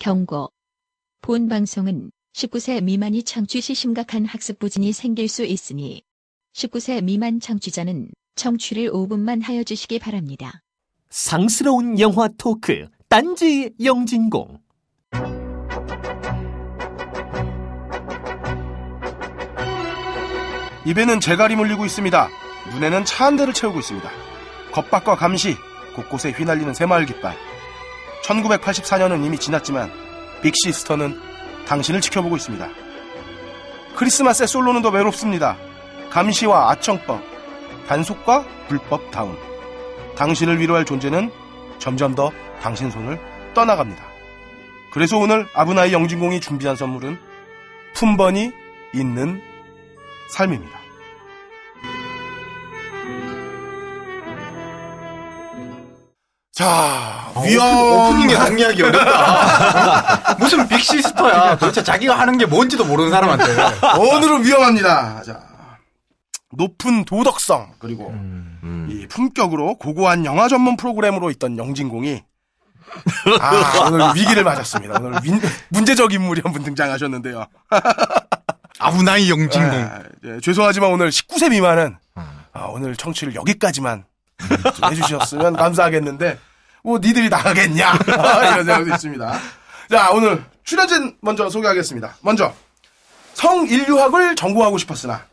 경고. 본 방송은 19세 미만이 청취 시 심각한 학습 부진이 생길 수 있으니 19세 미만 청취자는 청취를 5분만 하여 주시기 바랍니다. 상스러운 영화 토크 딴지 영진공 입에는 재갈이 물리고 있습니다. 눈에는 차 한 대를 채우고 있습니다. 겁박과 감시, 곳곳에 휘날리는 새마을 깃발. 1984년은 이미 지났지만 빅시스터는 당신을 지켜보고 있습니다. 크리스마스의 솔로는 더 외롭습니다. 감시와 아청법, 단속과 불법 다운. 당신을 위로할 존재는 점점 더 당신 손을 떠나갑니다. 그래서 오늘 아브나이 영진공이 준비한 선물은 품번이 있는 삶입니다. 자, 위험이 아, 정리하기 어렵다. 무슨 빅시스터야. 도대체 자기가 하는 게 뭔지도 모르는 사람한테. 오늘은 위험합니다. 자, 높은 도덕성, 그리고 음, 음. 이 품격으로 고고한 영화 전문 프로그램으로 있던 영진공이 아, 오늘 위기를 맞았습니다. 오늘 윈, 문제적 인물이 한 분 등장하셨는데요. 아우나이 영진공. 아, 죄송하지만 오늘 19세 미만은 음. 아, 오늘 청취를 여기까지만 해주셨으면 감사하겠는데 뭐 니들이 나가겠냐 이런 생각도 있습니다. 자 오늘 출연진 먼저 소개하겠습니다. 먼저 성인류학을 전공하고 싶었으나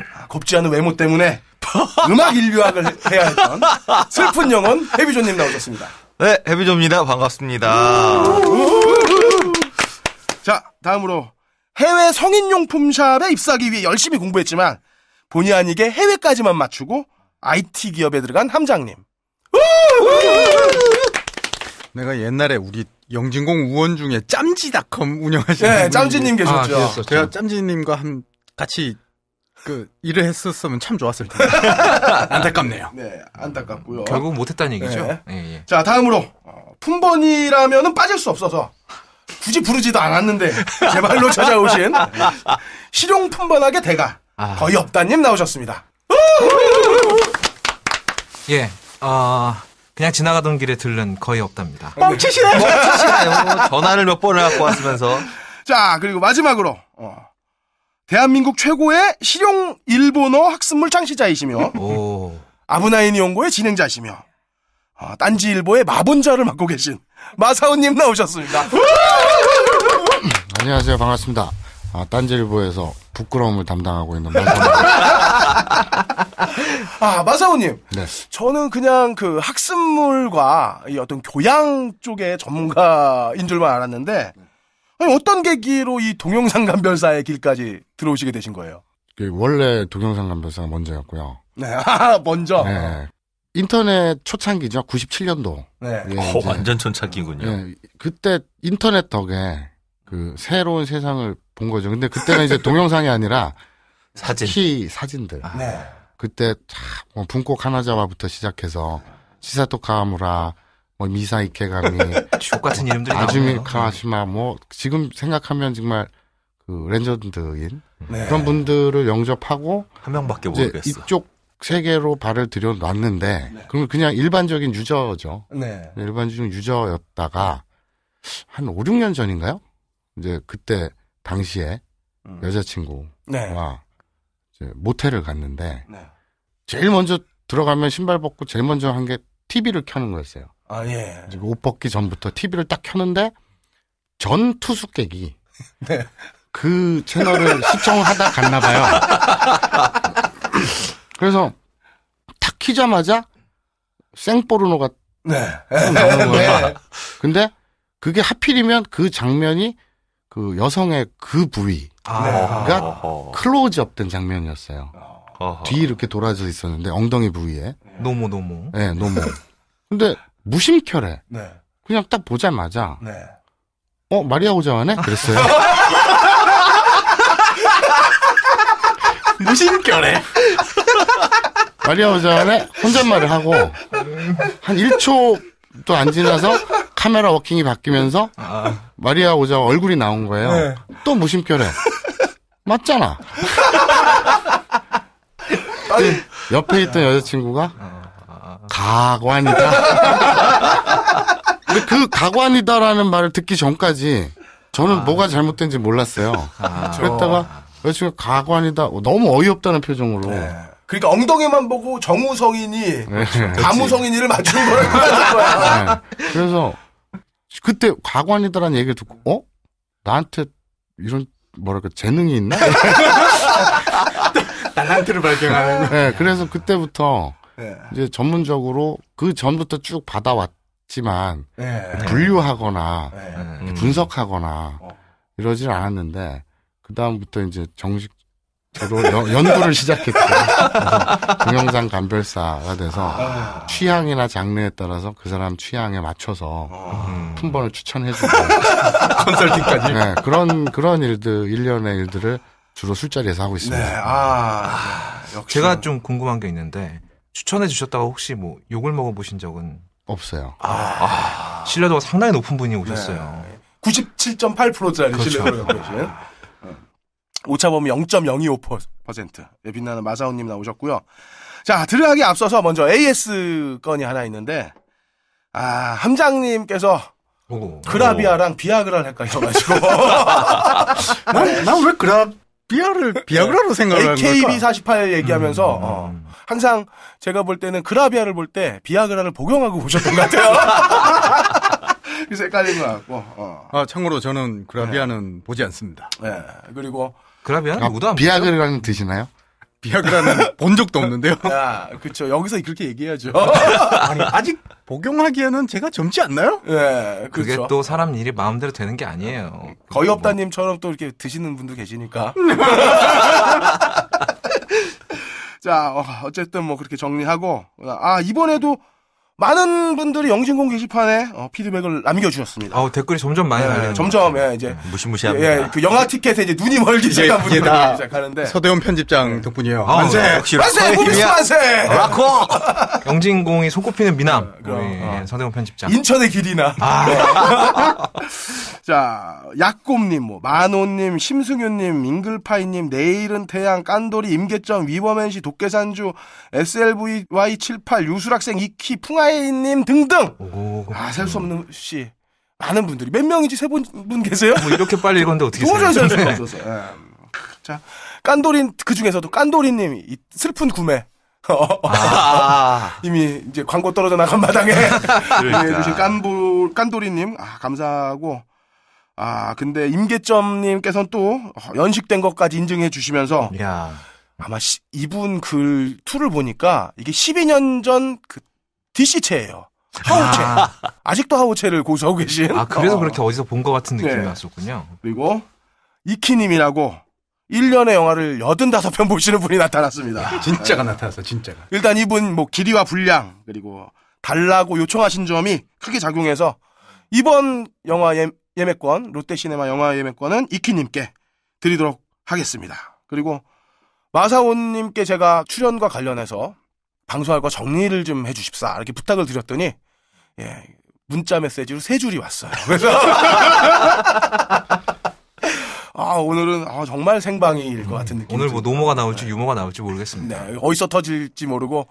아, 곱지 않은 외모 때문에 음악 인류학을 해야 했던 슬픈 영혼 해비조님 나오셨습니다. 네, 해비조입니다. 반갑습니다. 자, 다음으로 해외 성인용품 샵에 입사하기 위해 열심히 공부했지만 본의 아니게 해외까지만 맞추고 IT 기업에 들어간 함장님. 내가 옛날에 우리 영진공 우원 중에 짬지닷컴 운영하시는 네, 짬지님 계셨죠. 아, 제가 짬지님과 한 같이 그 일을 했었으면 참 좋았을 텐데 안타깝네요. 네, 안타깝고요. 결국 못했다는 네. 얘기죠. 네. 예, 예. 자, 다음으로 어, 품번이라면은 빠질 수 없어서 굳이 부르지도 않았는데 제발로 찾아오신 실용 품번하게 대가 아. 거의 없다님 나오셨습니다. 예, 아 그냥 지나가던 길에 들른 거의 없답니다. 뻥치시네. 뭐, 뻥치시네요. 뭐, 뭐 전화를 몇 번을 갖고 왔으면서. 자 그리고 마지막으로 어, 대한민국 최고의 실용 일본어 학습물 창시자이시며 아브나이니 연구의 진행자시며 어, 딴지일보의 마본자를 맡고 계신 마사오님 나오셨습니다. 안녕하세요 반갑습니다. 아, 딴지일보에서 부끄러움을 담당하고 있는 마사오입니다. 아, 마사오님. 네. 저는 그냥 그 학습물과 이 어떤 교양 쪽의 전문가인 줄만 알았는데, 아니, 어떤 계기로 이 동영상 감별사의 길까지 들어오시게 되신 거예요? 그 원래 동영상 감별사가 먼저였고요. 네, 아, 먼저. 네. 인터넷 초창기죠. 97년도. 네. 예, 오, 어, 완전 초창기군요. 예, 그때 인터넷 덕에 그 새로운 세상을 본 거죠. 근데 그때는 이제 동영상이 아니라 사진. 키 사진들. 아. 네. 그때 참 분꽃 뭐 하나자와부터 시작해서 시사토카무라 뭐 미사 이케가미 주옥 같은 이름들이 아주미 네. 카와시마 뭐 지금 생각하면 정말 그 렌저드인 네. 그런 분들을 영접하고 한 명밖에 모르겠어. 이쪽 세계로 발을 들여놨는데 네. 그러면 그냥 일반적인 유저죠. 네. 일반적인 유저였다가 한 5, 6년 전인가요? 이제 그때 당시에 음. 여자친구와 네. 모텔을 갔는데 네. 제일 먼저 들어가면 신발 벗고 제일 먼저 한 게 TV를 켜는 거였어요. 아 예. 옷 벗기 전부터 TV를 딱 켜는데 전 투숙객이 네. 그 채널을 시청하다 갔나 봐요. 그래서 탁 키자마자 생포르노가 네. 나오는 거예요. 네. 근데 그게 하필이면 그 장면이 그 여성의 그 부위가 아. 그러니까 네. 클로즈업된 장면이었어요. 어허. 뒤 이렇게 돌아져 있었는데 엉덩이 부위에 네. 노모 노모. 네 노모. 네. 근데 무심결에 네. 그냥 딱 보자마자 네. 어 마리아 오자와네 그랬어요. 무심결에 마리아 오자와네 혼잣말을 하고 한 1초도 안 지나서 카메라 워킹이 바뀌면서 아. 마리아 오자 얼굴이 나온 거예요. 네. 또 무심결에 맞잖아. 아니. 네. 옆에 있던 여자친구가 아, 아, 아. 가관이다. 근데 그 가관이다라는 말을 듣기 전까지 저는 아. 뭐가 잘못된지 몰랐어요. 아. 그랬다가 여자친구가 관이다 너무 어이없다는 표정으로. 네. 그러니까 엉덩이만 보고 정우성인이 네. 가무성인이를 맞추는 거라고 하는 거야. 네. 그래서 그때 과관이다라는 얘기를 듣고 어 나한테 이런 뭐랄까 재능이 있나? 달란트를 발견하는. 네, 그래서 그때부터 네. 이제 전문적으로 그 전부터 쭉 받아왔지만 네. 분류하거나 네. 분석하거나 어. 이러질 않았는데 그 다음부터 이제 정식 저도 연, 구를 시작했고 동영상 감별사가 돼서 아... 취향이나 장르에 따라서 그 사람 취향에 맞춰서 아... 품번을 추천해주고 컨설팅까지 네, 그런 그런 일들 일련의 일들을 주로 술자리에서 하고 있습니다. 네, 아, 역시... 제가 좀 궁금한 게 있는데 추천해주셨다가 혹시 뭐 욕을 먹어보신 적은 없어요. 아, 신뢰도가 상당히 높은 분이 오셨어요. 네. 97.8%짜리 그렇죠. 신뢰도였거든 오차범위 0.025%에 예, 빛나는 마사오님 나오셨고요. 자, 들어가기 앞서서 먼저 AS 건이 하나 있는데, 아, 함장님께서 오. 그라비아랑 비아그라를 헷갈려가지고. 난왜 네. 그라, 비아를 비아그라로 생각하는 AKB 48 얘기하면서 음, 음, 음, 어. 항상 제가 볼 때는 그라비아를 볼 때 비아그라를 복용하고 보셨던 것 같아요. 그래서 헷갈린 것 같고. 어. 아 참고로 저는 그라비아는 네. 보지 않습니다. 네 그리고 그러면 아, 요구도 비아그라는 드시나요? 비아그라는 본 적도 없는데요. 야, 그렇죠. 여기서 그렇게 얘기해야죠. 아니, 아직 복용하기에는 제가 젊지 않나요? 예, 네, 그게 그렇또 사람 일이 마음대로 되는 게 아니에요. 거의 뭐. 없다님처럼 또 이렇게 드시는 분도 계시니까. 자, 어, 어쨌든 뭐 그렇게 정리하고, 아, 이번에도 많은 분들이 영진공 게시판에 어, 피드백을 남겨주셨습니다. 아 댓글이 점점 많이 네, 점점 예, 이제 예, 무시무시합니다. 예, 그 영화 티켓에 이제 눈이 멀기 시작한 분이 시작하는데 서대원 편집장 예. 덕분이에요. 아, 만세, 역시 만세, 무비스 만세, 아, 락커. 영진공이 손꼽히는 미남. 네, 그럼, 어. 아. 서대원 편집장. 인천의 길이나. 아. 자, 약곰님, 뭐 만호님, 심승윤님, 밍글파이님, 내일은 태양, 깐돌이, 임계점, 위버맨시, 도깨산주, SLVY78, 유술학생 이키, 풍아 하이님 등등. 아, 셀 수 없는 씨. 많은 분들이 몇 명인지 세분 분 계세요? 뭐 이렇게 빨리 읽었는데 어떻게 너무 잘쓰셨어 네. 음. 자, 깐돌인 그 중에서도 깐돌이님이 슬픈 구매 어, 어, 아~ 이미 이제 광고 떨어져 나간 마당에 그러니까. 해주신 깐불 깐돌이님 아, 감사하고 아 근데 임계점님께서는 또 연식된 것까지 인증해 주시면서 야. 아마 시, 이분 글 투를 보니까 이게 12년 전그 DC체예요. 하우체. 아. 아직도 하우체를 고수하고 계신. 아, 그래서 어. 그렇게 어디서 본 것 같은 네. 느낌이 네. 났었군요. 그리고 이키님이라고 1년의 영화를 85편 보시는 분이 나타났습니다. 야, 진짜가 나타났어, 진짜가. 일단 이분 뭐 길이와 분량 그리고 달라고 요청하신 점이 크게 작용해서 이번 영화 예, 매권 롯데시네마 영화 예매권은 이키님께 드리도록 하겠습니다. 그리고 마사오님께 제가 출연과 관련해서 방송할 거 정리를 좀 해주십사 이렇게 부탁을 드렸더니 예, 문자 메시지로 세 줄이 왔어요. 그래서 아 오늘은 아, 정말 생방일 이것 같은 느낌. 오늘 뭐 노모가 나올지 네. 유모가 나올지 모르겠습니다. 네, 어디서 터질지 모르고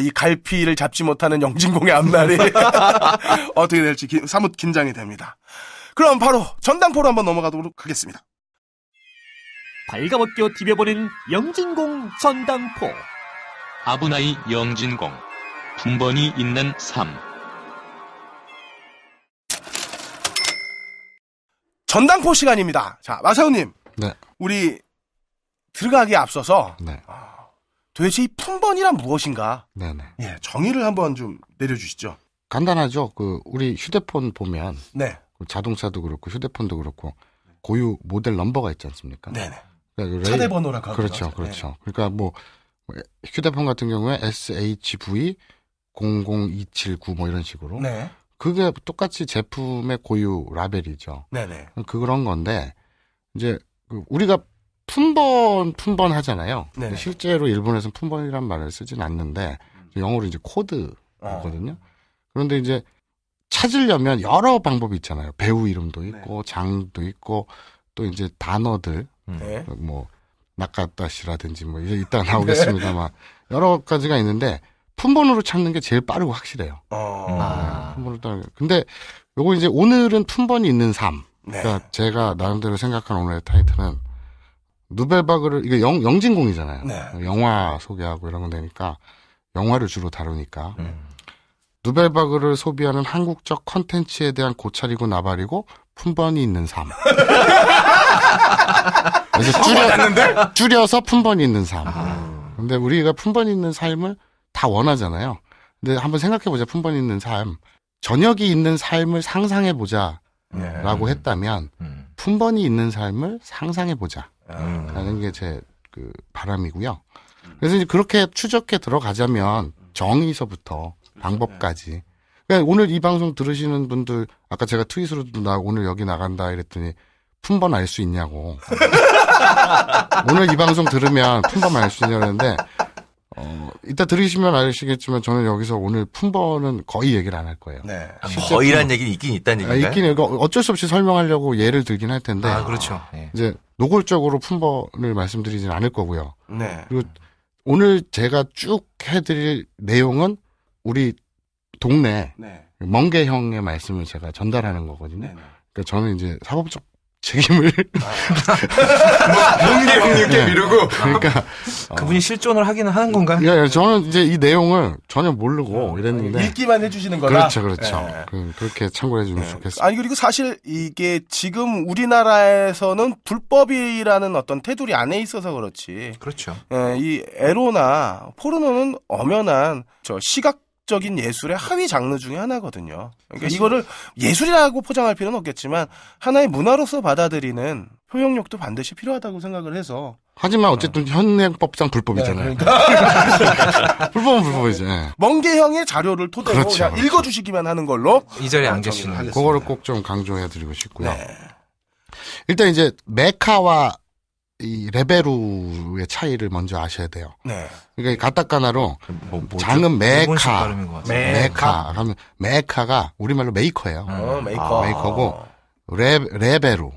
이 갈피를 잡지 못하는 영진공의 앞날이 어떻게 될지 기, 사뭇 긴장이 됩니다. 그럼 바로 전당포로 한번 넘어가도록 하겠습니다. 발가벗겨 디벼보는 영진공 전당포. 아브나이 영진공. 분번이 있는 삶. 전당포 시간입니다. 자, 마사오님. 네. 우리 들어가기에 앞서서 네. 아, 도대체 이 품번이란 무엇인가? 네네. 네. 예, 정의를 한번 좀 내려주시죠. 간단하죠. 그 우리 휴대폰 보면 네. 그 자동차도 그렇고 휴대폰도 그렇고 고유 모델 넘버가 있지 않습니까? 네네. 그러니까 차대 번호라고 하죠. 그렇죠, 그렇죠. 네. 그러니까, 그 그렇죠, 네. 그렇죠. 그러니까 뭐 휴대폰 같은 경우에 SHV 00279 뭐 이런 식으로. 네. 그게 똑같이 제품의 고유 라벨이죠. 네네. 그런 건데 이제 그 우리가 품번 품번 하잖아요. 네 실제로 일본에서는 품번이란 말을 쓰진 않는데 음. 영어로 이제 코드거든요. 아. 그런데 이제 찾으려면 여러 방법이 있잖아요. 배우 이름도 네. 있고 네. 장도 있고 또 이제 단어들 음. 네. 뭐 낙가다시라든지 뭐 이제 이따 나오겠습니다만 네. 여러 가지가 있는데 품번으로 찾는 게 제일 빠르고 확실해요. 어. 네, 아. 품번으로 따는. 근데 요거 이제 오늘은 품번이 있는 삶. 네. 그러니까 제가 나름대로 생각한 오늘의 타이틀은 누벨바그를 이게 영, 영진공이잖아요. 네. 영화 소개하고 이런 건 되니까 영화를 주로 다루니까 음. 누벨바그를 소비하는 한국적 컨텐츠에 대한 고찰이고 나발이고 품번이 있는 삶. 그래서 어, 줄여, 줄여서 품번 있는 삶. 아. 근데 우리가 품번 있는 삶을 다 원하잖아요. 근데 한번 생각해보자. 품번 있는 삶. 저녁이 있는 삶을 상상해보자. 예. 라고 했다면, 음. 품번이 있는 삶을 상상해보자. 음. 아. 라는 게 제 그 바람이고요. 그래서 이제 그렇게 추적해 들어가자면, 정의서부터 방법까지. 그냥 그러니까 오늘 이 방송 들으시는 분들, 아까 제가 트윗으로도 나 오늘 여기 나간다 이랬더니, 품번 알 수 있냐고. 오늘 이 방송 들으면 품번 알 수 있냐는데 어, 이따 들으시면 아시겠지만 저는 여기서 오늘 품번은 거의 얘기를 안 할 거예요. 네. 거의란 얘기는 있긴 있다는 얘기가요 아, 있긴 해요. 그러니까 어쩔 수 없이 설명하려고 예를 들긴 할 텐데. 아, 그렇죠. 네. 이제 노골적으로 품번을 말씀드리진 않을 거고요. 네. 그리고 오늘 제가 쭉 해드릴 내용은 우리 동네 네. 멍게 형의 말씀을 제가 전달하는 거거든요. 네. 네. 그러니까 저는 이제 사법적 책임을 뭉개 아. 형님께 미루고 그러니까 그분이 실존을 하기는 하는 건가? 예, 예, 저는 이제 이 내용을 전혀 모르고 이랬는데 읽기만 해주시는 거라 그렇죠 그렇죠 예. 그, 그렇게 참고해 주면 네. 좋겠습니다. 아니 그리고 사실 이게 지금 우리나라에서는 불법이라는 어떤 테두리 안에 있어서 그렇지 그렇죠. 예, 이 에로나 포르노는 엄연한 저 시각 문학적인 예술의 하위 장르 중의 하나거든요. 그러니까 이거를 예술이라고 포장할 필요는 없겠지만 하나의 문화로서 받아들이는 효용력도 반드시 필요하다고 생각을 해서 하지만 어쨌든 네. 현행법상 불법이잖아요. 네, 그러니까. 불법은 불법이지. 예. 멍게형의 자료를 토대로 그렇죠, 그냥 그렇죠. 읽어주시기만 하는 걸로 이 자리에 안 계시는 그거를 꼭 좀 강조해드리고 싶고요. 네. 일단 이제 메카와 이 레베루의 차이를 먼저 아셔야 돼요. 네. 그러니까 가타카나로 그 뭐, 장은 메카, 메카 하면 메카가 우리말로 메이커예요. 음. 어, 메이커. 아, 메이커고 레 레베루.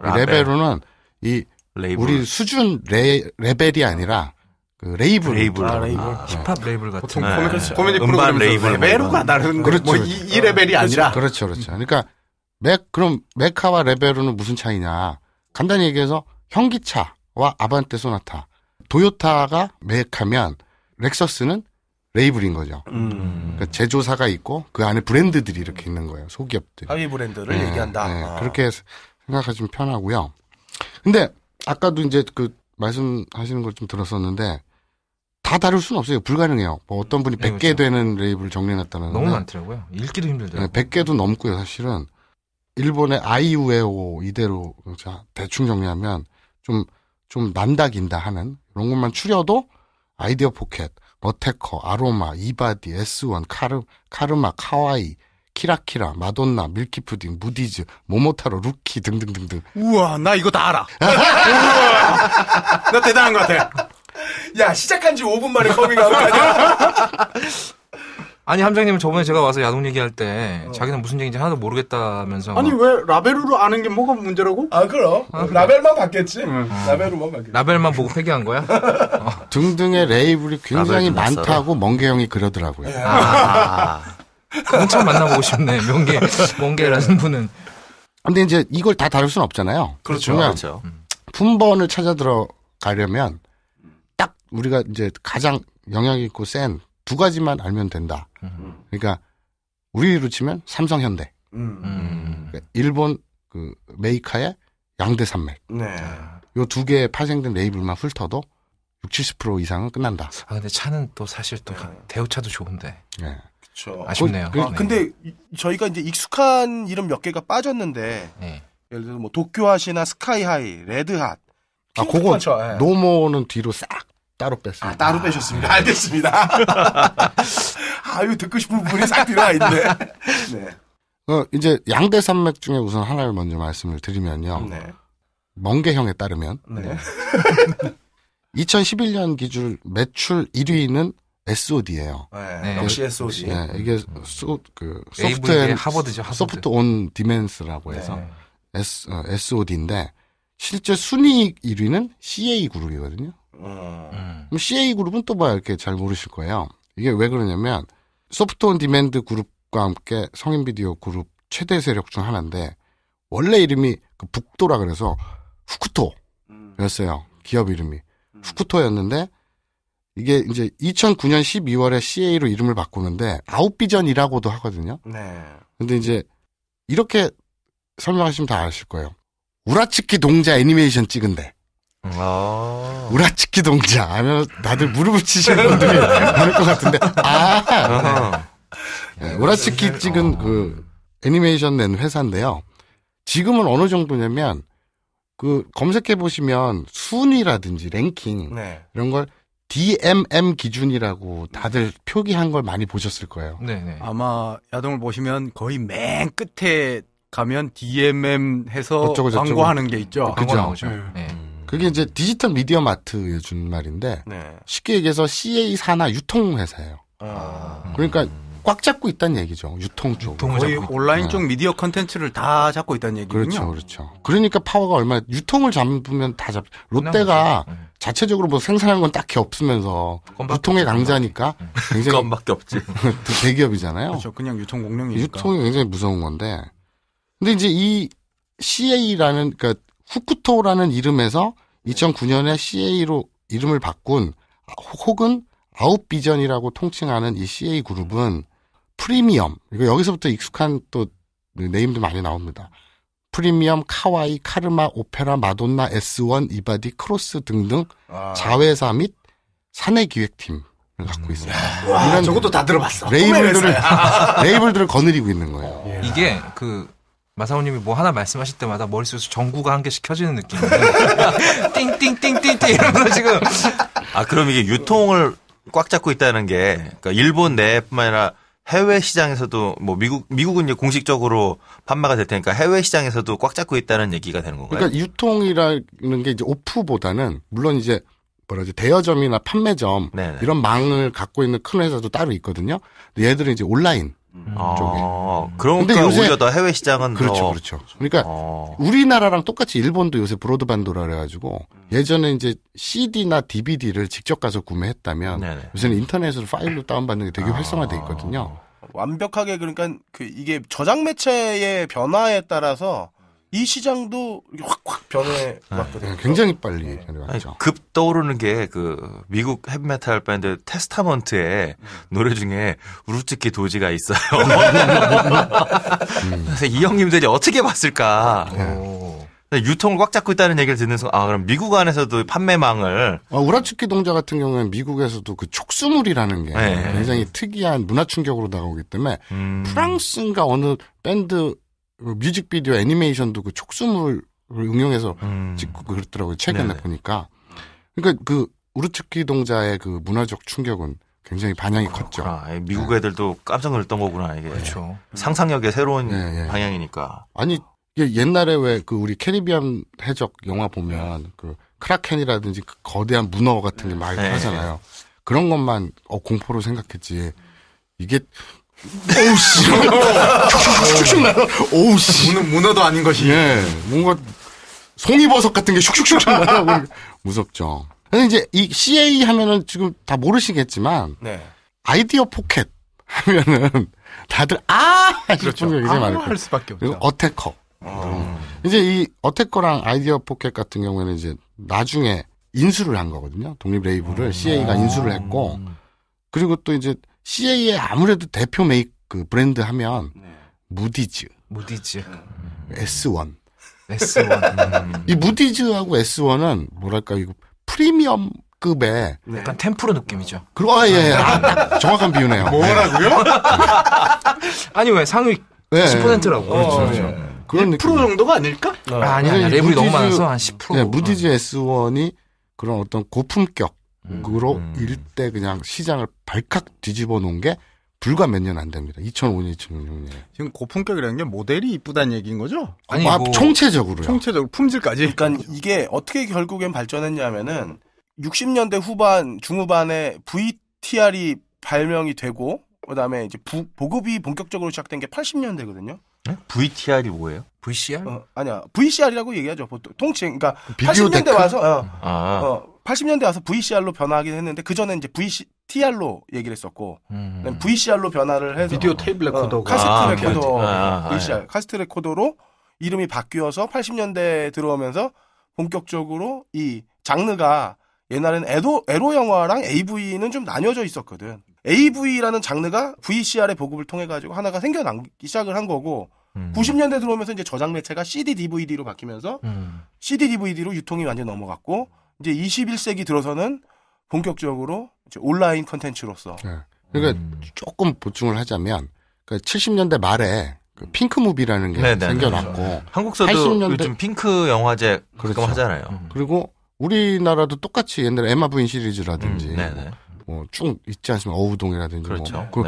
라벨. 레베루는 이 레이블. 우리 수준 레, 레벨이 아니라 그 레이블. 레이블. 아, 레이블. 아, 아. 힙합 레이블 같은 네. 코미디, 코미디 프로그램 레이블. 뭐 레베루가 다른 뭐 그렇죠. 뭐 이, 이 레벨이 그렇죠. 아니라. 그렇죠. 그렇죠. 그러니까 메 그럼 메카와 레베루는 무슨 차이냐? 간단히 얘기해서 현기차와 아반떼 소나타, 도요타가 매획하면 렉서스는 레이블인 거죠. 음. 그러니까 제조사가 있고 그 안에 브랜드들이 이렇게 있는 거예요. 소기업들. 하위 브랜드를 네, 얘기한다. 네, 아. 그렇게 생각하시면 편하고요. 근데 아까도 이제 그 말씀하시는 걸 좀 들었었는데 다 다룰 수는 없어요. 불가능해요. 뭐 어떤 분이 100개 그렇죠. 되는 레이블 정리해놨다는 너무 많더라고요. 읽기도 힘들더라고요. 네, 100개도 넘고요. 사실은 일본의 아이우에오 이대로 대충 정리하면 좀, 좀 난다긴다 하는 이런 것만 추려도 아이디어 포켓, 머테커 아로마, 이바디, S1, 카르, 카르마, 카와이, 키라키라, 마돈나, 밀키푸딩, 무디즈, 모모타로, 루키 등등등등. 우와, 나 이거 다 알아. 우와, 나 대단한 것 같아. 야, 시작한 지 5분 만에 커밍아웃 아니야? 아니 함장님은 저번에 제가 와서 야동 얘기할 때 어. 자기는 무슨 얘기인지 하나도 모르겠다면서 아니 왜 라벨으로 아는 게 뭐가 문제라고? 아 그럼 아, 라벨만 봤겠지 응. 라벨로만 봤겠지 라벨만 보고 폐기한 거야? 어. 등등의 레이블이 굉장히 많다고 멍게형이 그러더라고요 예. 아, 엄청 만나보고 싶네 명계 멍게라는 분은 근데 이제 이걸 다 다룰 순 없잖아요 그렇죠 그렇죠 품번을 찾아 들어가려면 딱 우리가 이제 가장 영향 있고 센두 가지만 알면 된다. 그러니까 우리로 치면 삼성현대. 그러 그러니까 일본 그 메이카의 양대 산맥. 네. 요 두 개의 파생된 레이블만 훑어도 60, 70% 이상은 끝난다. 아 근데 차는 또 사실 또 네. 대우차도 좋은데. 네. 그렇죠. 아쉽네요. 그, 그, 아, 네. 근데 저희가 이제 익숙한 이름 몇 개가 빠졌는데 네. 예를 들어 뭐 도쿄하시나 스카이하이, 레드핫. 아 그거 예. 노모는 뒤로 싹 따로 뺐습니다. 아, 따로 빼셨습니다. 알겠습니다. 아유, 듣고 싶은 부분이 싹 들어와 있네. 네. 어, 이제 양대 산맥 중에 우선 하나를 먼저 말씀을 드리면요. 네. 멍게형에 따르면. 네. 2011년 기준 매출 1위는 SOD예요. 네, 역시 SOD. 네, 이게 음. 소, 그 소프트 앤, 하버드죠. 하버드. 소프트 온 디멘스라고 해서 네. S, 어, SOD인데 실제 순위 1위는 CA 그룹이거든요. 음. CA 그룹은 또봐야 뭐 이렇게 잘 모르실 거예요. 이게 왜 그러냐면 소프트 온 디맨드 그룹과 함께 성인 비디오 그룹 최대 세력 중 하나인데 원래 이름이 그 북도라 그래서 후쿠토였어요. 기업 이름이 후쿠토였는데 이게 이제 2009년 12월에 CA로 이름을 바꾸는데 아웃비전이라고도 하거든요. 네. 근데 이제 이렇게 설명하시면 다 아실 거예요. 우라츠키 동자 애니메이션 찍은데. 아. 우라치키 동자 니면 다들 무릎을 치시는 분들이 많을 것 같은데 아 네. 우라치키 찍은 그 애니메이션 낸 회사인데요. 지금은 어느 정도냐면 그 검색해 보시면 순위라든지 랭킹 네. 이런 걸 DMM 기준이라고 다들 표기한 걸 많이 보셨을 거예요. 네네. 네. 아마 야동을 보시면 거의 맨 끝에 가면 DMM 해서 광고하는 게 있죠. 그죠. 네. 네. 그게 이제 디지털 미디어 마트에준 말인데 네. 쉽게 얘기해서 CA 산하 유통 회사예요. 아. 그러니까 꽉 잡고 있다는 얘기죠. 유통 쪽. 거의 온라인 네. 쪽 미디어 컨텐츠를 다 잡고 있다는 얘기군요. 그렇죠. 그렇죠. 그러니까 파워가 얼마 나 유통을 잡으면 다 잡. 롯데가 네. 자체적으로 뭐 생산한 건 딱히 없으면서 유통의 강자니까 굉장히 건밖에 없지. 대기업이잖아요. 그렇죠. 그냥 유통 공룡이니까. 유통이 굉장히 무서운 건데. 근데 이제 이 CA라는 그러니까 후쿠토라는 이름에서 2009년에 CA로 이름을 바꾼 혹은 아웃비전이라고 통칭하는 이 CA 그룹은 프리미엄 이거 여기서부터 익숙한 또 네임도 많이 나옵니다. 프리미엄, 카와이, 카르마, 오페라, 마돈나, S1, 이바디, 크로스 등등 아. 자회사 및 사내 기획팀을 갖고 있어요. 음. 이런 저것도 다 들어봤어. 레이블들을 레이블들을 거느리고 있는 거예요. 이게 그 마사오님이 뭐 하나 말씀하실 때마다 머릿속에서 전구가 한 개씩 켜지는 느낌이에 띵띵띵띵띵 이러면서 지금. 아, 그럼 이게 유통을 꽉 잡고 있다는 게, 그러니까 일본 내뿐만 아니라 해외 시장에서도 뭐 미국 미국은 이제 공식적으로 판매가 될 테니까 해외 시장에서도 꽉 잡고 있다는 얘기가 되는 건가요? 그러니까 유통이라는 게 이제 오프보다는 물론 이제 뭐라지 대여점이나 판매점 네네. 이런 망을 갖고 있는 큰 회사도 따로 있거든요. 근데 얘들은 이제 온라인 음. 아, 그런데 그러니까 요새 오히려 더 해외 시장은 그렇죠, 더... 그렇죠. 그렇죠. 그러니까 어... 우리나라랑 똑같이 일본도 요새 브로드밴드라 그래가지고 예전에 이제 CD나 DVD를 직접 가서 구매했다면 네네. 요새는 인터넷으로 파일로 다운받는 게 되게 아. 활성화돼 있거든요. 완벽하게 그러니까 그 이게 저장 매체의 변화에 따라서 이 시장도 확 확 변해왔거든요. 아, 네, 굉장히 빨리 변해왔죠. 아니, 급 떠오르는 게 그 미국 헤비메탈 밴드 테스타먼트의 음. 노래 중에 우르츠키 도지가 있어요. 음. 그래서 이 형님들이 어떻게 봤을까. 네. 네. 유통을 꽉 잡고 있다는 얘기를 듣는 순간 아 그럼 미국 안에서도 판매망을 아, 우라츠키 동자 같은 경우에는 미국에서도 그 촉수물이라는 게 네. 굉장히 특이한 문화 충격으로 다가오기 때문에 음. 프랑스인가 어느 밴드 그 뮤직비디오 애니메이션도 그 촉수물을 응용해서 음. 찍고 그랬더라고요. 최근에 네네. 보니까. 그러니까 그 우르츠키 동자의 그 문화적 충격은 굉장히 반향이 그렇구나. 컸죠. 아, 미국 네. 애들도 깜짝 놀랐던 거구나 이게. 그렇죠. 상상력의 새로운 네, 네. 방향이니까. 아니 옛날에 왜 그 우리 캐리비안 해적 영화 보면 그 크라켄이라든지 그 거대한 문어 같은 게 많이 네. 하잖아요. 그런 것만 어, 공포로 생각했지. 이게 오우 씨. 슉슉슉슉 날아. 오우 씨. 문어, 문어도 아닌 것이. 예. 뭔가 송이버섯 같은 게 슉슉슉 날아오고 무섭죠. 근데 이제 이 CA 하면은 지금 다 모르시겠지만 네. 아이디어 포켓 하면은 다들 아 그렇죠. 굉장히 아! 많을 거예요. 할 수밖에 없죠. 어태커. 어. 음. 이제 이 어태커랑 아이디어 포켓 같은 경우에는 이제 나중에 인수를 한 거거든요. 독립 레이블을 어. CA가 음. 인수를 했고 그리고 또 이제 CA의 아무래도 대표 메이크 그 브랜드 하면 네. 무디즈, 무디즈. S1. S1. 음. 이 무디즈하고 S1은 뭐랄까 이거 프리미엄 급의 네. 약간 템프로 느낌이죠. 그러고 아, 예, 예. 아, 정확한 비유네요. 뭐라고요? 아니 왜 상위 10%라고. 그렇죠. 그렇죠. 예. 그런 1%느 정도가 아닐까? 아, 아니 아니 레벨이 너무 많아서 한 10%. 네, 무디즈 S1이 그런 어떤 고품격 그로 음. 음. 일때 그냥 시장을 발칵 뒤집어 놓은 게 불과 몇 년 안 됩니다. 2005년, 2006년. 지금 고품격이라는 게 모델이 이쁘다는 얘기인 거죠? 아니, 뭐, 총체적으로요. 총체적으로 품질까지. 그러니까 이게 어떻게 결국엔 발전했냐면은 60년대 후반 중후반에 VTR이 발명이 되고 그다음에 이제 부, 보급이 본격적으로 시작된 게 80년대거든요. 네? VTR이 뭐예요? VCR? 어, 아니야. VCR이라고 얘기하죠. 보통 통칭. 그러니까 비디오 80년대 데크? 와서 어, 아. 어, 80년대 와서 VCR로 변화하긴 했는데 그 전에 이제 VCTR로 얘기를 했었고 음. VCR로 변화를 해서 비디오 테이블 레코더 어, 카세트 아, 레코더 아, VCR 아, 아, 아 예. 카세트 레코더로 이름이 바뀌어서 80년대 에 들어오면서 본격적으로 이 장르가 옛날에는 에도, 에로 영화랑 AV는 좀 나뉘어져 있었거든. AV라는 장르가 VCR의 보급을 통해 가지고 하나가 생겨나기 시작을 한 거고 음. 90년대 들어오면서 이제 저장 매체가 CD DVD로 바뀌면서 음. CD DVD로 유통이 완전 히 넘어갔고 이제 21세기 들어서는 본격적으로 온라인 컨텐츠로서. 네. 그러니까 음. 조금 보충을 하자면 그 그러니까 70년대 말에 그 핑크 무비라는 게 네네, 생겨났고 네. 한국서도 80년대... 요즘 핑크 영화제 그렇죠. 하잖아요. 음. 그리고 우리나라도 똑같이 옛날에 에마 부인 시리즈라든지 음, 뭐쭉 있지 않습니까? 어우동이라든지 뭐 그렇죠. 뭐.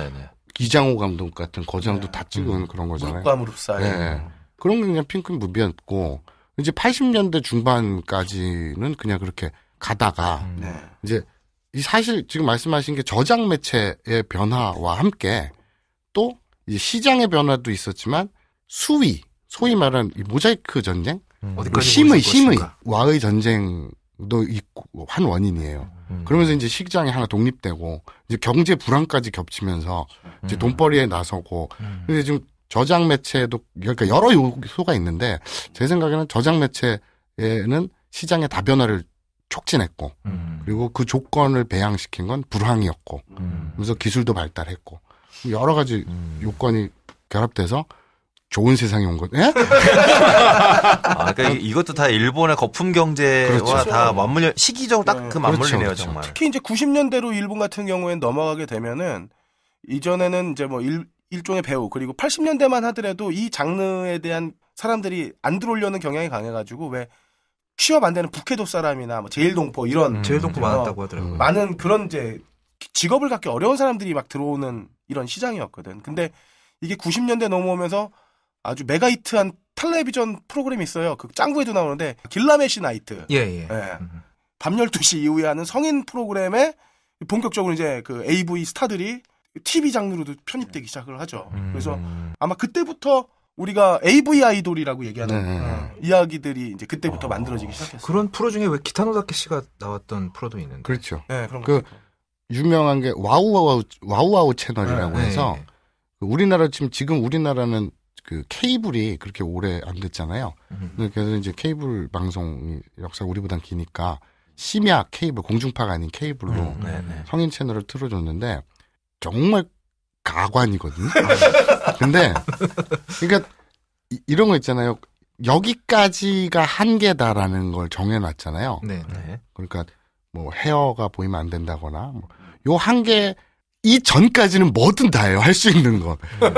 그 이장호 감독 같은 거장도 네. 다 찍은 음. 그런 거잖아요. 물과 무릎 사이. 네. 그런 게 그냥 핑크 무비였고 이제 80년대 중반까지는 그냥 그렇게 가다가 음. 네. 이제 이 사실 지금 말씀하신 게 저장 매체의 변화와 함께 또 이제 시장의 변화도 있었지만 수위, 소위 음. 말하는 이 모자이크 전쟁, 음. 심의, 심의, 와의 전쟁도 있고 한 원인이에요. 음. 그러면서 이제 시장이 하나 독립되고 이제 경제 불황까지 겹치면서 이제 음. 돈벌이에 나서고 음. 근데 지금 저장 매체도 에 그러니까 여러 요소가 있는데 제 생각에는 저장 매체에는 시장의 다변화를 촉진했고 음. 그리고 그 조건을 배양시킨 건 불황이었고 음. 그래서 기술도 발달했고 여러 가지 음. 요건이 결합돼서 좋은 세상이 온거 예? 아, 그러니까 이것도 다 일본의 거품 경제와 그렇죠. 다 그렇죠. 맞물려 시기적으로 딱그 네. 맞물리네요 그렇죠, 그렇죠. 정말. 특히 이제 90년대로 일본 같은 경우에 넘어가게 되면은 이전에는 이제 뭐 일, 일종의 배우 그리고 80년대만 하더라도 이 장르에 대한 사람들이 안 들어오려는 경향이 강해가지고 왜 취업 안 되는 북해도 사람이나 뭐 제일동포 이런 음, 제일동포 어, 많았다고 하더라고 음. 많은 그런 이제 직업을 갖기 어려운 사람들이 막 들어오는 이런 시장이었거든. 근데 이게 90년대 넘어오면서 아주 메가히트한 텔레비전 프로그램이 있어요. 그 짱구에도 나오는데 길라메시 나이트. 예, 예. 예. 음. 밤 12시 이후에 하는 성인 프로그램에 본격적으로 이제 그 AV 스타들이 TV 장르로도 편입되기 네. 시작을 하죠. 음. 그래서 아마 그때부터 우리가 AV 아이돌이라고 얘기하는 네. 어, 이야기들이 이제 그때부터 어... 만들어지기 시작했어요. 그런 프로 중에 왜 기타노다케 씨가 나왔던 프로도 있는데. 그렇죠. 네, 그런 그 유명한 게 와우와우 와우와우 채널이라고 네. 네 해서 네. 그 우리나라 지금 지금 우리나라는 그 케이블이 그렇게 오래 안 됐잖아요. 음. 그래서 이제 케이블 방송 역사 가 우리보단 기니까 심야 케이블 공중파가 아닌 케이블로 음, 성인 채널을 틀어줬는데 정말 가관이거든요. 근데 그러니까 이, 런거 있잖아요. 여기까지가 한계다라는 걸 정해놨잖아요. 네, 그러니까 뭐 헤어가 보이면 안 된다거나 뭐요 한계 이 전까지는 뭐든 다해요할 수 있는 거. 네.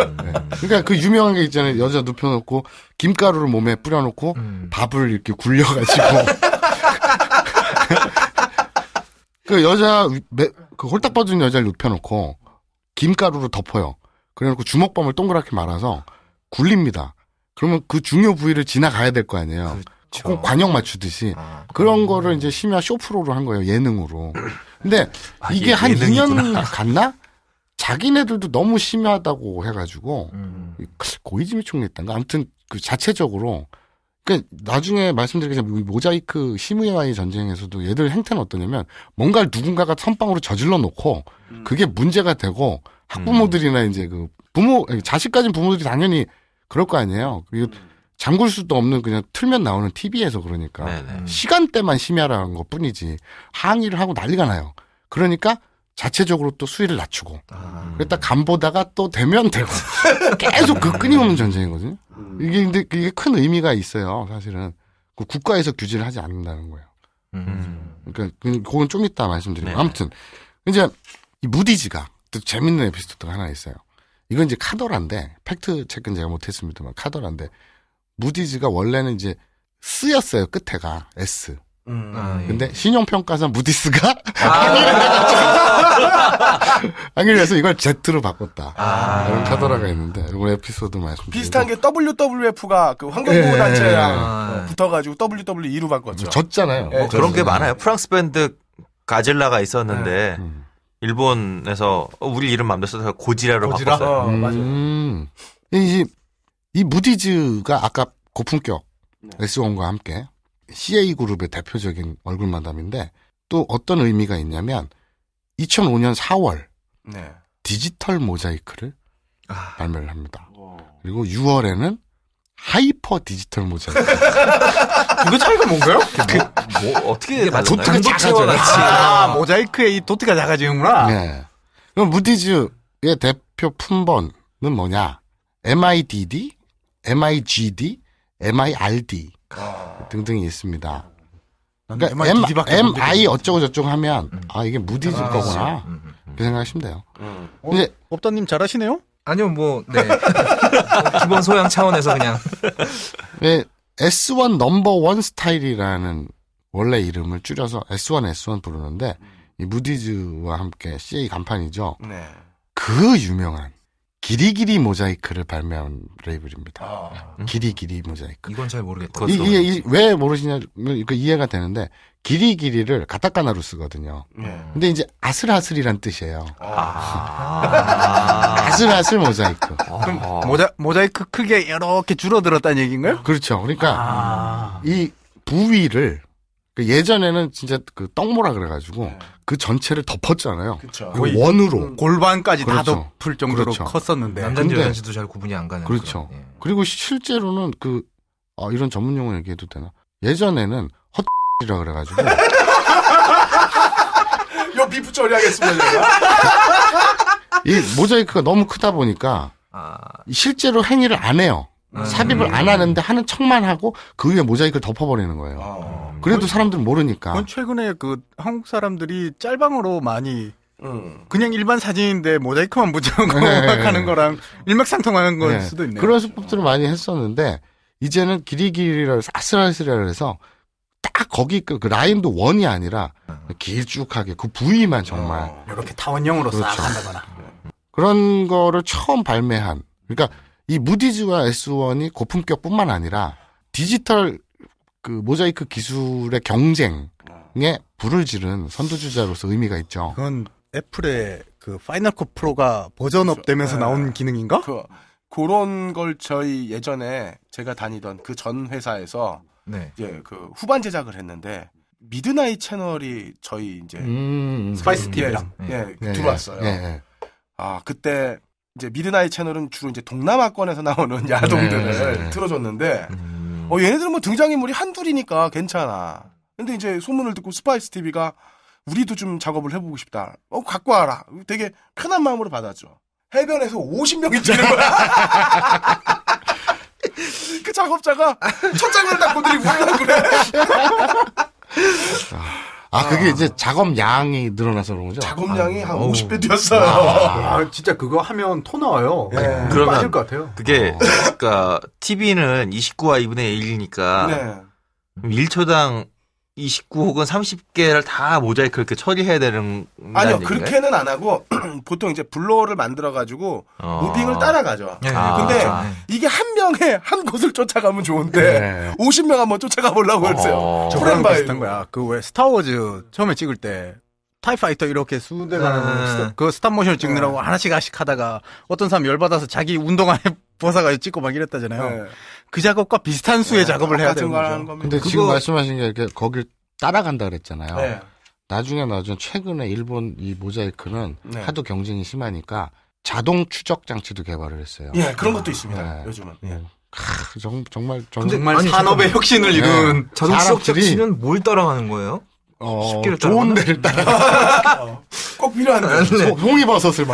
그러니까 그 유명한 게 있잖아요. 여자 눕혀놓고 김가루를 몸에 뿌려놓고 음. 밥을 이렇게 굴려가지고 그 여자 그 홀딱 빠진 여자를 눕혀놓고 김가루로 덮어요. 그래놓고 주먹밥을 동그랗게 말아서 굴립니다. 그러면 그 중요 부위를 지나가야 될 거 아니에요. 그렇죠. 관역 맞추듯이 아, 그런 거를 이제 심야 쇼프로로 한 거예요 예능으로. 근데 아, 이게 예, 한 예능이구나. 2년 갔나? 자기네들도 너무 심하다고 해가지고 음. 고이즈미 총리 했던가 아무튼 그 자체적으로 그러니까 나중에 말씀드리겠지만 모자이크 시무야와의 전쟁에서도 얘들 행태는 어떠냐면 뭔가를 누군가가 선빵으로 저질러 놓고 음. 그게 문제가 되고 학부모들이나 음. 이제 그 부모 자식 가진 부모들이 당연히 그럴 거 아니에요. 그리고 음. 잠글 수도 없는 그냥 틀면 나오는 TV에서 그러니까 네네. 네. 시간대만 심야라는 것 뿐이지 항의를 하고 난리가 나요. 그러니까 자체적으로 또 수위를 낮추고 아. 그랬다 간보다가 또 되면 되고 계속 그 끊임없는 전쟁이거든요. 음. 이게 근데 이게 큰 의미가 있어요. 사실은 그 국가에서 규제를 하지 않는다는 거예요. 음. 음. 그러니까 그, 그건 좀 이따 말씀드리고 네. 아무튼 이제 이 무디즈가 또 재밌는 에피소드가 하나 있어요. 이건 이제 카더라인데 팩트 체크는 제가 못했습니다만 카더라인데 무디즈가 원래는 이제 쓰였어요 끝에가 S 음. 아, 예. 근데 신용평가사 무디스가 항의를 아. 해서 이걸 Z로 바꿨다. 아. 이런 카더라가 있는데 이번 에피소드 말씀. 비슷한 게 WWF가 그 환경보호단체랑 예, 어, 아. 붙어가지고 WWE로 바꿨죠. 뭐 졌잖아요. 뭐 예, 그런 게 많아요. 프랑스 밴드 가젤라가 있었는데 예. 음. 일본에서 어, 우리 이름 맘대로 써서 고지라로 고지라? 바꿨어요. 어, 음. 이, 이 무디즈가 아까 고품격 네. S1과 함께 CA그룹의 대표적인 얼굴 만담인데또 어떤 의미가 있냐면 2005년 4월 네. 디지털 모자이크를 아. 발매를 합니다. 오. 그리고 6월에는 하이퍼 디지털 모자이크. 이거 차이가 뭔가요? 그 뭐, 뭐, 어떻게 도트가 작아져요. 아. 아, 모자이크의 이 도트가 작아지는구나. 네. 그럼 무디즈의 대표 품번은 뭐냐? MIDD, MIGD, MIRD. 등등이 있습니다. 그러니까 M, M I 어쩌고 저쩌고 하면 음. 아 이게 무디즈 아, 거구나 음, 음, 음, 그 생각하시면 돼요. 음. 음. 어, 업다님 잘하시네요. 아니요 뭐 네. 기본 소양 차원에서 그냥 네, S1 넘버 원 스타일이라는 원래 이름을 줄여서 S1 S1 부르는데 이 무디즈와 함께 CA 간판이죠. 네. 그 유명한 기리기리 모자이크를 발매한 레이블입니다. 아. 기리기리 음. 모자이크. 이건 잘 모르겠다. 이, 이, 이, 왜 모르시냐면 그 이해가 되는데 기리기리를 가타카나로 쓰거든요. 네. 근데 이제 아슬아슬이란 뜻이에요. 아. 슬아슬 모자이크. 아. 그럼 모자 모자이크 크게 이렇게 줄어들었다는 얘기인가요? 그렇죠. 그러니까 아. 이 부위를 그 예전에는 진짜 그 떡모라 그래가지고 네. 그 전체를 덮었잖아요. 그쵸. 그 거의 원으로 음, 골반까지 그렇죠. 다 덮을 정도로 그렇죠. 컸었는데 남자인지 여자인지도 잘 구분이 안 가는 그렇죠. 예. 그리고 실제로는 그 아, 이런 전문 용어 얘기해도 되나? 예전에는 헛이라 그래가지고 요 비프 처리하겠습니다. 이 모자이크가 너무 크다 보니까 아... 실제로 행위를 안 해요. 음. 삽입을 안 하는데 하는 척만 하고 그 위에 모자이크를 덮어버리는 거예요. 어. 그래도 그건, 사람들은 모르니까. 그건 최근에 그 한국 사람들이 짤방으로 많이 음. 그냥 일반 사진인데 모자이크만 붙여놓고 네, 네, 하는 거랑 그렇죠. 일맥상통하는 걸 네. 수도 있네요. 그런 수법들을 많이 했었는데 이제는 길이길이를 아슬아슬을 해서 딱 거기 그, 그, 라인도 원이 아니라 길쭉하게 그 부위만 정말 어, 이렇게 타원형으로 그렇죠. 싹 한다거나 그런 거를 처음 발매한 그러니까 이 무디즈와 S1이 고품격뿐만 아니라 디지털 그 모자이크 기술의 경쟁에 불을 지른 선두주자로서 의미가 있죠. 그건 애플의 그 파이널 컷 프로가 버전업 되면서 네. 나온 기능인가? 그, 그런 걸 저희 예전에 제가 다니던 그 전 회사에서 네. 이제 그 후반 제작을 했는데 미드나잇 채널이 저희 이제 음, 음, 음. 스파이스 TV랑 음, 네. 예, 네. 네. 들어왔어요. 아 그때 이제 미드나잇 채널은 주로 이제 동남아권에서 나오는 야동들을 네, 네. 틀어줬는데 음. 어 얘네들은 뭐 등장인물이 한둘이니까 괜찮아. 근데 이제 소문을 듣고 스파이스 TV가 우리도 좀 작업을 해보고 싶다. 어 갖고 와라. 되게 편한 마음으로 받아줘. 해변에서 50명이 뛰는 거야. 그 작업자가 첫 장면을 딱 보더니 울라 그래. 아, 그게 아. 이제 작업량이 늘어나서 그런 거죠? 작업량이 아, 한 오. 50배 뛰었어요. 아. 아, 진짜 그거 하면 토 나와요. 예. 네. 그러면 빠질 것 같아요. 그게, 아. 그니까 TV는 29와 2분의 1이니까, 네. 1초당 29 혹은 30개를 다 모자이크 이렇게 처리해야 되는 아니요 그렇게는 안 하고 보통 이제 블로어를 만들어 가지고 어. 무빙을 따라가죠. 네. 네 아. 근데 그렇죠. 네. 이게 한 명에 한 곳을 쫓아가면 좋은데 네. 50명 한번 쫓아가 보려고 했어요. 어. 저랑 비슷그왜 스타워즈 처음에 찍을 때 타이파이터 이렇게 수대 가는 네. 그 스탑모션을 네. 찍느라고 네. 하나씩 하나씩 하다가 어떤 사람 열받아서 자기 운동 안에 벗어가지고 찍고 막 이랬다잖아요. 네. 그 작업과 비슷한 수의 네, 작업을 해야 되는 거죠. 근데 그거... 지금 말씀하신 게 이렇게 거길 따라간다 그랬잖아요. 네. 나중에 나중 에 최근에 일본 이 모자이크는 하도 경쟁이 심하니까 자동 추적 장치도 개발을 했어요. 예, 그런 것도 있습니다. 요즘은. 음. 예. 하, 정, 정말 정말, 산업의 혁신을 이룬 자동 추적 장치는 뭘 따라가는 거예요? 어, 쉽게 좋은 데를 따라 꼭 필요한 데 네. 송이버섯을 막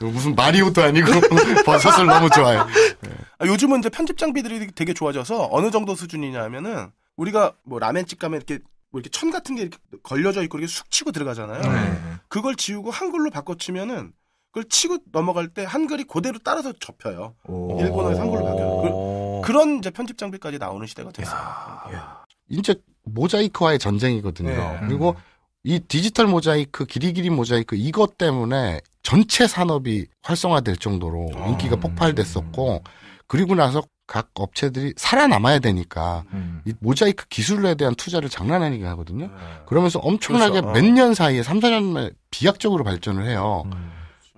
네. 무슨 마리오도 아니고 버섯을 너무 좋아해 네. 요즘은 이제 편집 장비들이 되게 좋아져서 어느 정도 수준이냐면은 우리가 뭐 라멘집 가면 이렇게 뭐 이렇게 천 같은 게 이렇게 걸려져 있고 이렇게 쑥 치고 들어가잖아요. 네. 그걸 지우고 한글로 바꿔치면은 그걸 치고 넘어갈 때 한글이 그대로 따라서 접혀요. 일본어에서 한글로 바뀌어요. 그, 런 이제 편집 장비까지 나오는 시대가 됐어요. 야, 야. 이제 모자이크와의 전쟁이거든요. 네. 그리고 이 디지털 모자이크, 길이길이 모자이크 이것 때문에 전체 산업이 활성화될 정도로 아. 인기가 음. 폭발됐었고 그리고 나서 각 업체들이 살아남아야 되니까 음. 이 모자이크 기술에 대한 투자를 장난 아니게 하거든요. 네. 그러면서 엄청나게 그렇죠. 어. 몇년 사이에 3, 4년에 비약적으로 발전을 해요. 음.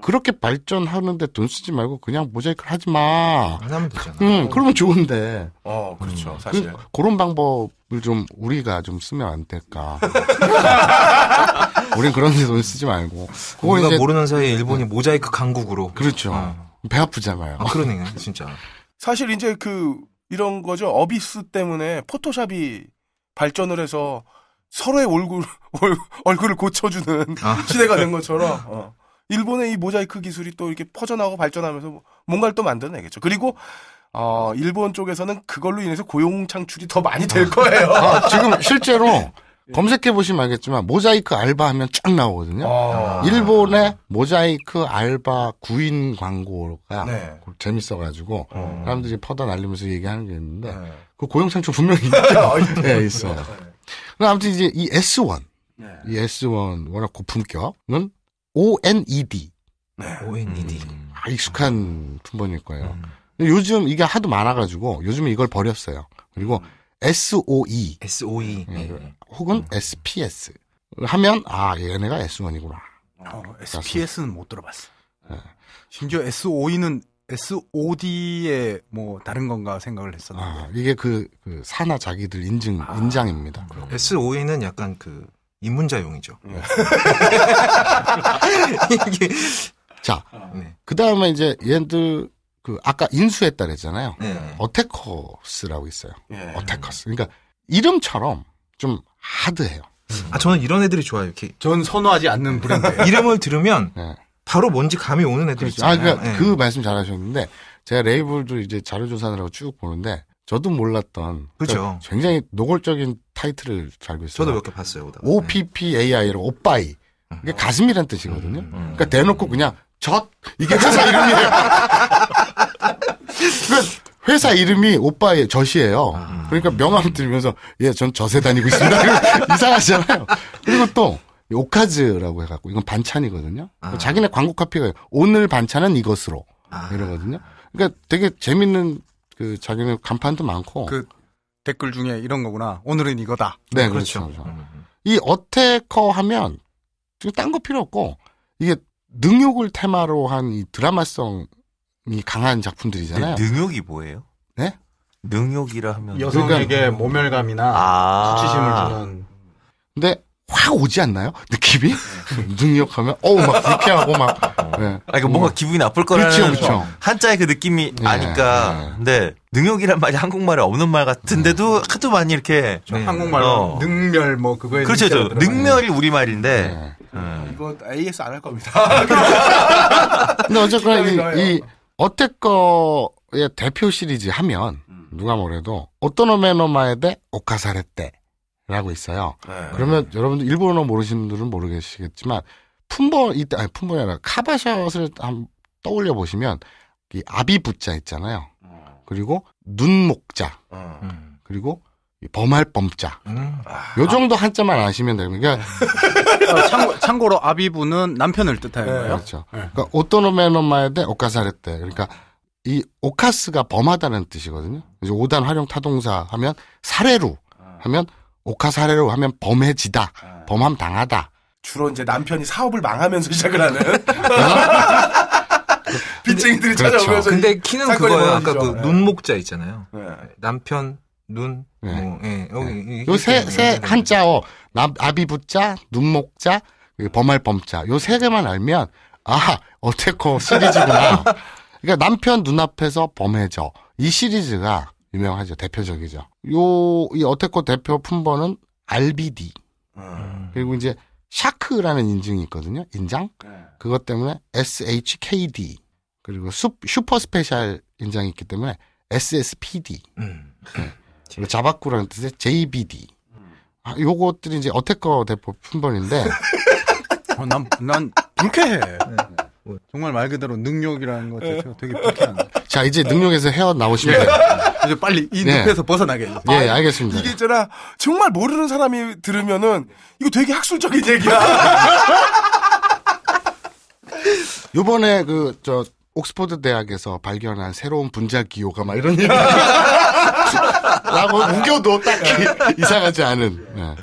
그렇게 발전하는데 돈 쓰지 말고 그냥 모자이크를 하지 마. 안 하면 되잖아. 응, 음, 그러면 좋은데. 어, 그렇죠. 음. 그 사실. 그, 런 방법을 좀 우리가 좀 쓰면 안 될까. 우린 그런 데 돈 쓰지 말고. 우리가 이제, 모르는 사이에 일본이 모자이크 강국으로. 그렇죠. 어. 배 아프잖아요. 아, 그러네 진짜. 사실 이제 그, 이런 거죠. 어비스 때문에 포토샵이 발전을 해서 서로의 얼굴, 얼굴을 고쳐주는 아. 시대가 된 것처럼. 어. 일본의 이 모자이크 기술이 또 이렇게 퍼져나고 가 발전하면서 뭔가를 또 만들어내겠죠. 그리고 어, 일본 쪽에서는 그걸로 인해서 고용 창출이 더 많이 될 아. 거예요. 아, 지금 실제로 예. 검색해 보시면 알겠지만 모자이크 알바 하면 쫙 나오거든요. 아~ 일본의 모자이크 알바 구인 광고가 네. 재밌어 가지고 음. 어. 사람들이 퍼다 날리면서 얘기하는 게 있는데 네. 그 고용 창출 분명히 있죠. 어, 예, 네, 있어요. 그 아무튼 이제 이 S1 이 S1 워낙 고품격은 ONED. 네. ONED. 음. 아, 익숙한 품번일 거예요. 음. 요즘 이게 하도 많아가지고 요즘 이걸 버렸어요. 그리고 음. SOE. SOE. 음. 네, 네. 혹은 SPS. 음. 하면 아 얘네가 S1이구나. 어, 어 SPS는 못 들어봤어. 네. 심지어 SOE는 SOD의 뭐 다른 건가 생각을 했었는데 아, 이게 그, 그 산하 자기들 인증 아, 인장입니다. 그렇구나. SOE는 약간 그 입문자용이죠. 네. 자, 네. 그 다음에 이제 얘들그 아까 인수했다 그랬잖아요. 네. 어테커스라고 있어요. 네. 어테커스. 그러니까 이름처럼 좀 하드해요. 음. 아 저는 이런 애들이 좋아요. 이렇게 전 선호하지 않는 브랜드. 이름을 들으면 네. 바로 뭔지 감이 오는 애들 이죠 그렇죠. 있잖아요. 아, 그러니까 그 네. 말씀 잘하셨는데 제가 레이블도 이제 자료 조사하느라고 쭉 보는데 저도 몰랐던 그러니까 그죠 그러니까 굉장히 노골적인 타이틀을 알고 있어요. 저도 몇 개 봤어요. 오다가. OPPAI로 오빠이 음. 이게 가슴이란 뜻이거든요. 음, 음, 음, 그러니까 대놓고 그냥 젖 이게 회사 이름이에요. 그러니까 회사 이름이 오빠의 젖이에요. 아. 그러니까 명함 들면서 예, 전 젖에 다니고 있습니다. 이상하잖아요. 그리고 또 오카즈라고 해갖고 이건 반찬이거든요. 아. 자기네 광고 카피가 오늘 반찬은 이것으로 아. 이러거든요. 그러니까 되게 재밌는 그자기는 간판도 많고. 그 댓글 중에 이런 거구나. 오늘은 이거다. 네, 네 그렇죠. 그렇죠. 그렇죠. 음, 음. 이 어테커 하면 지금 딴 거 필요 없고 이게 능욕을 테마로 한이 드라마성이 강한 작품들이잖아요. 네, 능욕이 뭐예요? 네? 능욕이라 하면 여성에게 그러니까, 모멸감이나 아. 수치심을 주는. 근데 확 오지 않나요? 느낌이? 능력하면, 어우, 막 불쾌하고, 막. 어. 네. 아, 이거 그 뭔가 뭐. 기분이 나쁠 거라는 그쵸, 그렇죠, 그쵸. 그렇죠. 한자의 그 느낌이 네, 아니까. 네. 근데 능력이란 말이 한국말에 없는 말 같은데도 네. 하도 많이 이렇게. 네. 한국말로 어. 능멸 뭐 그거에. 그렇죠. 그 능멸이 우리말인데. 네. 이거 AS 안 할 겁니다. 근데 어쨌거나 이, 이 어택거의 대표 시리즈 하면 음. 누가 뭐래도 어떤 오메노마에 대 오카사레 때. 라고 있어요. 네. 그러면 여러분들 일본어 모르시는 분들은 모르겠시겠지만 품보 이때 아니 품보가 아니라 카바샷을 한 떠올려 보시면 이 아비부자 있잖아요. 그리고 눈목자 음. 그리고 음. 범할 범자 음. 요 정도 한자만 아시면 됩니다. 그러니까 네. 어, 참고, 참고로 아비부는 남편을 뜻하는 네. 거예요. 그렇죠. 네. 그러니까 오토노메노마에데 오카사레떼 그러니까 이 오카스가 범하다는 뜻이거든요. 이제 오단 활용 타동사 하면 사례로 음. 하면 오카 사례로 하면 범해지다, 아. 범함 당하다. 주로 이제 남편이 사업을 망하면서 시작을 하는 어? 빚쟁이들이 그렇죠. 찾아오면서. 근데 키는 그거예요. 아까 그러니까 그 네. 눈목자 있잖아요. 네. 남편 눈. 네. 뭐, 예. 여기 네. 요세세 한자어 남 아비부자 눈목자 범할 범자 요 세 개만 알면 아 어테코 시리즈구나. 그러니까 남편 눈앞에서 범해져 이 시리즈가 유명하죠. 대표적이죠. 요, 이 어택코 대표 품번은 RBD. 음. 그리고 이제 샤크라는 인증이 있거든요. 인장. 네. 그것 때문에 SHKD. 그리고 슈, 퍼 스페셜 인장이 있기 때문에 SSPD. 음. 네. 그리고 자바쿠라는 뜻의 JBD. 음. 아, 요것들이 이제 어택거 대표 품번인데. 어, 난, 난 불쾌해. 네. 뭐, 정말 말 그대로 능력이라는 것 자체가 네. 되게 불쾌한. 자 이제 능력에서 헤어 나오시면 돼요. 네. 이제 빨리 이 네. 에서 벗어나게. 예, 네, 알겠습니다. 이게 있잖아 정말 모르는 사람이 들으면은 이거 되게 학술적인 얘기야. 요번에 그 저 옥스퍼드 대학에서 발견한 새로운 분자 기호가 막 이런 얘기라고 우겨도 딱히 이상하지 않은. 네.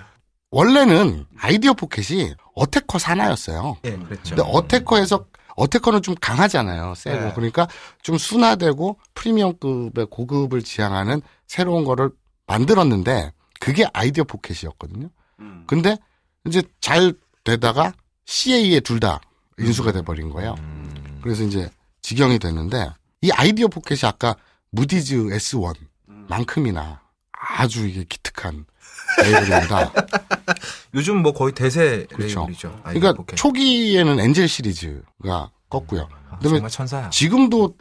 원래는 아이디어 포켓이 어테커 산하였어요. 네, 그렇죠. 근데 어테커에서 어택커는 좀 강하잖아요. 세고 네. 그러니까 좀 순화되고 프리미엄급의 고급을 지향하는 새로운 거를 만들었는데 그게 아이디어 포켓이었거든요. 음. 근데 이제 잘 되다가 CA에 둘다 음. 인수가 돼버린 거예요. 음. 그래서 이제 직영이 됐는데 이 아이디어 포켓이 아까 무디즈 S1만큼이나 음. 아주 이게 기특한 레이블입니다. 요즘 뭐 거의 대세 그렇죠. 레이블이죠. 아, 그러니까 포켓. 초기에는 엔젤 시리즈가 껐고요. 아, 정말 천사야. 지금도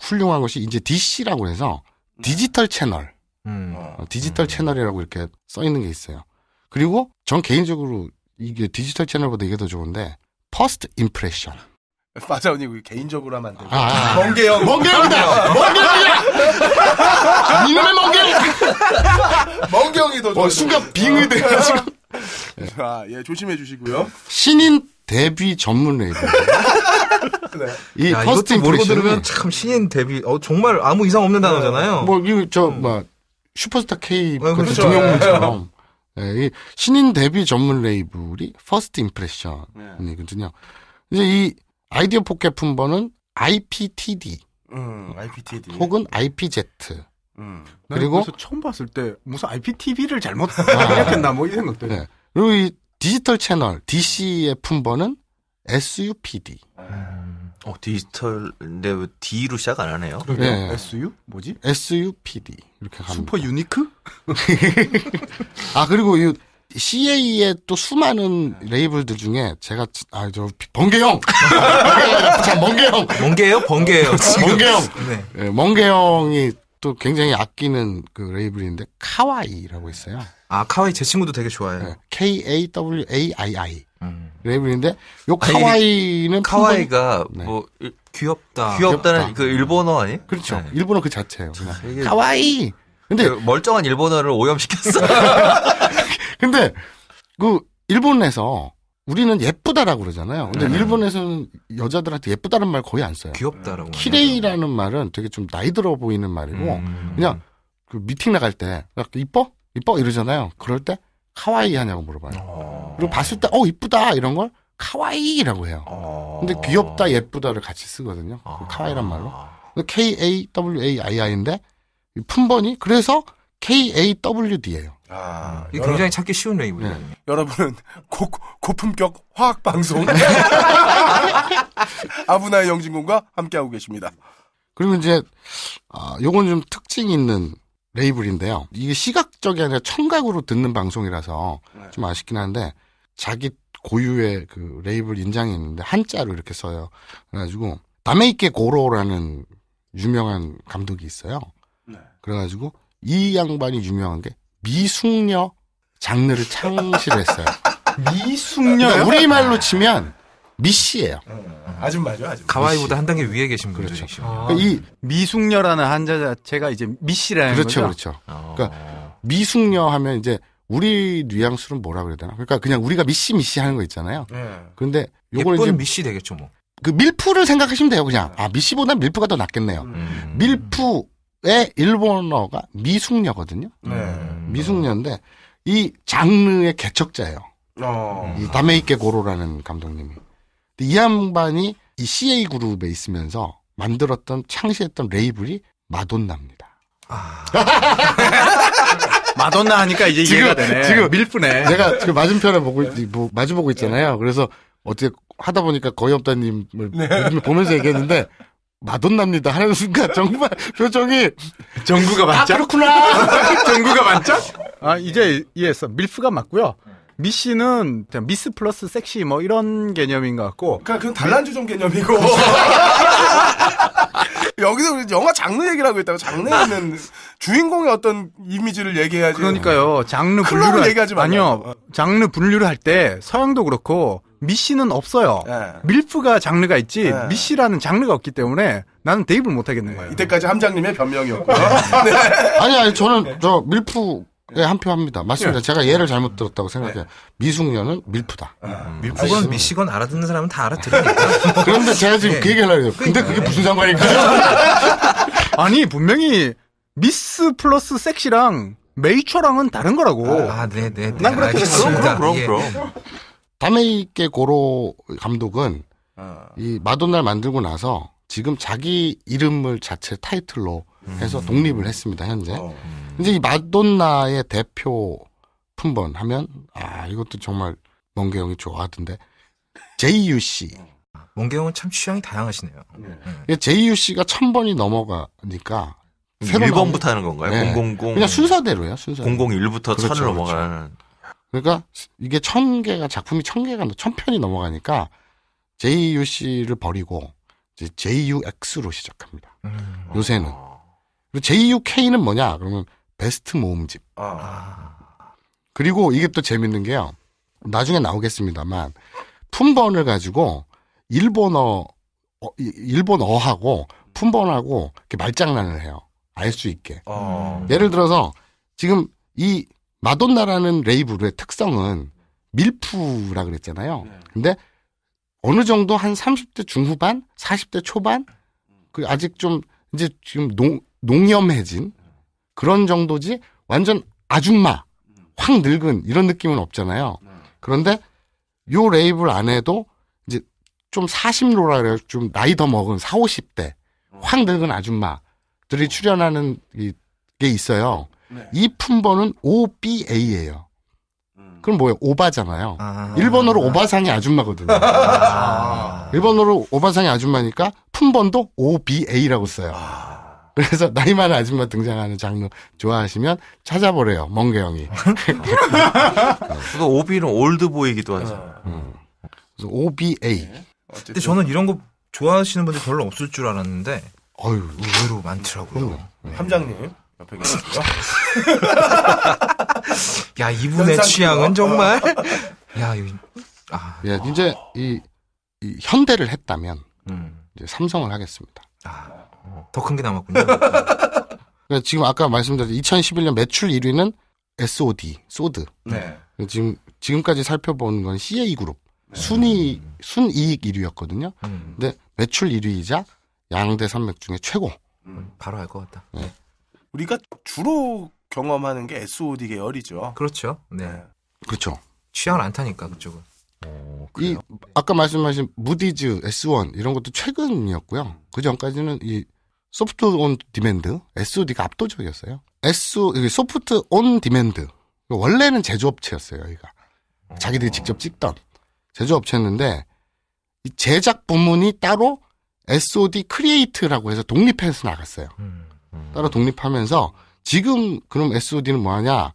훌륭한 것이 이제 DC라고 해서 네. 디지털 채널, 음. 어. 어, 디지털 음. 채널이라고 이렇게 써 있는 게 있어요. 그리고 전 개인적으로 이게 디지털 채널보다 이게 더 좋은데 퍼스트 임프레션. 빠져언니 개인적으로 하면 안 되고. 아, 아, 아. 멍게형. 멍게형이다. 멍게형이야. 니놈의 멍게형. 멍경이도 어, 순간 빙의 돼가지고. 네. 자, 예, 조심해 주시고요. 신인 데뷔 전문회의. 레 네. 이 야, 퍼스트 모르고 들으면 참 신인 데뷔, 어, 정말 아무 이상 없는 네. 단어잖아요. 뭐, 이거 저, 음. 막, 뭐, 슈퍼스타 K 네, 그 그렇죠. 동영문처럼. 네. 네, 이 신인 데뷔 전문 레이블이 퍼스트 임프레션이거든요. 이제 이 아이디어 포켓 품번은 IPTD. 음, IPTD. 혹은 IPZ. 음. 그리고 처음 봤을 때 무슨 IPTV를 잘못 생각했나 뭐이 런 것들. 네. 그리고 이 디지털 채널 DC의 품번은 SUPD. 음. 어 디지털 근데 네, D로 시작 안 하네요. 그러게 네. SU 뭐지? SUPD 이렇게 갑 슈퍼 유니크? 아 그리고 이 CA의 또 수많은 레이블들 중에 제가 아 저 번개형 자 번개형 번개요 번개요 번개형 네. 네, 번개형이 또 굉장히 아끼는 그 레이블인데 카와이라고 있어요. 아 카와이 제 친구도 되게 좋아해요. 네, K A W A I I 음. 레이블인데 요 카와이는 카와이가 품뭐 네. 귀엽다. 귀엽다는 귀엽다. 그 일본어 아니? 그렇죠. 네. 일본어 그 자체예요. 그냥. 카와이. 근데 그 멀쩡한 일본어를 오염시켰어. 근데 그 일본에서 우리는 예쁘다라고 그러잖아요. 근데 네. 일본에서는 여자들한테 예쁘다는 말 거의 안 써요. 귀엽다라고. 키레이라는 말은 되게 좀 나이 들어 보이는 말이고 음. 그냥 그 미팅 나갈 때 이뻐? 이뻐 이러잖아요. 그럴 때 카와이 하냐고 물어봐요. 어. 그리고 봤을 때 어 이쁘다 이런 걸 카와이라고 해요. 어. 근데 귀엽다 예쁘다를 같이 쓰거든요. 그 아. 카와이란 말로. K A W A I I인데 품번이 그래서 K A W D예요. 아, 음. 이 굉장히 찾기 쉬운 레이블이요 에 네. 여러분은 고, 고품격 화학 방송 아브나의 영진군과 함께하고 계십니다. 그리고 이제 아, 요건 좀 특징 있는 레이블인데요. 이게 시각적이 아니라 청각으로 듣는 방송이라서 네. 좀 아쉽긴 한데 자기 고유의 그 레이블 인장이 있는데 한자로 이렇게 써요. 그래가지고 다메이케 고로라는 유명한 감독이 있어요. 네. 그래가지고 이 양반이 유명한 게 미숙녀 장르를 창실했어요. 미숙녀. 그러니까 우리말로 치면 미씨예요. 어, 아줌마죠, 아줌마. 가와이보다 한 단계 위에 계신 분이죠. 그렇죠. 아. 그러니까 이 미숙녀라는 한자 자체가 이제 미씨라는 그렇죠, 거죠. 그렇죠. 아. 그러니까 미숙녀 하면 이제 우리 뉘앙스는 뭐라 그래야 되나? 그러니까 그냥 우리가 미씨 미씨 하는 거 있잖아요. 네. 그런데 요거는 이제 미씨 되겠죠, 뭐. 그 밀프를 생각하시면 돼요, 그냥. 네. 아, 미씨보다 밀프가 더 낫겠네요. 음. 밀프 왜 일본어가 미숙녀거든요. 네. 미숙녀인데 이 장르의 개척자예요. 어. 이 다메이케 고로라는 감독님이. 이 양반이 이 CA 그룹에 있으면서 만들었던 창시했던 레이블이 마돈나입니다. 아... 마돈나 하니까 이제 지금, 이해가 되네. 지금 밀프네. 제가 지금 맞은편에 보고 네. 뭐, 마주 보고 있잖아요. 네. 그래서 어떻게 하다 보니까 거의 없다님을 네. 보면서 얘기했는데 마돈납니다 하는 순간 정말 표정이 정구가 맞죠? 아 그렇구나. 정구가 맞죠? 아 이제 이해했어. 밀프가 맞고요. 미씨는 미스 플러스 섹시 뭐 이런 개념인 것 같고. 그러니까 그건 단란주종 개념이고. 네. 여기서 영화 장르 얘기라고했다고 장르는 주인공의 어떤 이미지를 얘기해야지. 그러니까요. 장르 분류를 얘기하지 마요. 아니요. 어. 장르 분류를 할 때 서양도 그렇고 미씨는 없어요. 네. 밀프가 장르가 있지 네. 미씨라는 장르가 없기 때문에 나는 대입을 못 하겠는 거예요. 이때까지 함장님의 변명이었고. 네. 아니 아니 저는 저 밀프 에한 표 합니다. 맞습니다. 예. 제가 예를 잘못 들었다고 생각해요. 예. 미숙녀는 밀프다. 예. 음. 밀프건 미시건 알아듣는 사람은 다 알아들으니까. 그런데 제가 지금 그 얘기를 하려고. 근데 그러니까. 그게 무슨 상관일까요? 아니, 분명히 미스 플러스 섹시랑 메이처랑은 다른 거라고. 아, 네네. 네, 네. 난 그렇게 생각합니다. 그럼, 그럼, 그럼. 그럼. 다메이케 고로 감독은 어. 이 마돈날 만들고 나서 지금 자기 이름을 자체 타이틀로 음. 해서 음. 독립을 했습니다 현재. 어. 음. 이제 이 마돈나의 대표 품번 하면 아 이것도 정말 멍게형이 좋아하던데 제이유 씨. 어. 멍게형은 참 취향이 다양하시네요. 네. 네. 제이유 씨가 천 번이 넘어가니까 1번부터 하는 건가요? 네. 0 0 그냥 순서대로요. 순서. 001부터 그렇죠, 천을 그렇죠. 넘어가는. 그러니까 이게 천 개가 작품이 천 개가 뭐 천 편이 넘어가니까 JUC를 버리고 이제 JUX로 시작합니다. 음, 요새는 아. 그리고 JUK는 뭐냐? 그러면 베스트 모음집. 아. 그리고 이게 또 재밌는 게요. 나중에 나오겠습니다만 품번을 가지고 일본어 어, 일본어하고 품번하고 이렇게 말장난을 해요. 알 수 있게. 아. 예를 들어서 지금 이 마돈나라는 레이블의 특성은 밀프라 그랬잖아요. 네. 근데 어느 정도 한 30대 중후반, 40대 초반, 그 아직 좀 이제 지금 농, 농염해진 그런 정도지 완전 아줌마, 확 늙은 이런 느낌은 없잖아요. 네. 그런데 요 레이블 안에도 이제 좀 40로라 그래요. 좀 나이 더 먹은 4, 0 50대 확 늙은 아줌마들이 출연하는 이게 있어요. 네. 이 품번은 OBA예요. 음. 그럼 뭐예요? 오바잖아요. 아. 일본어로 오바상이 아줌마거든요. 아. 일본어로 오바상이 아줌마니까 품번도 OBA라고 써요. 아. 그래서 나이 많은 아줌마 등장하는 장르 좋아하시면 찾아보래요. 멍게 형이. 그거 OB는 올드보이기도 하죠. 음. 그래서 OBA. 네. 근데 저는 이런 거 좋아하시는 분들 별로 없을 줄 알았는데 어유 의외로 많더라고요. 음. 함장님 옆에 계시고요 야 이분의 취향은 정말. 어. 야, 이, 아, 예, 어. 이제 이, 이, 현대를 했다면 음. 이제 삼성을 하겠습니다. 아, 어, 더큰 게 남았군요. 네. 그러니까 지금 아까 말씀드린 렸 2011년 매출 1위는 SOD, 소드. 네. 그러니까 지금 지금까지 살펴본 건 CA e 그룹 네. 순위 순이익 1위였거든요. 음. 근데 매출 1위이자 양대 산맥 중에 최고. 음, 바로 알 것 같다. 네. 우리가 주로 경험하는 게 SOD 계열이죠. 그렇죠. 네. 네. 그렇죠. 취향을 안 타니까 그쪽은. 어, 이 아까 말씀하신 무디즈 S1 이런 것도 최근이었고요. 그 전까지는 이 소프트 온 디맨드 SOD가 압도적이었어요. S 소프트 온 디맨드 원래는 제조업체였어요. 여기가 자기들이 어. 직접 찍던 제조업체였는데 이 제작 부문이 따로 SOD 크리에이트라고 해서 독립해서 나갔어요. 음. 따로 독립하면서 지금 그럼 SOD는 뭐하냐?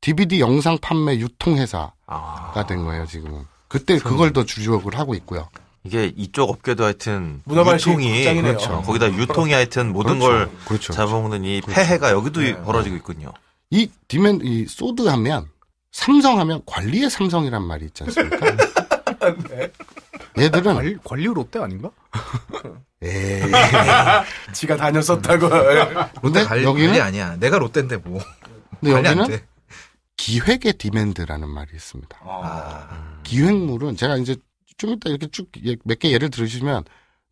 DVD 영상 판매 유통회사가 아. 된 거예요 지금은. 그때 그럼. 그걸 더 주력을 하고 있고요. 이게 이쪽 업계도 하여튼 유통이 그렇죠. 거기다 유통이 하여튼 모든 그렇죠. 걸 그렇죠. 잡아먹는 이 그렇죠. 폐해가 여기도 네. 벌어지고 있군요. 이 디맨 이 소드 하면 삼성 하면 관리의 삼성이란 말이 있지 않습니까? 네. 얘들은 아, 관리, 관리 롯데 아닌가? 에 예. 지가 다녔었다고. 근데 갈, 여기는 관리 아니야. 내가 롯데인데 뭐. 근데 여기는 기획의 디맨드라는 말이 있습니다. 아. 아. 기획물은 제가 이제 좀 이따 이렇게 쭉 몇 개 예, 예를 들으시면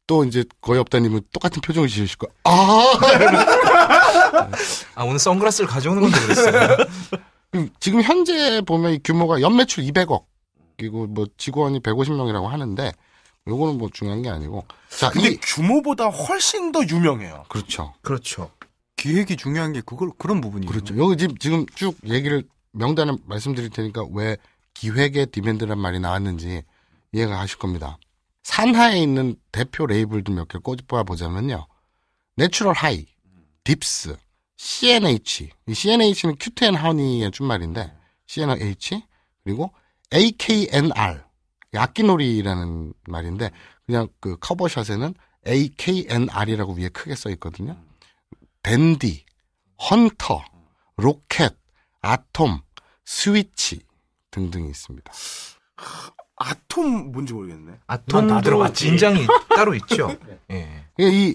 또 이제 거의 없다님은 똑같은 표정을 지으실 거. 아. 아 오늘 선글라스를 가져오는 건데 그랬어요. 지금 현재 보면 이 규모가 연매출 200억. 바뀌고 뭐 직원이 150명이라고 하는데 요거는 뭐 중요한 게 아니고. 자, 근데 이, 규모보다 훨씬 더 유명해요. 그렇죠. 그렇죠. 기획이 중요한 게 그걸 그런 부분이에요. 그렇죠. 여기 지금 지금 쭉 얘기를 명단을 말씀드릴 테니까 왜 기획의 디맨드란 말이 나왔는지 이해가 가실 겁니다. 산하에 있는 대표 레이블들 몇개 꼬집어 보자면요. 내추럴 하이, 딥스, CNH. 이 CNH는 큐텐앤 하니의 준말인데 CNH 그리고 AKNR 악기놀이라는 말인데 그냥 그 커버샷에는 AKNR이라고 위에 크게 써 있거든요. 댄디, 헌터, 로켓, 아톰, 스위치 등등이 있습니다. 아톰 뭔지 모르겠네. 아톰도 들장이 따로 있죠. 예. 예. 이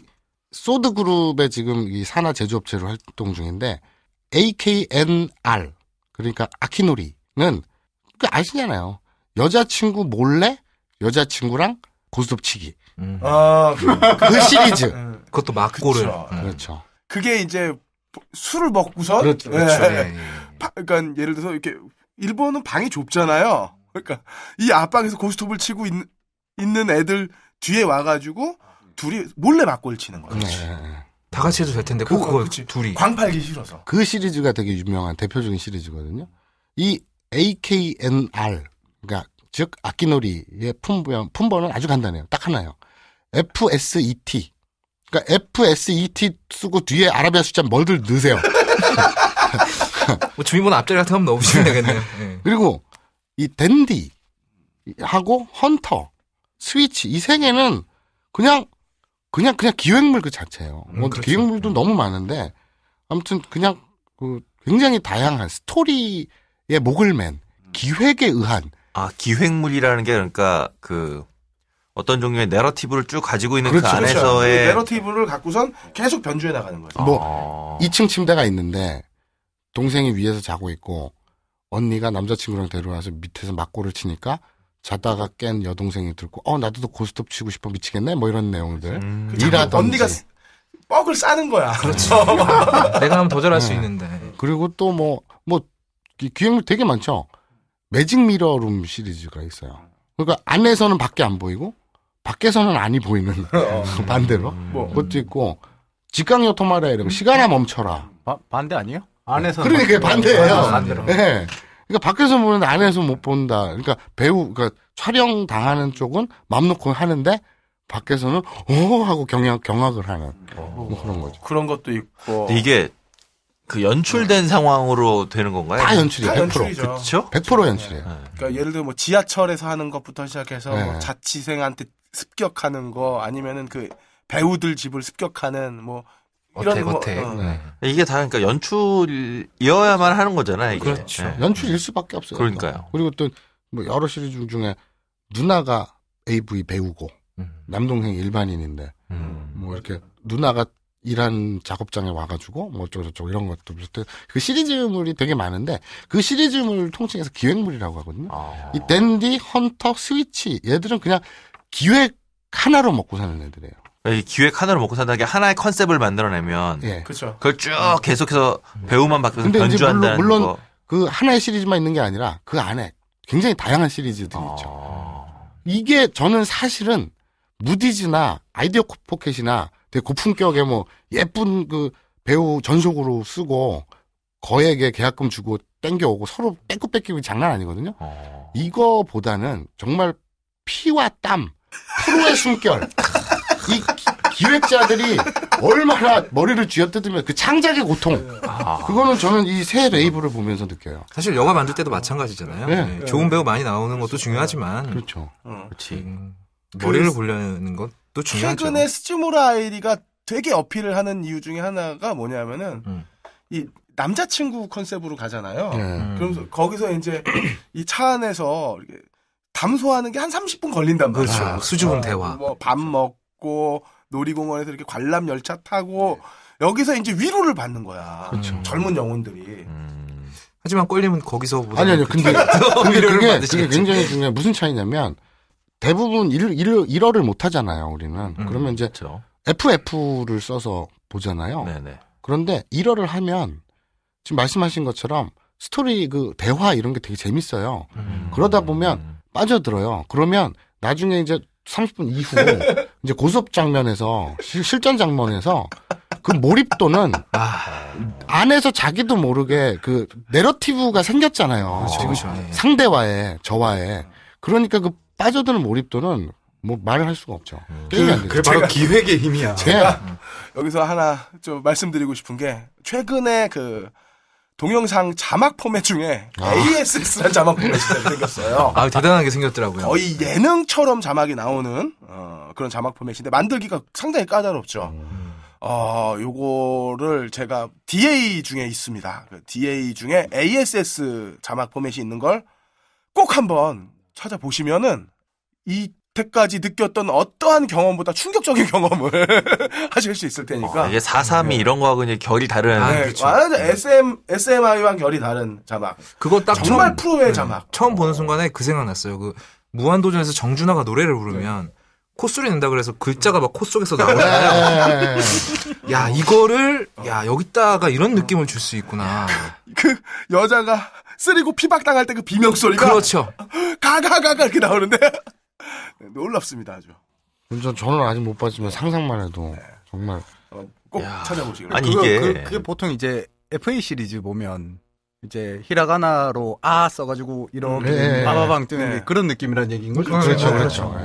소드 그룹의 지금 이 산하 제조업체로 활동 중인데 AKNR 그러니까 아키놀이는 그 아시잖아요. 여자친구 몰래 여자친구랑 고스톱치기. 음. 아, 그, 그, 그 시리즈. 네. 그것도 막고를. 그렇죠. 음. 그렇죠. 그게 이제 술을 먹고서 그렇죠. 예. 그렇죠. 네, 예. 예. 바, 그러니까 예를 들어서 이렇게 일본은 방이 좁잖아요. 그러니까 이 앞방에서 고스톱을 치고 있, 는 애들 뒤에 와가지고 둘이 몰래 막고를 치는 거예요. 그렇죠. 네, 다 같이 해도 될 텐데 그거 둘이 광팔기 싫어서 그 시리즈가 되게 유명한 대표적인 시리즈거든요. 이 AKNR 그러니까 즉 악기놀이의 품번 품번은 아주 간단해요. 딱 하나요. FSET 그러니까 FSET 쓰고 뒤에 아라비아 숫자 뭘들 넣으세요. 뭐 주민번호 앞자리 같은 거 넣으시면 되겠네요. 네. 그리고 이 댄디 하고 헌터, 스위치 이 세 개는 그냥 그냥 그냥 기획물 그 자체예요. 음, 뭐 그렇죠. 기획물도 네. 너무 많은데 아무튼 그냥 그 굉장히 다양한 스토리 목을 예, 맨 음. 기획에 의한 아 기획물이라는 게 그러니까 그 어떤 종류의 내러티브를 쭉 가지고 있는 그 그렇죠, 그렇죠. 그 안에서의 그렇죠. 내러티브를 갖고선 계속 변주해 나가는 거죠. 뭐 아. 2층 침대가 있는데 동생이 위에서 자고 있고 언니가 남자친구랑 데려와서 밑에서 막고를 치니까 자다가 깬 여동생이 들고 어 나도 고스톱 치고 싶어 미치겠네 뭐 이런 내용들 음. 이라든지 그 언니가 뻑을 싸는 거야. 그렇죠. 내가 하면 더 잘할 네. 수 있는데. 그리고 또뭐 기획물 되게 많죠. 매직 미러룸 시리즈가 있어요. 그러니까 안에서는 밖에 안 보이고 밖에서는 안이 보이는 어. 반대로 음. 뭐. 그것도 있고 직강 요토마라 이런 거 시간아 멈춰라. 바, 반대 아니에요? 안에서 그러니까 반대예요. 네. 그러니까 밖에서 보는데 안에서 못 본다. 그러니까 배우 그러니까 촬영 당하는 쪽은 맘 놓고 하는데 밖에서는 오 하고 경악 경악을 하는 뭐 그런 거죠. 그런 것도 있고 이게 그 연출된 네. 상황으로 되는 건가요? 다 연출이에요. 다 100%. 연출이죠. 그렇100% 연출이에요. 네. 그러니까 예를 들어 뭐 지하철에서 하는 것부터 시작해서 네. 뭐 자취생한테 습격하는 거 아니면은 그 배우들 집을 습격하는 뭐, 뭐 이런 어택, 뭐 거어 어. 네. 네. 이게 다 그러니까 연출이어야만 하는 거잖아요. 이게. 그렇죠. 네. 연출일 수밖에 없어요. 그러니까요. 그리고 또뭐 여러 시리즈 중에 누나가 AV 배우고 음. 남동생 일반인인데 음. 뭐 이렇게 누나가 일한 작업장에 와가지고 뭐 어쩌고저쩌고 이런 것도 비슷해. 그 시리즈물이 되게 많은데 그 시리즈물을 통칭해서 기획물이라고 하거든요. 아. 이 댄디, 헌터, 스위치 얘들은 그냥 기획 하나로 먹고 사는 애들이에요. 네, 이 기획 하나로 먹고 산다는 게 하나의 컨셉을 만들어내면 예. 그렇죠. 그걸 쭉 음. 계속해서 음. 배우만 바뀌면서 변주한다는 물론, 물론 그 하나의 시리즈만 있는 게 아니라 그 안에 굉장히 다양한 시리즈들이 아. 있죠. 이게 저는 사실은 무디즈나 아이디어 포켓이나 되게 고품격의 뭐 예쁜 그 배우 전속으로 쓰고 거액의 계약금 주고 땡겨오고 서로 뺏고 뺏기고 장난 아니거든요. 어. 이거보다는 정말 피와 땀, 프로의 숨결. 이 기, 기획자들이 얼마나 머리를 쥐어뜯으면 그 창작의 고통. 아. 그거는 저는 이 새 레이블을 보면서 느껴요. 사실 영화 만들 때도 마찬가지잖아요. 네. 네. 좋은 배우 많이 나오는 것도 중요하지만. 그렇죠. 어. 그렇지. 음, 머리를 그... 굴려는 것또 중요하죠. 최근에 스즈무라 아이리가 되게 어필을 하는 이유 중에 하나가 뭐냐면은 음. 이 남자친구 컨셉으로 가잖아요. 예. 음. 그럼 거기서 이제 이 차 안에서 담소하는 게 한 30분 걸린단 말이죠. 그렇죠. 아, 수줍은 아, 대화. 뭐밥 그렇죠. 먹고 놀이공원에서 이렇게 관람 열차 타고 네. 여기서 이제 위로를 받는 거야. 그렇죠. 젊은 영혼들이. 음. 하지만 꼴리면 거기서 아니 아니 근데, 근데 그게, 그게 굉장히 중요해 무슨 차이냐면 대부분 일, 일, 일어를 못 하잖아요, 우리는. 음, 그러면 이제 그렇죠. FF를 써서 보잖아요. 네네. 그런데 일어를 하면 지금 말씀하신 것처럼 스토리 그 대화 이런 게 되게 재밌어요. 음, 그러다 보면 음. 빠져들어요. 그러면 나중에 이제 30분 이후 이제 고스톱 장면에서 실전 장면에서 그 몰입도는 아... 안에서 자기도 모르게 그 내러티브가 생겼잖아요. 그렇죠, 그렇 상대와의 저와의 그러니까 그 빠져드는 몰입도는 뭐 말을 할 수가 없죠. 음. 게임 그, 게 되죠. 그 바로 기획의 힘이야. 제가 여기서 하나 좀 말씀드리고 싶은 게 최근에 그 동영상 자막 포맷 중에 아. ASS란 자막 포맷이 생겼어요. 아 대단하게 생겼더라고요. 거의 예능처럼 자막이 나오는 어, 그런 자막 포맷인데 만들기가 상당히 까다롭죠. 음. 어 요거를 제가 DA 중에 있습니다. 그 DA 중에 ASS 자막 포맷이 있는 걸 꼭 한번 찾아보시면은 이때까지 느꼈던 어떠한 경험보다 충격적인 경험을 하실 수 있을 테니까. 어, 이게 사삼이 네. 이런 거하고는 결이 다른. 아, 네, 그렇죠. 완전 아, 네. SM, SMI와 결이 다른 자막. 그거 딱 정말 처음, 프로의 네. 자막. 처음 보는 순간에 그 생각났어요. 그 무한도전에서 정준하가 노래를 부르면 네. 콧소리 낸다 그래서 글자가 막콧 속에서 나오잖아요. 야 이거를 야 여기다가 이런 느낌을 줄 수 있구나. 그 여자가 쓰리고 피박 당할 때 그 비명 소리가 그렇죠. 가가가가 이렇게 나오는데 네, 놀랍습니다, 아주. 전 저는 아직 못 봤지만 상상만 해도 정말 꼭 야. 찾아보시길. 아니 그거, 이게 그, 그게 보통 이제 FA 시리즈 보면 이제 히라가나로 아 써가지고 이렇게 음, 네, 네, 네. 바바방 뜨는 네. 그런 느낌이란 얘기인 거죠. 그렇죠, 그렇죠.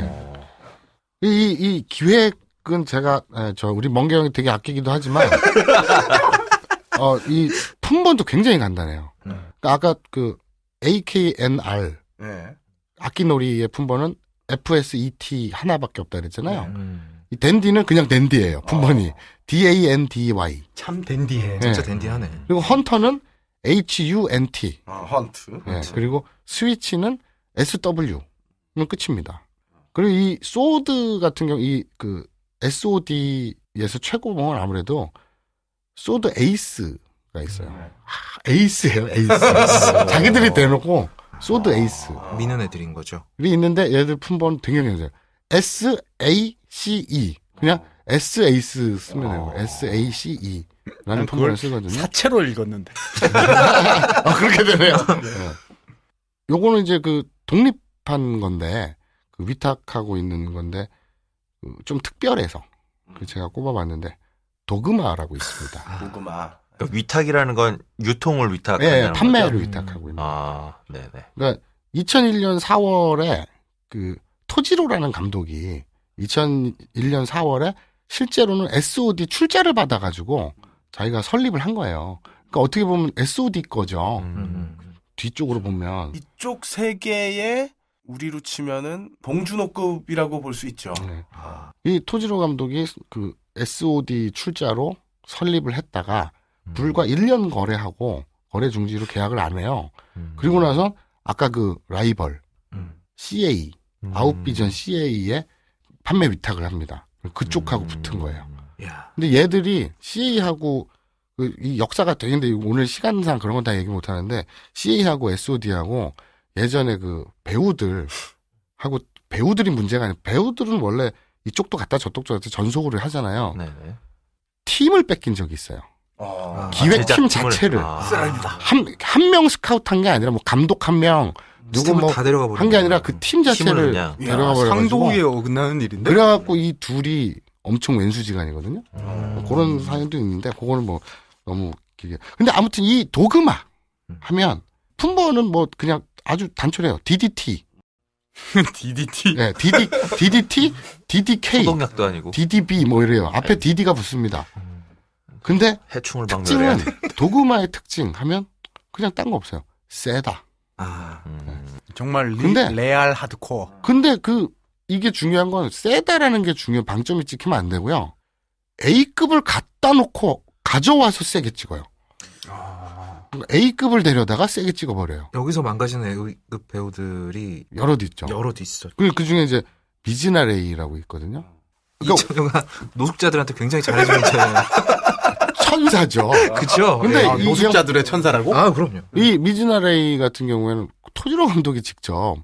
이이 네. 이 기획은 제가 저 우리 멍게 형이 되게 아끼기도 하지만 어 이 품번도 굉장히 간단해요. 그러니까 아까 그 AKNR 악기놀이의 품번은 FSET 하나밖에 없다 그랬잖아요. 네. 음. 이 댄디는 그냥 댄디예요. 분번이 어. D-A-N-D-Y. 참 댄디해. 네. 진짜 댄디하네. 그리고 헌터는 H-U-N-T. 아, 헌트. 네, 그리고 스위치는 S-W는 끝입니다. 그리고 이 소드 같은 경우 이 그 SOD에서 최고봉은 아무래도 소드 에이스가 있어요. 네. 아, 에이스예요, 에이스. 자기들이 대놓고 소드 에이스. 아, 미는 애들인 거죠. 이 있는데 얘들 품번 되게 괜찮아요. S A C E 그냥 S 에이스 쓰면 돼요. S A C E. 라는 아, 품번을 쓰거든요. 사체로 읽었는데. 아, 그렇게 되네요. 네. 네. 요거는 이제 그 독립한 건데, 그 위탁하고 있는 건데, 그 좀 특별해서, 그 제가 음. 꼽아봤는데, 도그마라고 있습니다. 아, 도그마. 그러니까 위탁이라는 건 유통을 위탁 예, 네, 판매를 거죠? 위탁하고 있는. 아, 네네. 그러니까 2001년 4월에 그 토지로라는 감독이 2001년 4월에 실제로는 SOD 출자를 받아가지고 자기가 설립을 한 거예요. 그러니까 어떻게 보면 SOD 거죠. 음. 뒤쪽으로 보면 이쪽 세계에 우리로 치면은 봉준호급이라고 볼 수 있죠. 네. 아. 이 토지로 감독이 그 SOD 출자로 설립을 했다가 불과 1년 거래하고 거래 중지로 계약을 안 해요. 음. 그리고 나서 아까 그 라이벌 음. CA 음. 아웃비전 CA에 판매 위탁을 합니다. 그쪽하고 붙은 거예요. 근데 얘들이 CA하고 그 이 역사가 되는데 오늘 시간상 그런 건 다 얘기 못 하는데 CA하고 SOD하고 예전에 그 배우들 하고 배우들이 문제가 아니라 배우들은 원래 이쪽도 갔다 저쪽도 갔다 전속으로 하잖아요. 네네. 팀을 뺏긴 적이 있어요. 아, 아, 기획팀 자체를 아. 한, 한 명 스카우트한 게 아니라 뭐 감독 한 명, 누구 뭐 한 게 아니라 그 팀 자체를 데려가 버려 상도에 어긋나는 일인데. 그래갖고 이 둘이 엄청 왼수지간이거든요. 음. 그런 사연도 있는데 그거는 뭐 너무 길게. 근데 아무튼 이 도그마 음. 하면 품번은 뭐 그냥 아주 단촐해요. DDT. DDT. 네, DD, DDT, DDK. 소독약도 아니고. DDB 뭐 이래요. 앞에 DD가 붙습니다. 음. 근데 해충을 특징은 도그마의 특징 하면 그냥 딴 거 없어요. 세다. 아 음. 네. 정말 리, 근데, 레알 하드코어. 근데 그 이게 중요한 건 세다라는 게 중요. 한 방점이 찍히면 안 되고요. A급을 갖다 놓고 가져와서 세게 찍어요. 아... A급을 데려다가 세게 찍어버려요. 여기서 망가지는 A급 배우들이 여럿 있죠. 여럿 있어. 그리고 그 중에 이제 비즈나 레이라고 있거든요. 그러니까... 이가 노숙자들한테 굉장히 잘해주는 차예요. 천사죠. 그렇죠. 근데 예. 아, 노숙자들의 천사라고? 아 그럼요. 음. 이 미즈나레이 같은 경우에는 토지로 감독이 직접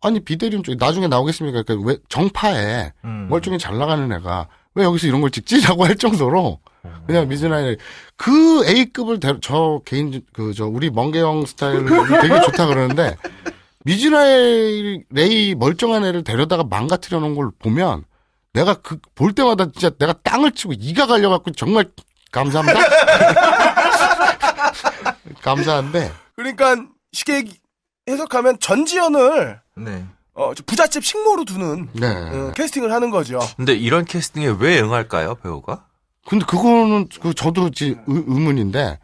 아니 비대리움 쪽 나중에 나오겠습니까? 그러니까 왜 정파에 음. 멀쩡히 잘 나가는 애가 왜 여기서 이런 걸 찍지라고 할 정도로 그냥 어. 미즈나이 그 A급을 대, 저 개인 그 저 우리 멍게형 스타일 되게 좋다 그러는데 미즈나 레이 멀쩡한 애를 데려다가 망가뜨려 놓은 걸 보면 내가 그 볼 때마다 진짜 내가 땅을 치고 이가 갈려 갖고 정말 감사합니다. 감사한데. 그러니까 쉽게 해석하면 전지현을 네. 어, 부잣집 식모로 두는 네. 어, 캐스팅을 하는 거죠. 근데 이런 캐스팅에 왜 응할까요, 배우가? 근데 그거는 그 저도 지 의, 문인데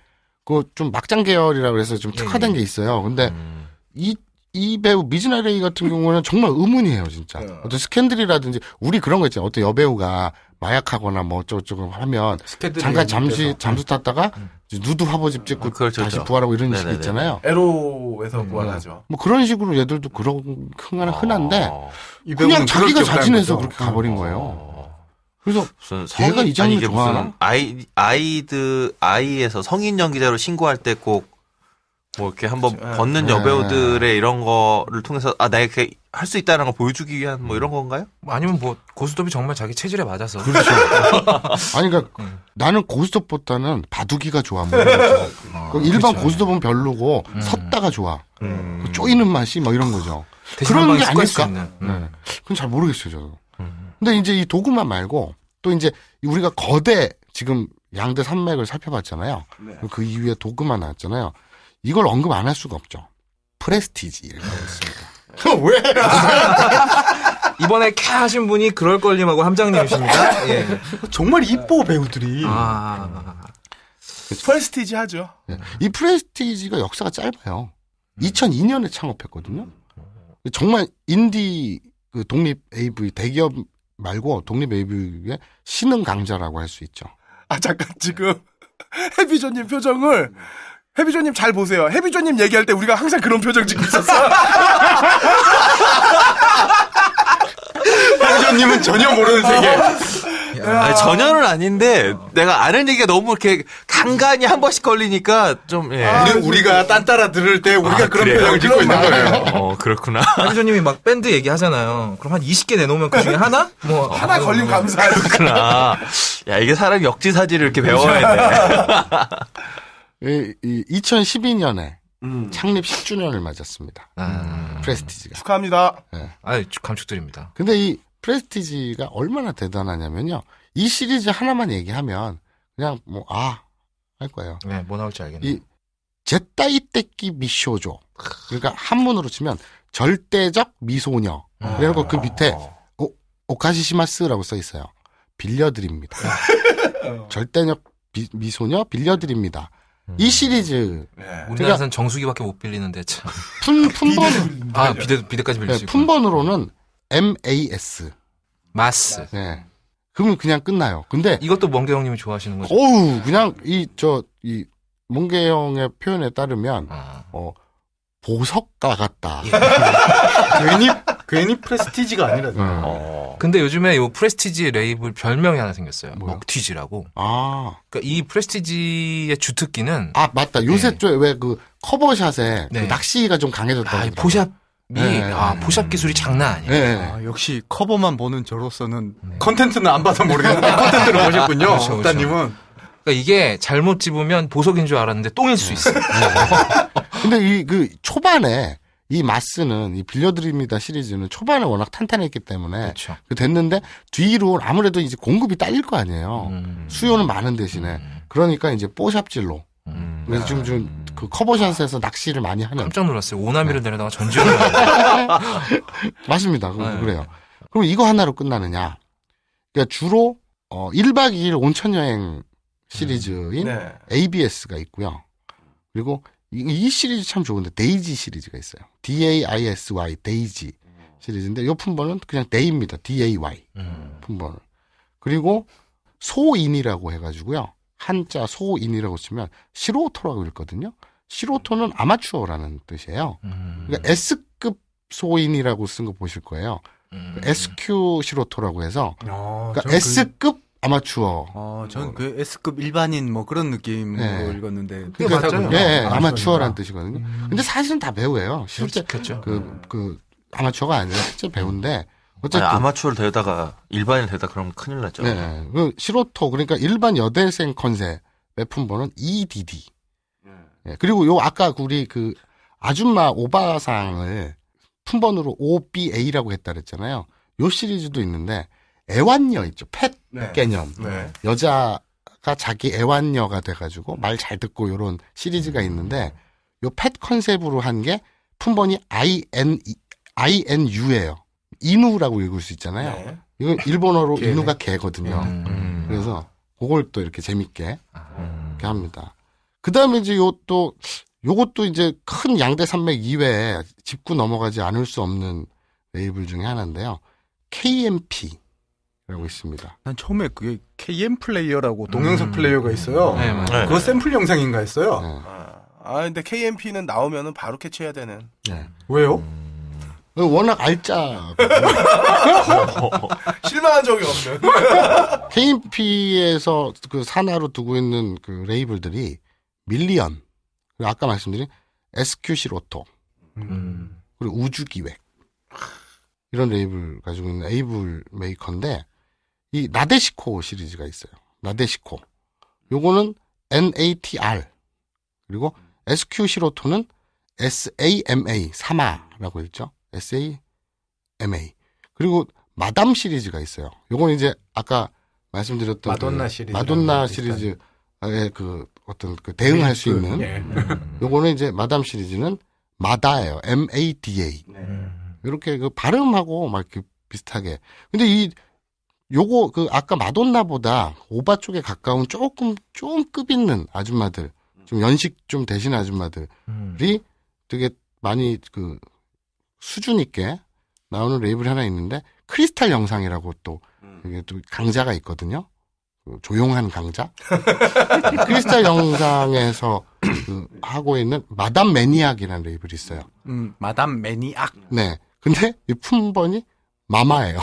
그 좀 막장 계열이라 그래서 좀 특화된 예. 게 있어요. 근데 음. 이이 배우 미즈나 레이 같은 경우는 정말 의문이에요, 진짜. 네. 어떤 스캔들이라든지 우리 그런 거 있잖아요. 어떤 여배우가 마약하거나 뭐 어쩌고저쩌고 하면 잠깐 잠시 돼서. 잠수 탔다가 음. 누드 화보집 찍고 아, 그렇죠, 다시 부활하고 그렇죠. 이런 네네네. 식이 있잖아요. 에로에서 음. 부활하죠. 뭐 그런 식으로 얘들도 그런 큰 흥한 흔한데 아, 그냥 자기가 자진해서 그렇게 가버린 거예요. 아. 그래서 얘가 이 장르 좋아하는 아이 아이드 아이에서 성인 연기자로 신고할 때꼭 뭐 이렇게 한번 그렇죠. 벗는 예. 여배우들의 이런 거를 통해서 아 내가 이렇게 할 수 있다는 걸 보여주기 위한 뭐 음. 이런 건가요? 뭐 아니면 뭐 고스톱이 정말 자기 체질에 맞아서 그렇죠. 아니 그러니까 음. 나는 고스톱보다는 바둑이가 좋아. 뭐. 어, 일반 그렇죠. 고스톱은 별로고 음. 섰다가 좋아. 음. 뭐 쪼이는 맛이 뭐 이런 거죠. 그런 게 아닐까? 음. 네. 그건 잘 모르겠어요 저도. 근데 이제 이 도구만 말고 또 이제 우리가 거대 지금 양대 산맥을 살펴봤잖아요. 네. 그 이후에 도그만 나왔잖아요. 이걸 언급 안 할 수가 없죠. 프레스티지 이라고 있습니다. 왜? 이번에 캬 하신 분이 그럴 걸님하고 함장님이십니다. 예. 정말 이뻐 배우들이. 아. 그렇죠? 프레스티지 하죠. 네. 이 프레스티지가 역사가 짧아요. 2002년에 음. 창업했거든요. 정말 인디 그 독립 AV 대기업 말고 독립 AV의 신흥 강자라고 할 수 있죠. 아 잠깐 지금 해비조님 표정을 해비조님 잘 보세요. 해비조님 얘기할 때 우리가 항상 그런 표정 짓고 있었어. 해비조님은 전혀 모르는 세계. 아. 아니, 전혀는 아닌데 내가 아는 얘기가 너무 이렇게 간간히 한 번씩 걸리니까 좀 예. 아, 우리가 딴따라 들을 때 우리가 아, 그런 그래요? 표정을 짓고 있는 거예요. 어 그렇구나. 비조님이막 밴드 얘기하잖아요. 그럼 한 20개 내놓으면 그 중에 하나? 뭐 하나 걸리면 감사해요. 그렇구나. 야 이게 사람 역지사지를 이렇게 배워야 돼. 2012년에 음. 창립 10주년을 맞았습니다. 아. 프레스티지가. 축하합니다. 네. 아 감축드립니다. 근데 이 프레스티지가 얼마나 대단하냐면요. 이 시리즈 하나만 얘기하면 그냥 뭐, 아, 할 거예요. 네, 뭐 나올지 알겠네이 제따이떼끼 미쇼조. 그러니까 한문으로 치면 절대적 미소녀. 아. 그리고그 밑에 어. 오, 오카시시마스라고 써 있어요. 빌려드립니다. 어. 절대적 비, 미소녀 빌려드립니다. 음. 이 시리즈 네. 그러니까 우리나라에서는 정수기밖에 못 빌리는데 참. 푼 푼번 아, 아 비대 비대까지 빌릴 네, 수 있고. 푼번으로는 MAS. 마스. 네. 그러면 그냥 끝나요. 근데 이것도 멍게 형님이 좋아하시는 거죠. 어우 그냥 이 저이 멍게 형의 표현에 따르면 아. 어 보석가 같다. 예. 괜히 괜히 프레스티지가 아니라. 네. 어. 근데 요즘에 이 프레스티지 레이블 별명이 하나 생겼어요. 뭐요? 먹튀지라고. 아. 그러니까 이 프레스티지의 주특기는 아 맞다. 요새 네. 왜그 커버샷에 그 네. 낚시가 좀 강해졌다고. 아, 그샵 이, 네. 아, 보샵 기술이 장난 아니에요. 네. 아, 역시 커버만 보는 저로서는 컨텐츠는 안 봐서 모르겠는데 컨텐츠를 보셨군요. 그렇 그렇죠. 님은 그러니까 이게 잘못 집으면 보석인 줄 알았는데 똥일 수 있어요. 근데 이 그 초반에 이 마스는 이 빌려드립니다 시리즈는 초반에 워낙 탄탄했기 때문에 그렇죠. 그 됐는데 뒤로 아무래도 이제 공급이 딸릴 거 아니에요. 음. 수요는 많은 대신에 음. 그러니까 이제 뽀샵질로 음. 그래서 지금 좀그 음. 커버샷에서 낚시를 많이 하는 깜짝 놀랐어요. 오나미를 네. 내려다가 전지현 맞습니다. 네. 그래요. 그럼 이거 하나로 끝나느냐? 그러니까 주로 어 1박 2일 온천 여행 시리즈인 음. 네. ABS가 있고요. 그리고 이 시리즈 참 좋은데 데이지 시리즈가 있어요. DAISY, 데이지 시리즈인데 요 품번은 그냥 데이입니다. DAY 음. 품번. 그리고 소인이라고 해가지고요. 한자 소인이라고 쓰면 시로토라고 읽거든요. 시로토는 아마추어라는 뜻이에요. 음. 그러니까 S급 소인이라고 쓴 거 보실 거예요. 음. SQ 시로토라고 해서 아, 그러니까 어, S급 아마추어. 아, 저는 그 S급 일반인 뭐 그런 느낌으로 네. 읽었는데. 그게 그러니까 맞죠. 예, 네, 아마추어란 뜻이거든요. 음. 근데 사실은 다 배우예요. 실제 그렇죠. 그, 음. 그 아마추어가 아니라 실제 배우인데 어쨌든 아니, 아마추어를 되다가 일반인 을 되다 그러면 큰일 났죠. 네, 네, 그 시로토 그러니까 일반 여대생 컨셉의 품번은 EDD. 네. 예. 예, 그리고 요 아까 우리 그 아줌마 오바상을 품번으로 OBA라고 했다 그랬잖아요. 요 시리즈도 있는데 애완녀 있죠. 펫 네. 네. 개념. 네. 여자가 자기 애완녀가 돼가지고 말 잘 듣고 요런 시리즈가 음. 있는데 요 펫 컨셉으로 한 게 품번이 IN, INU예요. 이누라고 읽을 수 있잖아요. 네. 이거 일본어로 개. 이누가 개거든요. 음, 음. 그래서 그걸 또 이렇게 재밌게 음. 이렇게 합니다. 그 다음에 이제 요 또, 요것도 이제 큰 양대 산맥 이외에 짚고 넘어가지 않을 수 없는 레이블 중에 하나인데요. KMP. 라고 있습니다. 난 처음에 그게 KM 플레이어라고 동영상 음. 플레이어가 있어요. 네, 맞아요. 그거 네. 샘플 영상인가 했어요. 네. 아, 아 근데 KMP는 나오면은 바로 캐치해야 되는. 네. 왜요? 음... 워낙 알짜. 실망한 적이 없는. KMP에서 그 산하로 두고 있는 그 레이블들이 밀리언, 그리고 아까 말씀드린 SQC 로토, 음. 그리고 우주기획. 이런 레이블 가지고 있는 에이블 메이커인데, 이 나데시코 시리즈가 있어요. 나데시코. 요거는 NATR. 그리고 SQ 시로토는 SAMA, 사마라고 했죠 SAMA. 그리고 마담 시리즈가 있어요. 요건 이제 아까 말씀드렸던 마돈나 그 시리즈 마돈나 시리즈의 그 어떤 그 대응할 수 그, 있는 예. 음. 요거는 이제 마담 시리즈는 마다예요. M A D A. 네. 이렇게 그 발음하고 막 이렇게 비슷하게. 근데 이 요거 그 아까 마돈나보다 오바 쪽에 가까운 조금 좀급 있는 아줌마들 좀 연식 좀 되신 아줌마들이 음. 되게 많이 그 수준 있게 나오는 레이블 하나 있는데 크리스탈 영상이라고 또 이게 음. 또 강자가 있거든요. 그 조용한 강자 크리스탈 영상에서 그 하고 있는 마담 매니악이라는 레이블이 있어요. 음, 마담 매니악. 네. 근데 이 품번이 마마예요.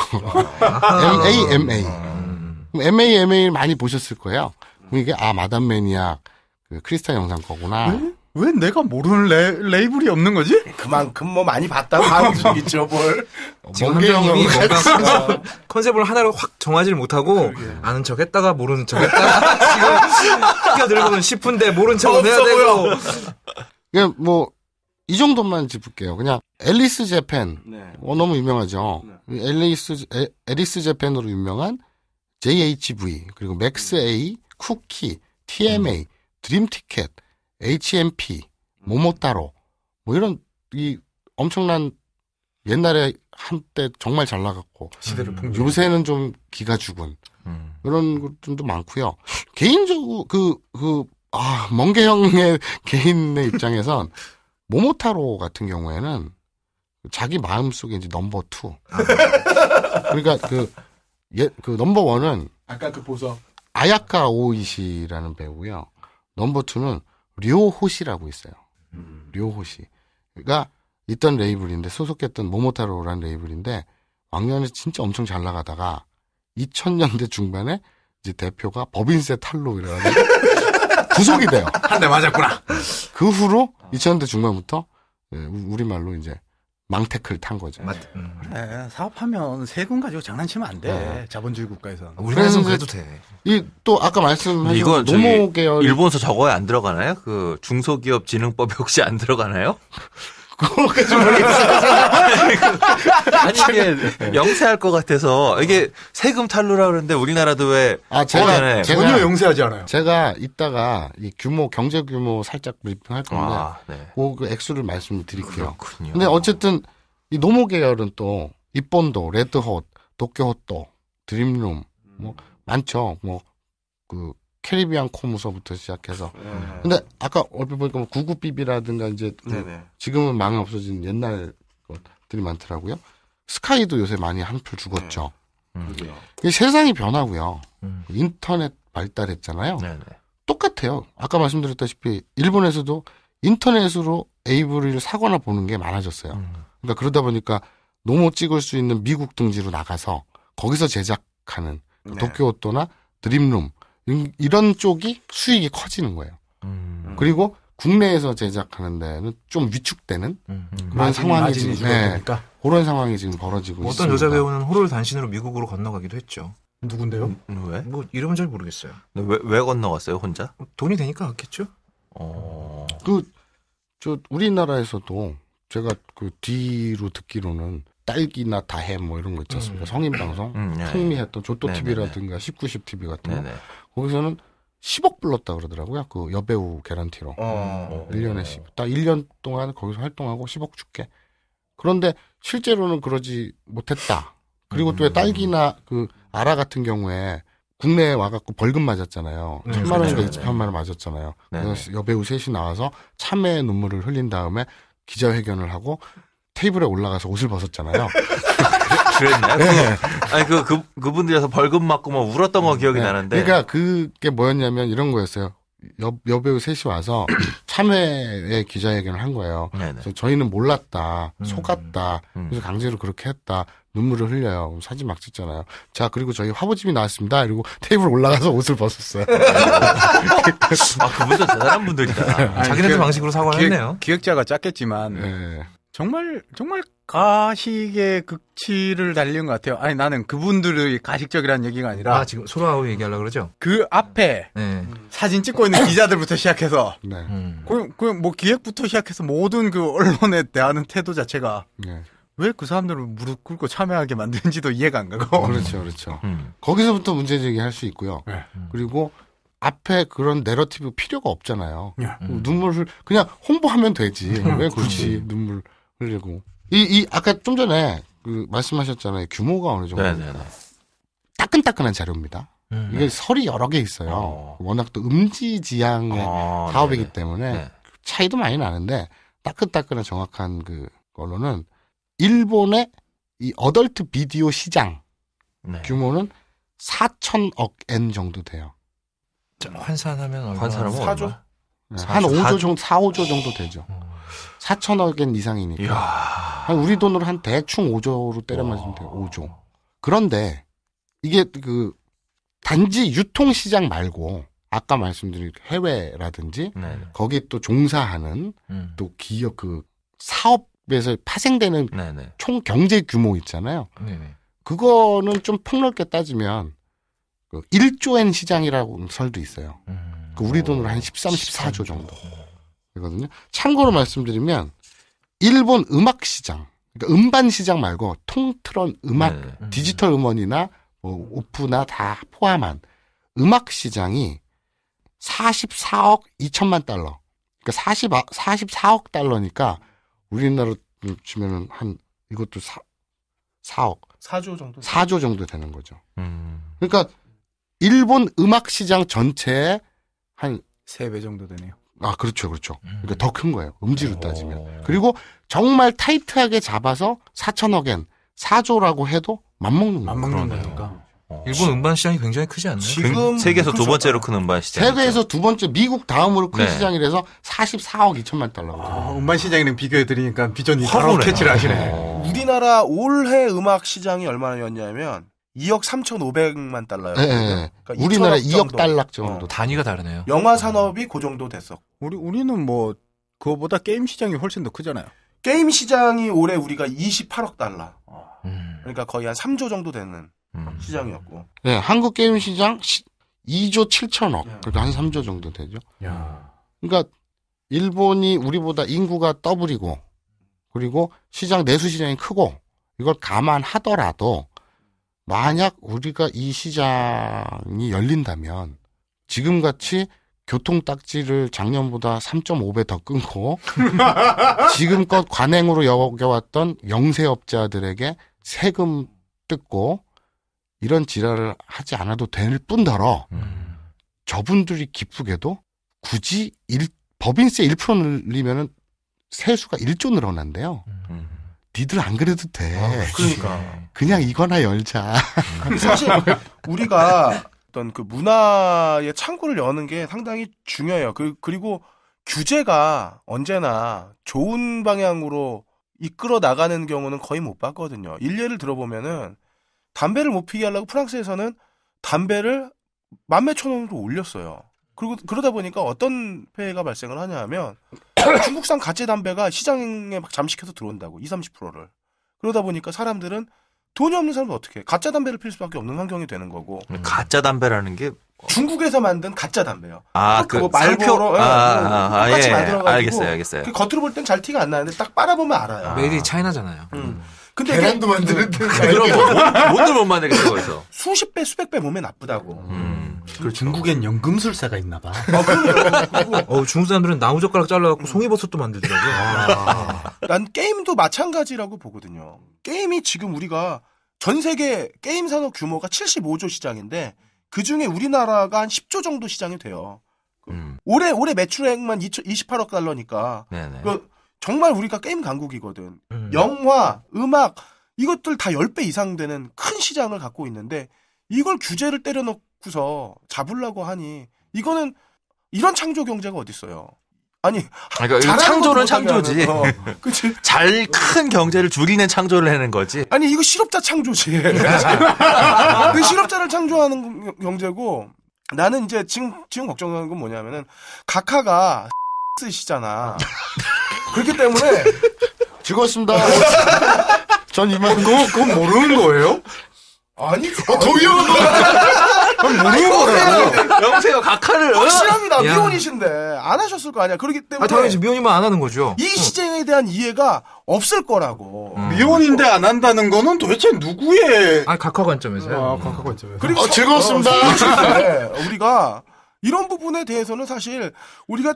MAMA. 아. MAMA 아. 많이 보셨을 거예요. 이게 아 마담 매니아 그 크리스탈 영상 거구나. 왜? 왜 내가 모르는 레, 레이블이 없는 거지? 그만큼 뭐 많이 봤다고 하는 중이죠 아, 뭘. 뭐 지원님이 컨셉을 하나로 확 정하지를 못하고 그러게. 아는 척했다가 모르는 척했다가 지금 뛰어들고는 싶은데 모르는 척은 해야 되고. 그냥 뭐이 정도만 짚을게요. 그냥 앨리스 재팬. 네. 어, 너무 유명하죠. 네. 앨리스 에, 앨리스 재팬으로 유명한 JHV 그리고 맥스 음. A, 쿠키, TMA, 음. 드림 티켓, HMP, 음. 모모따로 뭐 이런 이 엄청난 옛날에 한때 정말 잘 나갔고 시대를 음. 요새는 좀 기가 죽은 음. 이런 것들도 많고요. 개인적으로 그 그아 멍게 형의 개인의 입장에선 모모타로 같은 경우에는 자기 마음 속에 이제 넘버 투. 그러니까 그, 예, 그 넘버 원은 아까 그 보석 아야카 오이시라는 배우고요. 넘버 투는 료호시라고 있어요. 음. 료호시가 그러니까 있던 레이블인데 소속했던 모모타로라는 레이블인데 왕년에 진짜 엄청 잘 나가다가 2000년대 중반에 이제 대표가 법인세 탈로 이래가지고 구속이 돼요. 한대 맞았구나. 그 후로 2000년대 중반부터 예, 우리말로 이제 망태클 탄 거죠. 맞, 음. 그래, 네, 사업하면 세금 가지고 장난치면 안 돼. 네. 자본주의 국가에서. 우리나라에서 그래도 돼. 이 또 아까 말씀하신 노모 계열 일본서 적어야 안 들어가나요? 그 중소기업 진흥법에 혹시 안 들어가나요? 그거까지 아니 이게 영세할 것 같아서 이게 어. 세금 탈루라 그러는데 우리나라도 왜 아, 제가, 어, 네. 제가 전혀 영세하지 않아요. 제가 이따가 이 규모 경제 규모 살짝 브리핑할 건데 아, 네. 그 액수를 말씀드릴게요. 그렇군요. 근데 어쨌든 이 노모 계열은 또 입본도, 레드헛, 도쿄헛도, 드림룸 뭐 많죠. 뭐그 캐리비안 코무서부터 시작해서. 네. 근데 아까 얼핏 보니까 뭐 구구비비라든가 이제 네. 지금은 망이 없어진 옛날 것들이 많더라고요. 스카이도 요새 많이 한풀 죽었죠. 네. 음. 세상이 변하고요. 음. 인터넷 발달했잖아요. 네 똑같아요. 아까 말씀드렸다시피 일본에서도 인터넷으로 AV를 사거나 보는 게 많아졌어요. 음. 그러니까 그러다 보니까 노모 찍을 수 있는 미국 등지로 나가서 거기서 제작하는 네. 도쿄오토나 드림룸 이런 쪽이 수익이 커지는 거예요. 음. 그리고 국내에서 제작하는 데는 좀 위축되는 음, 음. 그런 상황이 지금 네, 그런 상황이 지금 벌어지고 어떤 있습니다. 어떤 여자 배우는 호를 단신으로 미국으로 건너가기도 했죠. 누군데요? 음, 음, 왜? 뭐 이름은 잘 모르겠어요. 왜, 왜 건너갔어요 혼자? 어, 돈이 되니까 갔겠죠. 어... 그저 우리나라에서도 제가 그 뒤로 듣기로는 딸기나 다해 뭐 이런 거있잖습니까 음. 성인 방송, 음, 네. 풍미했던 조또 TV라든가 19십 TV 같은 거 네네. 거기서는 10억 불렀다 그러더라고요. 그 여배우 개런티로. 어, 1년에 음. 어. 10. 딱 1년 동안 거기서 활동하고 10억 줄게. 그런데 실제로는 그러지 못했다. 그리고 또 음. 딸기나 그 아라 같은 경우에 국내에 와갖고 벌금 맞았잖아요. 네, 천만 원인가 그렇죠. 이천만 원 맞았잖아요. 네. 그래서 여배우 셋이 나와서 참외의 눈물을 흘린 다음에 기자회견을 하고 테이블에 올라가서 옷을 벗었잖아요. 그랬나요? 네. 예. 아니 그, 그 그분들에서 벌금 맞고 막 뭐 울었던 거 기억이 네. 나는데. 그러니까 그게 뭐였냐면 이런 거였어요. 여, 여배우 셋이 와서 참회의 기자회견을 한 거예요. 그래서 저희는 몰랐다, 음. 속았다, 음, 음. 그래서 강제로 그렇게 했다, 눈물을 흘려요. 사진 막 찍잖아요. 자, 그리고 저희 화보집이 나왔습니다. 그리고 테이블 올라가서 옷을 벗었어요. 아, 그분도 대단한 분들이다. 자기네들 그 방식으로 사과를 기획, 했네요. 기획자가 작겠지만 네. 정말, 정말 가식의 극치를 달리는 것 같아요. 아니 나는 그분들의 가식적이라는 얘기가 아니라 아 지금 소라하고 얘기하려고 그러죠? 그 앞에 네. 사진 찍고 있는 기자들부터 시작해서 네. 그럼 음. 그럼 그 뭐 기획부터 시작해서 모든 그 언론에 대하는 태도 자체가 네. 왜 그 사람들을 무릎 꿇고 참여하게 만드는지도 이해가 안 가고 그렇죠, 그렇죠. 음. 거기서부터 문제 제기할 수 있고요. 네. 음. 그리고 앞에 그런 내러티브 필요가 없잖아요. 음. 네. 뭐 눈물을 그냥 홍보하면 되지 음. 왜 굳이 눈물 흘리고 이, 이, 아까 좀 전에 그 말씀하셨잖아요. 규모가 어느 정도. 네네네. 네, 네. 따끈따끈한 자료입니다. 음, 이게 네. 설이 여러 개 있어요. 어. 워낙 또 음지 지향의 어, 네, 사업이기 네네. 때문에 네. 차이도 많이 나는데 따끈따끈한 정확한 그 걸로는 일본의 이 어덜트 비디오 시장 네. 규모는 4천억 엔 정도 돼요. 환산하면 얼마? 환 4조? 한 5조 정도, 4, 5조 정도 되죠. 음. 4천억엔 이상이니까. 이야. 우리 돈으로 한 대충 5조로 때려 맞으면 돼요. 5조. 그런데 이게 그 단지 유통 시장 말고 아까 말씀드린 해외라든지 네네. 네. 거기에 또 종사하는 음. 또 기업 그 사업에서 파생되는 네네. 네. 총 경제 규모 있잖아요. 네네. 네. 그거는 좀 폭넓게 따지면 그 1조엔 시장이라고 설도 있어요. 음. 그 우리 돈으로 한 13, 14조 정도. 오. 이거든요. 참고로 말씀드리면 일본 음악 시장, 그러니까 음반 시장 말고 통틀은 음악 네. 음. 디지털 음원이나 뭐 오프나 다 포함한 음악 시장이 44억 2천만 달러. 그러니까 40 44억 달러니까 우리나라로 치면은 한 이것도 4, 4억 4조 정도 4조 정도 되는 거죠. 음. 그러니까 일본 음악 시장 전체에한 3배 정도 되네요. 아, 그렇죠, 그렇죠. 그러니까 더 큰 거예요. 음지로 오. 네. 따지면. 어. 그리고 정말 타이트하게 잡아서 4천억엔 4조라고 해도 맞먹는 거예요. 맞먹는 거니까. 어. 일본 음반 시장이 굉장히 크지 않나요? 지금 그 세계에서 두 번째로 큰 음반 시장. 세계에서 두 번째 미국 다음으로 큰 네. 시장이라서 44억 2천만 달러 아, 음반 시장이랑 비교해 드리니까 비전이 바로 캐치를 하시네. 어. 우리나라 올해 음악 시장이 얼마였냐면 나 2억 3,500만 달러요. 네. 그러니까 우리나라 2억 달러 정도. 어. 단위가 다르네요. 영화 산업이 그 정도 됐어. 우리 우리는 뭐 그거보다 게임 시장이 훨씬 더 크잖아요. 게임 시장이 올해 우리가 28억 달러. 음. 그러니까 거의 한 3조 정도 되는 음. 시장이었고. 네, 한국 게임 시장 시, 2조 7천억. 예. 그러니까 한 3조 정도 되죠. 야. 그러니까 일본이 우리보다 인구가 더블이고 그리고 시장 내수 시장이 크고 이걸 감안하더라도 만약 우리가 이 시장이 열린다면 지금 같이 교통 딱지를 작년보다 3.5배 더 끊고 지금껏 관행으로 여겨왔던 영세업자들에게 세금 뜯고 이런 지랄을 하지 않아도 될 뿐더러 음. 저분들이 기쁘게도 굳이 일, 법인세 1% 늘리면은 세수가 1조 늘어난대요. 음. 니들 안 그래도 돼. 아, 그러니까. 그냥 이거나 열자. 사실 우리가 어떤 그 문화의 창구를 여는 게 상당히 중요해요. 그, 그리고 규제가 언제나 좋은 방향으로 이끌어 나가는 경우는 거의 못 봤거든요. 일례를 들어보면은 담배를 못 피게 하려고 프랑스에서는 담배를 만 몇 천 원으로 올렸어요. 그리고 그러다 보니까 어떤 폐해가 발생을 하냐 하면 중국산 가짜 담배가 시장에 막 잠식해서 들어온다고 20, 30%를. 그러다 보니까 사람들은 돈이 없는 사람은 어떻게 해? 가짜 담배를 필 수밖에 없는 환경이 되는 거고. 음. 가짜 담배라는 게 중국에서 만든 가짜 담배요. 아, 그 뭐 말표로 아, 아, 아, 뭐 아 예, 예. 만들어가 알겠어요, 알겠어요. 그 겉으로 볼 땐 잘 티가 안 나는데 딱 빨아보면 알아요. 메이드 인 차이나잖아요. 음. 근데 계란도 만드는데 그럼 뭔들 못 만들겠어 거기서. 수십 배, 수백 배 몸에 나쁘다고. 음. 그리고 중국엔 연금술사가 있나 봐. 아, 그럼요. 어, 중국 사람들은 나무젓가락 잘라갖고 음. 송이버섯도 만들더라고요. 아. 아. 난 게임도 마찬가지라고 보거든요. 게임이 지금 우리가 전 세계 게임 산업 규모가 75조 시장인데 그 중에 우리나라가 한 10조 정도 시장이 돼요. 그 음. 올해 올해 매출액만 28억 달러니까 그, 정말 우리가 게임 강국이거든. 음. 영화, 음악 이것들 다 10배 이상 되는 큰 시장을 갖고 있는데 이걸 규제를 때려놓고 놓고서 잡으려고 하니 이거는 이런 창조 경제가 어디 있어요? 아니 그러니까 창조는 창조지. 어, 그치? 잘큰 경제를 줄이는 창조를 하는 거지. 아니 이거 실업자 창조지. 그 실업자를 창조하는 경제고 나는 이제 지금 지금 걱정하는 건 뭐냐면은 카카가 쓰시잖아. 그렇기 때문에 죽었습니다전 이만 그건, 그건 모르는 거예요? 아니, 어, 동의하는 거 모르는 거예요. 여보세가 각하를. 확실합니다. 야. 미혼이신데. 안 하셨을 거 아니야. 그렇기 아, 때문에. 아, 당연히 미혼이면 안 하는 거죠. 이 시쟁에 대한 이해가 없을 거라고. 음. 미혼인데 안 한다는 거는 도대체 누구의. 아, 각하 관점에서요. 아, 각하 관점에서. 그리고 어, 즐거웠습니다. 어, 네, 우리가 이런 부분에 대해서는 사실 우리가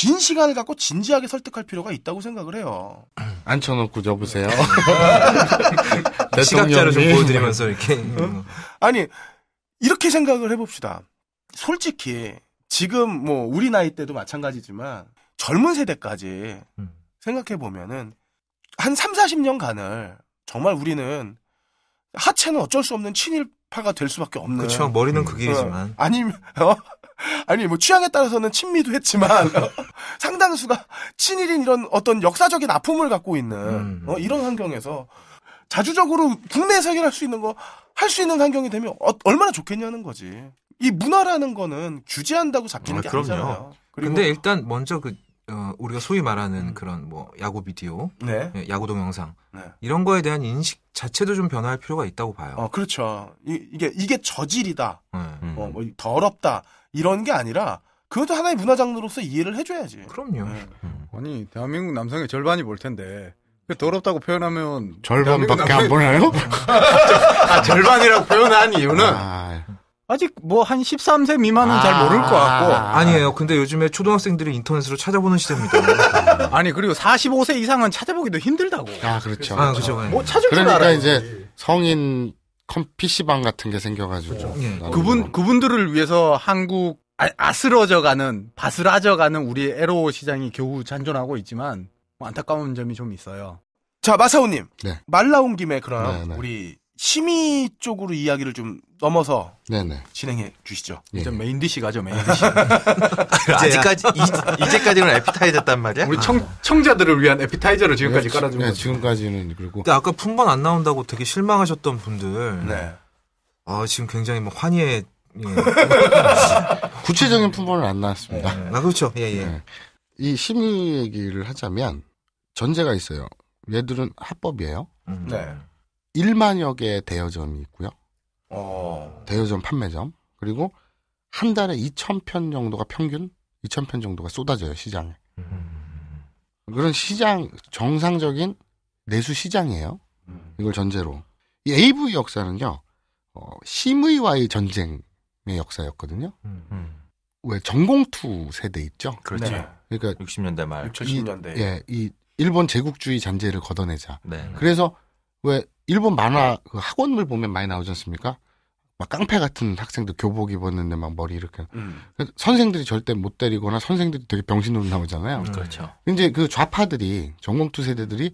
긴 시간을 갖고 진지하게 설득할 필요가 있다고 생각을 해요. 앉혀놓고 접으세요. 네. 시각자를 좀 보여드리면서 이렇게. 응? 어? 아니 이렇게 생각을 해봅시다. 솔직히 지금 뭐 우리 나이 때도 마찬가지지만 젊은 세대까지 음. 생각해 보면은 한 3, 40년간을 정말 우리는 하체는 어쩔 수 없는 친일파가 될 수밖에 없는. 그렇죠. 머리는 그 음. 길이지만. 어, 아니면 어? 아니 뭐 취향에 따라서는 친미도 했지만 상당수가 친일인 이런 어떤 역사적인 아픔을 갖고 있는 음. 어, 이런 환경에서 자주적으로 국내 에서해결할수 있는 거 할 수 있는 환경이 되면 어, 얼마나 좋겠냐는 거지. 이 문화라는 거는 규제한다고 잡히는 아, 게그럼 아니잖아요. 근데 일단 먼저 그 어, 우리가 소위 말하는 음. 그런 뭐 야구 비디오, 네. 예, 야구 동영상 네. 이런 거에 대한 인식 자체도 좀 변화할 필요가 있다고 봐요. 어, 그렇죠. 이, 게 이게, 이게 저질이다, 네. 어, 음. 뭐 더럽다 이런 게 아니라 그것도 하나의 문화 장르로서 이해를 해줘야지. 그럼요. 네. 음. 아니 대한민국 남성의 절반이 볼 텐데 더럽다고 표현하면 절반밖에 안 보나요? 아, 절반이라고 표현한 이유는 아... 아직 뭐 한 13세 미만은 아~ 잘 모를 것 같고. 아니에요. 근데 요즘에 초등학생들이 인터넷으로 찾아보는 시대입니다. 아니, 그리고 45세 이상은 찾아보기도 힘들다고. 아, 그렇죠. 아, 그렇죠. 그렇죠. 뭐 찾을 그러니까 이제 성인 컴피시방 같은 게 생겨가지고 그렇죠. 예. 그분 그분들을 위해서 한국 아, 스러져가는 바스라져가는 우리 에로 시장이 겨우 잔존하고 있지만 뭐 안타까운 점이 좀 있어요. 자 마사오님 네. 말 나온 김에 그럼 네네. 네. 우리 심의 쪽으로 이야기를 좀 넘어서 네네. 진행해 주시죠. 일단 예. 메인 디시 가죠 메인 디시. 아직까지 이, 제까지는 에피타이저단 말이야? 우리 청, 청자들을 위한 에피타이저를 지금까지 네, 깔아준 네, 지금까지는 그리고. 근데 아까 품번 안 나온다고 되게 실망하셨던 분들. 네. 아 지금 굉장히 뭐 환희에 예. 구체적인 품번은 안 나왔습니다. 네. 아 그렇죠. 예예. 예. 예. 네. 이 심의 얘기를 하자면 전제가 있어요. 얘들은 합법이에요. 음. 네. 1만여 개 대여점이 있고요. 어. 대여점 판매점 그리고 한 달에 2,000편 정도가 평균 2,000편 정도가 쏟아져요 시장에. 음. 그런 시장 정상적인 내수 시장이에요. 음. 이걸 전제로 이 AV 역사는요 어, 심의와의 전쟁의 역사였거든요. 음. 왜 전공투 세대 있죠? 그렇죠. 네. 그러니까 60년대 말, 6 0년대 예, 이 일본 제국주의 잔재를 걷어내자. 네. 그래서 왜 일본 만화 그 학원물 보면 많이 나오지 않습니까? 막 깡패 같은 학생들 교복 입었는데 막 머리 이렇게 음. 그 선생들이 절대 못 때리거나 선생들이 되게 병신으로 나오잖아요. 음. 그렇죠. 이제 그 좌파들이 전공투 세대들이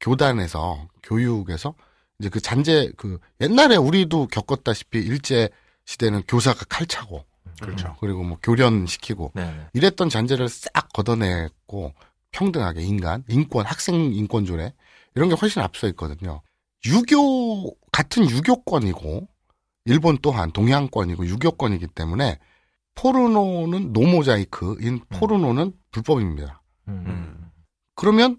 교단에서 교육에서 이제 그 잔재 그 옛날에 우리도 겪었다시피 일제 시대는 교사가 칼 차고 그렇죠. 그리고 뭐 교련 시키고 네. 이랬던 잔재를 싹 걷어냈고 평등하게 인간 인권 학생 인권 조례 이런 게 훨씬 앞서 있거든요. 유교 같은 유교권이고 일본 또한 동양권이고 유교권이기 때문에 포르노는 노모자이크인 음. 포르노는 음. 불법입니다. 음. 그러면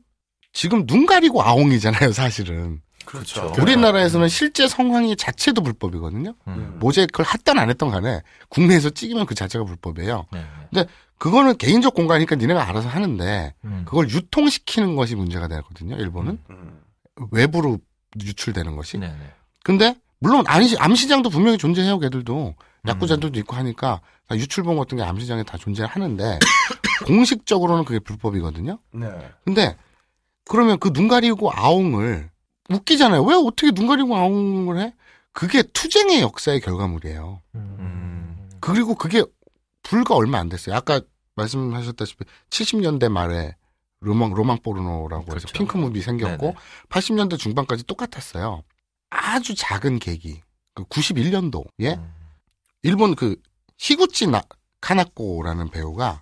지금 눈 가리고 아웅이잖아요, 사실은. 그렇죠. 그렇죠. 우리나라에서는 음. 실제 성황이 자체도 불법이거든요. 음. 모자이크를 했던 안 했던 간에 국내에서 찍으면 그 자체가 불법이에요. 네. 근데 그거는 개인적 공간이니까 니네가 알아서 하는데 그걸 유통시키는 것이 문제가 되거든요, 일본은. 외부로 유출되는 것이. 네네. 네. 근데 물론 아니 암시장도 분명히 존재해요. 걔들도 약구잔들도 음. 있고 하니까 유출범 같은 게 암시장에 다 존재하는데 공식적으로는 그게 불법이거든요. 네. 근데 그러면 그 눈 가리고 아웅을 웃기잖아요. 왜 어떻게 눈 가리고 아웅을 해? 그게 투쟁의 역사의 결과물이에요. 음. 그리고 그게 불과 얼마 안 됐어요. 아까 말씀하셨다시피 70년대 말에 로망 로망 포르노라고 그렇죠. 해서 핑크 무비 생겼고 네네. 80년대 중반까지 똑같았어요. 아주 작은 계기. 그 91년도에 음. 일본 그 히구치 나 카나코라는 배우가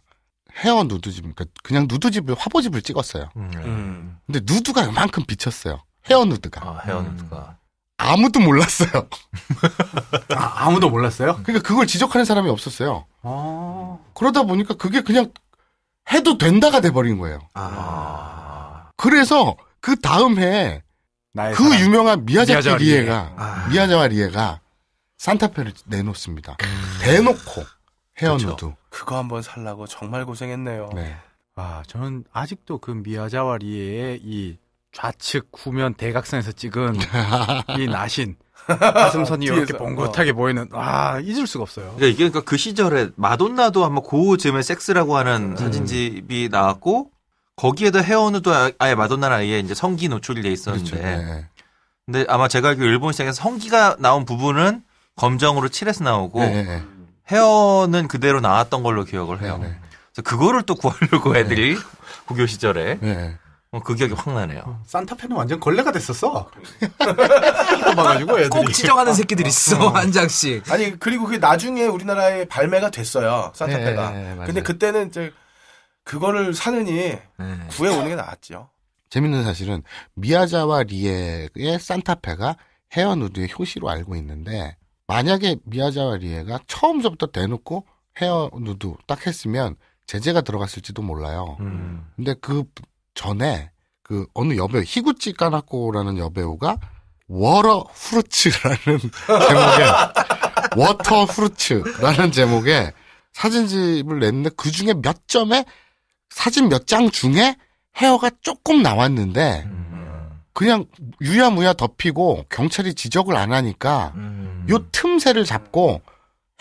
헤어 누드집 그러니까 그냥 누드집을 화보집을 찍었어요. 음. 네. 음. 근데 누드가 이만큼 비쳤어요. 헤어 누드가. 아, 헤어 음. 누드가. 아무도 몰랐어요. 아, 무도 몰랐어요? 그러니까 그걸 지적하는 사람이 없었어요. 아... 그러다 보니까 그게 그냥 해도 된다가 돼버린 거예요. 아. 그래서 그 다음 해 그 유명한 미야자키 리에가 아. 미야자와 리에가 산타페를 내놓습니다. 음. 대놓고 헤어노도 그렇죠. 그거 한번 살라고 정말 고생했네요. 네. 아, 저는 아직도 그 미야자와 리에의 이 좌측 후면 대각선에서 찍은 이 나신 가슴선이 이렇게 봉긋하게 어. 보이는 아 잊을 수가 없어요. 그러니까 이게 그러니까 그 시절에 마돈나도 아마 고 그 즈음에 섹스라고 하는 음. 사진집이 나왔고 거기에다 헤어누도 아, 아예 마돈나는 아예 이제 성기 노출이 돼 있었는데 그렇죠. 네. 근데 아마 제가 알기로 일본 시장에서 성기가 나온 부분은 검정으로 칠해서 나오고 네. 네, 네. 헤어는 그대로 나왔던 걸로 기억을 해요. 네. 네. 그래서 그거를 또 구하려고 애들이 고교 시절에 어, 그 기억이 확 나네요. 어, 산타페는 완전 걸레가 됐었어. 가지고 애들이. 꼭 지정하는 어. 새끼들 있어 어. 한 장씩. 아니 그리고 그게 나중에 우리나라에 발매가 됐어요 산타페가. 네, 네, 근데 그때는 이제 그거를 사느니 네. 구해 오는 게 나았죠. 재밌는 사실은 미야자와 리에의 산타페가 헤어누드의 효시로 알고 있는데 만약에 미야자와 리에가 처음부터 대놓고 헤어누드 딱 했으면 제재가 들어갔을지도 몰라요. 음. 근데 그 전에 그 어느 여배우 히구찌 까나코라는 여배우가 워러 후르츠라는 제목의 워터 후르츠라는 제목의 사진집을 냈는데 그 중에 몇 점에 사진 몇 장 중에 헤어가 조금 나왔는데 그냥 유야무야 덮이고 경찰이 지적을 안 하니까 음. 요 틈새를 잡고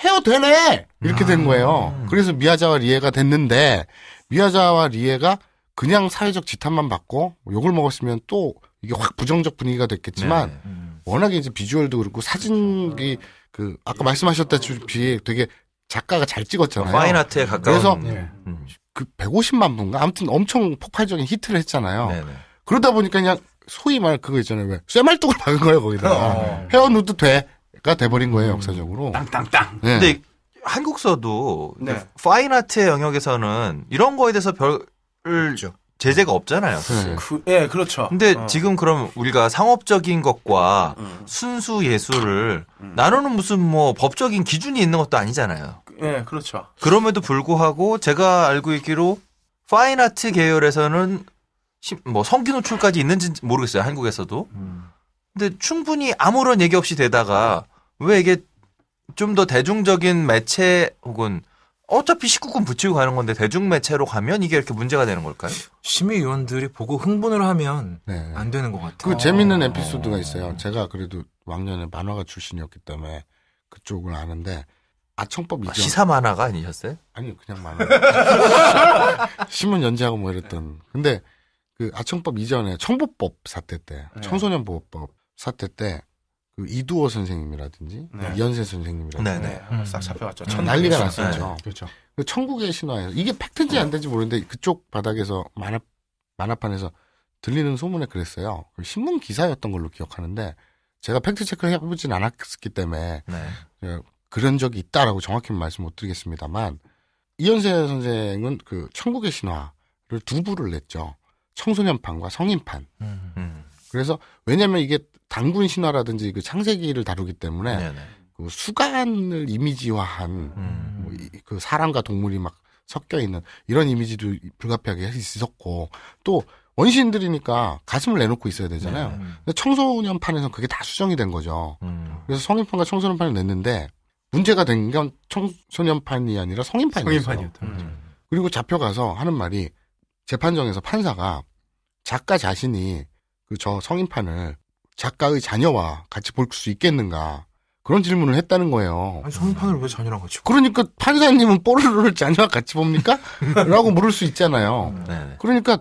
헤어 되네 이렇게 된 아. 거예요. 그래서 미야자와 리에가 됐는데 미야자와 리에가 그냥 사회적 지탄만 받고 욕을 먹었으면 또 이게 확 부정적 분위기가 됐겠지만 네. 음. 워낙에 이제 비주얼도 그렇고 그렇죠. 사진이 음. 그 아까 말씀하셨다시피 되게 작가가 잘 찍었잖아요. 아, 파인아트에 가까운. 그래서 음. 네. 음. 그 150만 분가 아무튼 엄청 폭발적인 히트를 했잖아요. 네, 네 그러다 보니까 그냥 소위 말 그거 있잖아요. 왜 쇠말뚝을 박은 거예요 거기다. 어. 헤어누드 돼가 돼버린 거예요 역사적으로. 땅땅땅. 네. 근데 한국서도 네. 파인아트의 영역에서는 이런 거에 대해서 별 그렇죠. 제재가 없잖아요. 사실. 네. 그, 예, 그렇죠. 근데 어. 지금 그럼 우리가 상업적인 것과 음. 순수 예술을 음. 나누는 무슨 뭐 법적인 기준이 있는 것도 아니잖아요. 예, 그렇죠. 그럼에도 불구하고 제가 알고 있기로 파인 아트 계열에서는 뭐 성기 노출까지 있는지 모르겠어요. 한국에서도. 음. 근데 충분히 아무런 얘기 없이 되다가 왜 이게 좀 더 대중적인 매체 혹은 어차피 19금 붙이고 가는 건데 대중매체로 가면 이게 이렇게 문제가 되는 걸까요? 심의위원들이 보고 흥분을 하면 네. 안 되는 것 같아요. 그 재밌는 에피소드가 있어요. 제가 그래도 왕년에 만화가 출신이었기 때문에 그쪽을 아는데 아청법 아, 이전 시사 만화가 아니셨어요? 아니요 그냥 만화 신문 연재하고 뭐 이랬던 근데 그 아청법 이전에 청보법 사태 때 네. 청소년 보호법 사태 때그 이두호 선생님이라든지 네. 이현세 선생님이라든지 네네. 네. 네. 음. 싹 잡혀갔죠. 음. 난리가 그렇죠. 났었죠. 네. 그렇죠. 그 천국의 신화에서 이게 팩트인지 안 된지 모르는데 그쪽 바닥에서 만화 만화판에서 들리는 소문에 그랬어요. 그 신문 기사였던 걸로 기억하는데 제가 팩트 체크 해보진 않았기 때문에 네. 예, 그런 적이 있다라고 정확히 말씀 못 드리겠습니다만 이현세 선생은 그 천국의 신화를 두 부를 냈죠. 청소년판과 성인판. 음, 음. 그래서 왜냐면 하 이게 단군 신화라든지 그 창세기를 다루기 때문에 그 수간을 이미지화한 음. 뭐 이, 그 사람과 동물이 막 섞여 있는 이런 이미지도 불가피하게 있었고 또 원시인들이니까 가슴을 내놓고 있어야 되잖아요. 네 근데 청소년판에서 그게 다 수정이 된 거죠. 음. 그래서 성인판과 청소년판을 냈는데 문제가 된 건 청소년판이 아니라 성인판이었 성인판이었다. 음. 그렇죠. 그리고 잡혀가서 하는 말이 재판정에서 판사가 작가 자신이 그 저 성인판을 작가의 자녀와 같이 볼 수 있겠는가 그런 질문을 했다는 거예요. 아니, 성인판을 왜 자녀랑 같이? 그러니까 판사님은 뽀르르를 자녀와 같이 봅니까? 라고 물을 수 있잖아요. 음. 네. 그러니까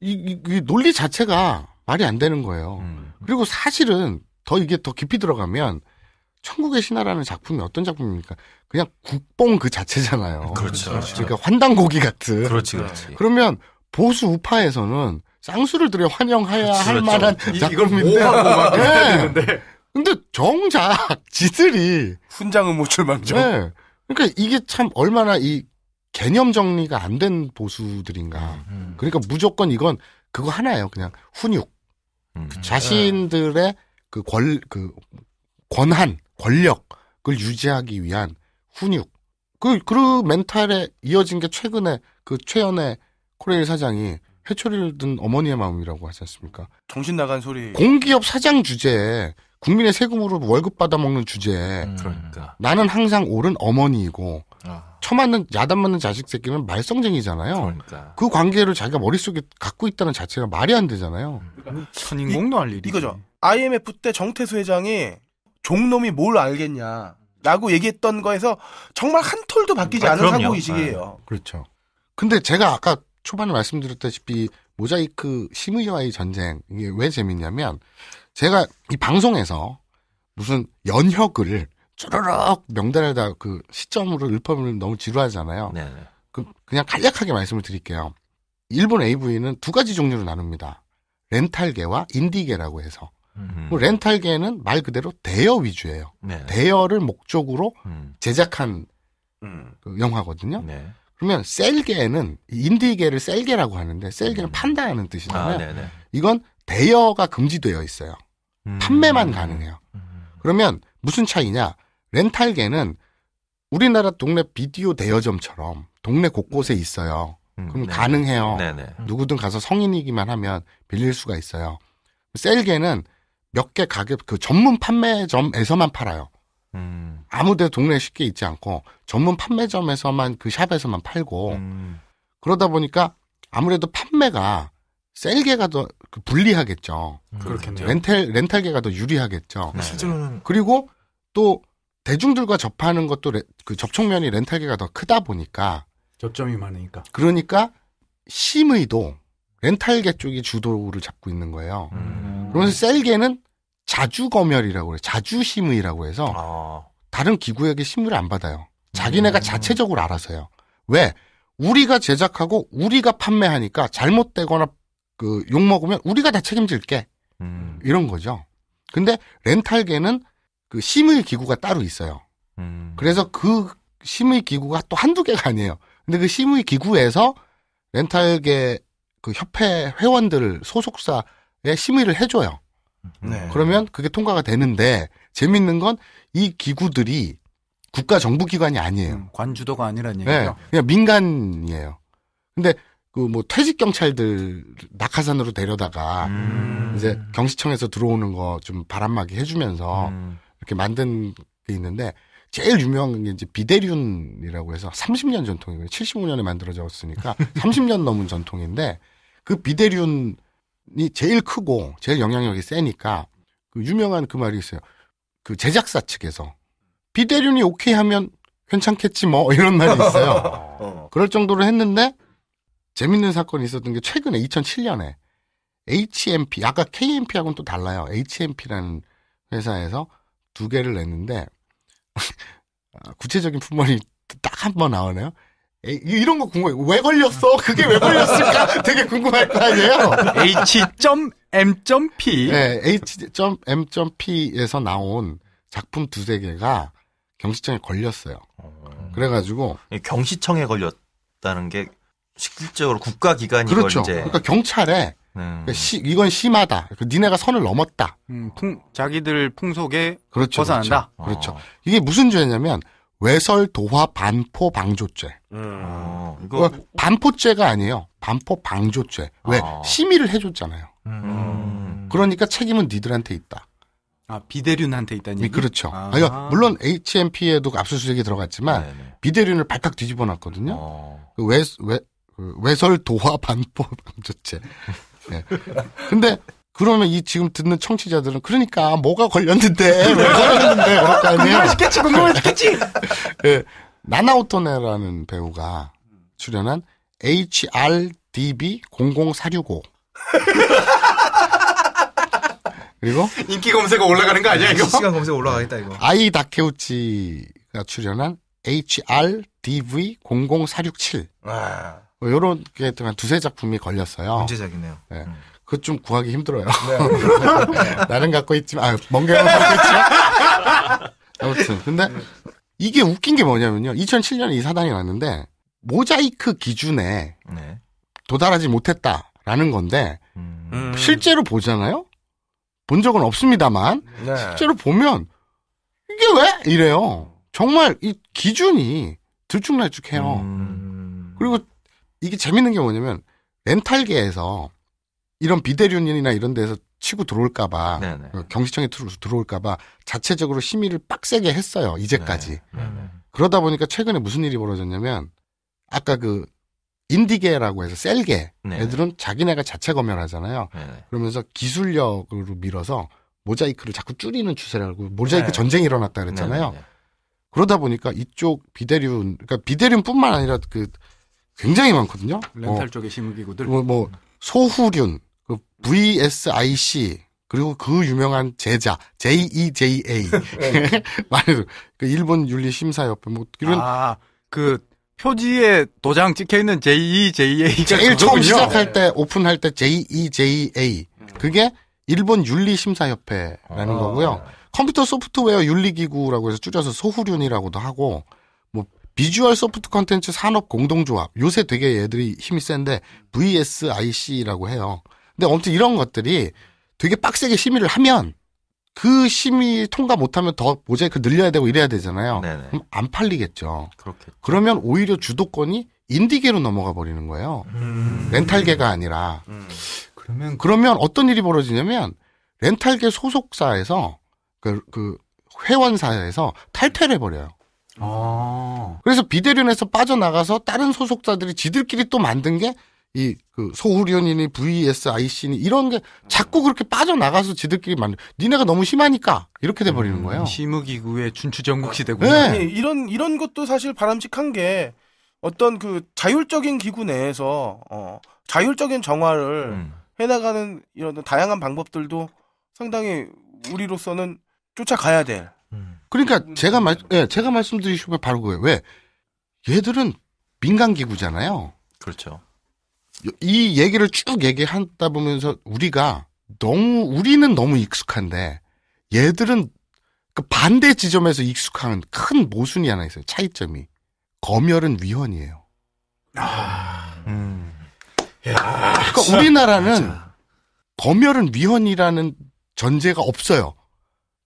이, 이, 이, 논리 자체가 말이 안 되는 거예요. 음. 그리고 사실은 더 이게 더 깊이 들어가면 천국의 신화라는 작품이 어떤 작품입니까? 그냥 국뽕 그 자체잖아요. 그렇죠. 그렇죠. 그러니까 환단고기 같은. 그렇지, 그렇지. 그러면 보수 우파에서는 쌍수를 들여 환영해야 그렇할 그렇죠. 만한 이, 작품인데. 네. 근데 정작 지들이 훈장은 못 출망정. 네. 그러니까 이게 참 얼마나 이 개념 정리가 안 된 보수들인가. 음. 그러니까 무조건 이건 그거 하나예요. 그냥 훈육. 음. 그 자신들의 그 권, 그 권한, 권력을 유지하기 위한 훈육. 그, 그 멘탈에 이어진 게 최근에 그 최연의 코레일 사장이 회초리를 든 어머니의 마음이라고 하지 않습니까? 정신 나간 소리. 공기업 사장 주제에 국민의 세금으로 월급 받아먹는 주제에 음. 그러니까. 나는 항상 옳은 어머니이고 아. 처맞는 야단 맞는 자식 새끼는 말썽쟁이잖아요. 그러니까. 그 관계를 자기가 머릿속에 갖고 있다는 자체가 말이 안 되잖아요. 그러니까. 음. 천인공도 할 일이 이거죠. IMF 때 정태수 회장이 종놈이 뭘 알겠냐. 라고 얘기했던 거에서 정말 한 톨도 바뀌지 아, 않은 그럼요. 사고의식이에요. 아, 그렇죠. 근데 제가 아까 초반에 말씀드렸다시피 모자이크 심의와의 전쟁 이게 왜 재밌냐면 제가 이 방송에서 무슨 연혁을 쭈르륵 명단에다 그 시점으로 읊어보면 너무 지루하잖아요. 네. 그 그냥 간략하게 말씀을 드릴게요. 일본 AV는 두 가지 종류로 나눕니다. 렌탈계와 인디계라고 해서 음. 그 렌탈계는 말 그대로 대여 위주예요. 네. 대여를 목적으로 음. 제작한 음. 그 영화거든요. 네. 그러면 셀개는 인디계를 셀개라고 하는데 셀개는 음. 판다는 뜻이잖아요. 아, 이건 대여가 금지되어 있어요. 음. 판매만 가능해요. 음. 그러면 무슨 차이냐? 렌탈계는 우리나라 동네 비디오 대여점처럼 동네 곳곳에 있어요. 음, 그럼 네 가능해요. 네네. 음. 누구든 가서 성인이기만 하면 빌릴 수가 있어요. 셀개는 몇 개 가격 그 전문 판매점에서만 팔아요. 음. 아무데 동네에 쉽게 있지 않고 전문 판매점에서만 그 샵에서만 팔고 음. 그러다 보니까 아무래도 판매가 셀계가더 그 불리하겠죠. 음. 그렇겠네요. 렌탈 렌탈계가 더 유리하겠죠. 네. 실제로는 그리고 또 대중들과 접하는 것도 레, 그 접촉면이 렌탈계가 더 크다 보니까 접점이 많으니까. 그러니까 심의도 렌탈계 쪽이 주도를 잡고 있는 거예요. 음. 그러면 셀계는 자주 검열이라고 그래. 요 자주 심의라고 해서 아. 다른 기구에게 심의를 안 받아요. 자기네가 음. 자체적으로 알아서요. 왜? 우리가 제작하고 우리가 판매하니까 잘못되거나 그 욕 먹으면 우리가 다 책임질게. 음. 이런 거죠. 근데 렌탈계는 그 심의 기구가 따로 있어요. 음. 그래서 그 심의 기구가 또 한두 개가 아니에요. 근데 그 심의 기구에서 렌탈계 그 협회 회원들을 소속사에 심의를 해줘요. 네. 그러면 그게 통과가 되는데 재밌는 건 이 기구들이 국가 정부 기관이 아니에요. 음, 관주도가 아니란 네. 얘기죠. 네, 그냥 민간이에요. 근데 그 뭐 퇴직 경찰들 낙하산으로 데려다가 음. 이제 경시청에서 들어오는 거 좀 바람막이 해주면서 음. 이렇게 만든 게 있는데 제일 유명한 게 이제 비대륜이라고 해서 30년 전통이에요. 75년에 만들어졌으니까 30년 넘은 전통인데 그 비대륜 이 제일 크고 제일 영향력이 세니까 그 유명한 그 말이 있어요. 그 제작사 측에서 비대륜이 오케이 하면 괜찮겠지 뭐 이런 말이 있어요. 어. 그럴 정도로 했는데 재밌는 사건이 있었던 게 최근에 2007년에 HMP 아까 KMP하고는 또 달라요. HMP라는 회사에서 두 개를 냈는데 아, 구체적인 품목이 딱 한번 나오네요. 이런 거 궁금해. 왜 걸렸어? 그게 왜 걸렸을까? 되게 궁금할 거 아니에요? h.m.p. 네, h.m.p에서 나온 작품 두 세 개가 경시청에 걸렸어요. 어. 그래가지고. 예, 경시청에 걸렸다는 게 실질적으로 국가기관이 그렇죠. 이제. 그러니까 경찰에 음. 시, 이건 심하다. 그 니네가 선을 넘었다. 음, 풍, 자기들 풍속에 그렇죠, 그렇죠. 벗어난다. 그렇죠. 그렇죠. 이게 무슨 죄냐면 외설 도화 반포 방조죄. 음. 아, 이거 어, 반포죄가 아니에요. 반포 방조죄. 왜 아. 심의를 해줬잖아요. 음. 음. 그러니까 책임은 니들한테 있다. 아 비대륜한테 있다니. 네, 음, 그렇죠. 아. 그러니까 물론 HMP에도 압수수색이 들어갔지만 네네. 네. 비대륜을 발칵 뒤집어놨거든요. 어. 그 외, 외, 그 외설 도화 반포 방조죄. 네. 근데 그러면 이 지금 듣는 청취자들은 그러니까 뭐가 걸렸는데 왜 걸렸는데 그럴 거 아니에요. 궁금하겠지궁금하겠지 예, 나나오토네라는 배우가 출연한 HRDB 00465 그리고 인기 검색어 올라가는 거 아니야 이거? 시간 검색어 올라가겠다 이거. 아이 다케우치가 출연한 HRDV 00467 와. 아. 뭐 요런 게 두세 작품이 걸렸어요. 문제작이네요. 예. 음. 그것좀 구하기 힘들어요. 네. 나는 갖고 있지만, 아, 멍게는 갖고 있지만. 아무튼, 근데 네. 이게 웃긴 게 뭐냐면요. 2007년에 이 사단이 왔는데, 모자이크 기준에 네. 도달하지 못했다라는 건데, 음. 음. 실제로 보잖아요? 본 적은 없습니다만, 네. 실제로 보면, 이게 왜? 이래요. 정말 이 기준이 들쭉날쭉해요. 음. 그리고 이게 재밌는 게 뭐냐면, 렌탈계에서 이런 비대륜이나 이런 데서 치고 들어올까봐 네, 네. 어, 경시청에 들어올까봐 자체적으로 심의를 빡세게 했어요 이제까지 네네. 네, 그러다 보니까 최근에 무슨 일이 벌어졌냐면 아까 그 인디게라고 해서 셀게 네네. 애들은 자기네가 자체 검열하잖아요 그러면서 기술력으로 밀어서 모자이크를 자꾸 줄이는 추세라고 모자이크 전쟁이 일어났다 그랬잖아요 그러다 보니까 이쪽 비대륜 그러니까 비대륜뿐만 아니라 그 굉장히 많거든요 렌탈 어, 쪽의 심기구들 뭐, 뭐 음. 소후륜 VSIC 그리고 그 유명한 제자 JEJA 네. 말해도 그 일본 윤리 심사협회 뭐 이런 아, 그 표지에 도장 찍혀 있는 JEJA가 제일 처음 시작할 네. 때 오픈할 때 JEJA 그게 일본 윤리 심사협회라는 아. 거고요. 컴퓨터 소프트웨어 윤리기구라고 해서 줄여서 소후륜이라고도 하고 뭐 비주얼 소프트 컨텐츠 산업 공동조합 요새 되게 얘들이 힘이 센데 VSIC라고 해요. 근데 아무튼 이런 것들이 되게 빡세게 심의를 하면 그 심의 통과 못하면 더 모자이크 그 늘려야 되고 이래야 되잖아요. 네네. 그럼 안 팔리겠죠. 그렇게. 그러면 오히려 주도권이 인디계로 넘어가 버리는 거예요. 음. 렌탈계가 아니라. 음. 그러면 그러면 어떤 일이 벌어지냐면 렌탈계 소속사에서 그, 그 회원사에서 탈퇴를 해버려요. 아. 그래서 비대륜에서 빠져나가서 다른 소속사들이 지들끼리 또 만든 게 이그 소후련이니 VSIC니 이런 게 자꾸 그렇게 빠져나가서 지들끼리 만 니네가 너무 심하니까 이렇게 돼 버리는 음, 거예요. 심의기구의 준추전국 시대군요. 네. 아니, 이런 이런 것도 사실 바람직한 게 어떤 그 자율적인 기구 내에서 어 자율적인 정화를 음. 해나가는 이런 다양한 방법들도 상당히 우리로서는 쫓아가야 돼. 음. 그러니까 제가 말, 예, 제가 말씀드리고 싶은 바로 그거예요. 왜 얘들은 민간 기구잖아요. 그렇죠. 이 얘기를 쭉얘기한다 보면서 우리가 너무 우리는 너무 익숙한데 얘들은 그 반대 지점에서 익숙한 큰 모순이 하나 있어요. 차이점이 검열은 위헌이에요. 아, 음. 야, 그러니까 진 우리나라는 진짜. 검열은 위헌이라는 전제가 없어요.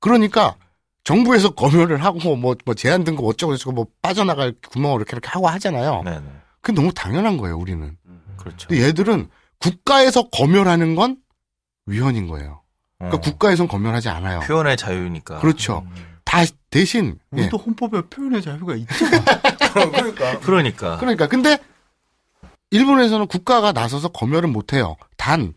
그러니까 정부에서 검열을 하고 뭐, 뭐 제한 된거 어쩌고 저쩌고 뭐 빠져나갈 구멍을 이렇게 이렇게 하고 하잖아요. 네네. 그게 너무 당연한 거예요. 우리는. 그렇죠. 근데 얘들은 국가에서 검열하는 건 위헌인 거예요. 그러니까 어. 국가에선 검열하지 않아요. 표현의 자유니까. 그렇죠. 음. 다 대신 예. 우리도 예. 헌법에 표현의 자유가 있죠. 그러니까. 그러니까. 그러니까. 근데 일본에서는 국가가 나서서 검열을못 해요. 단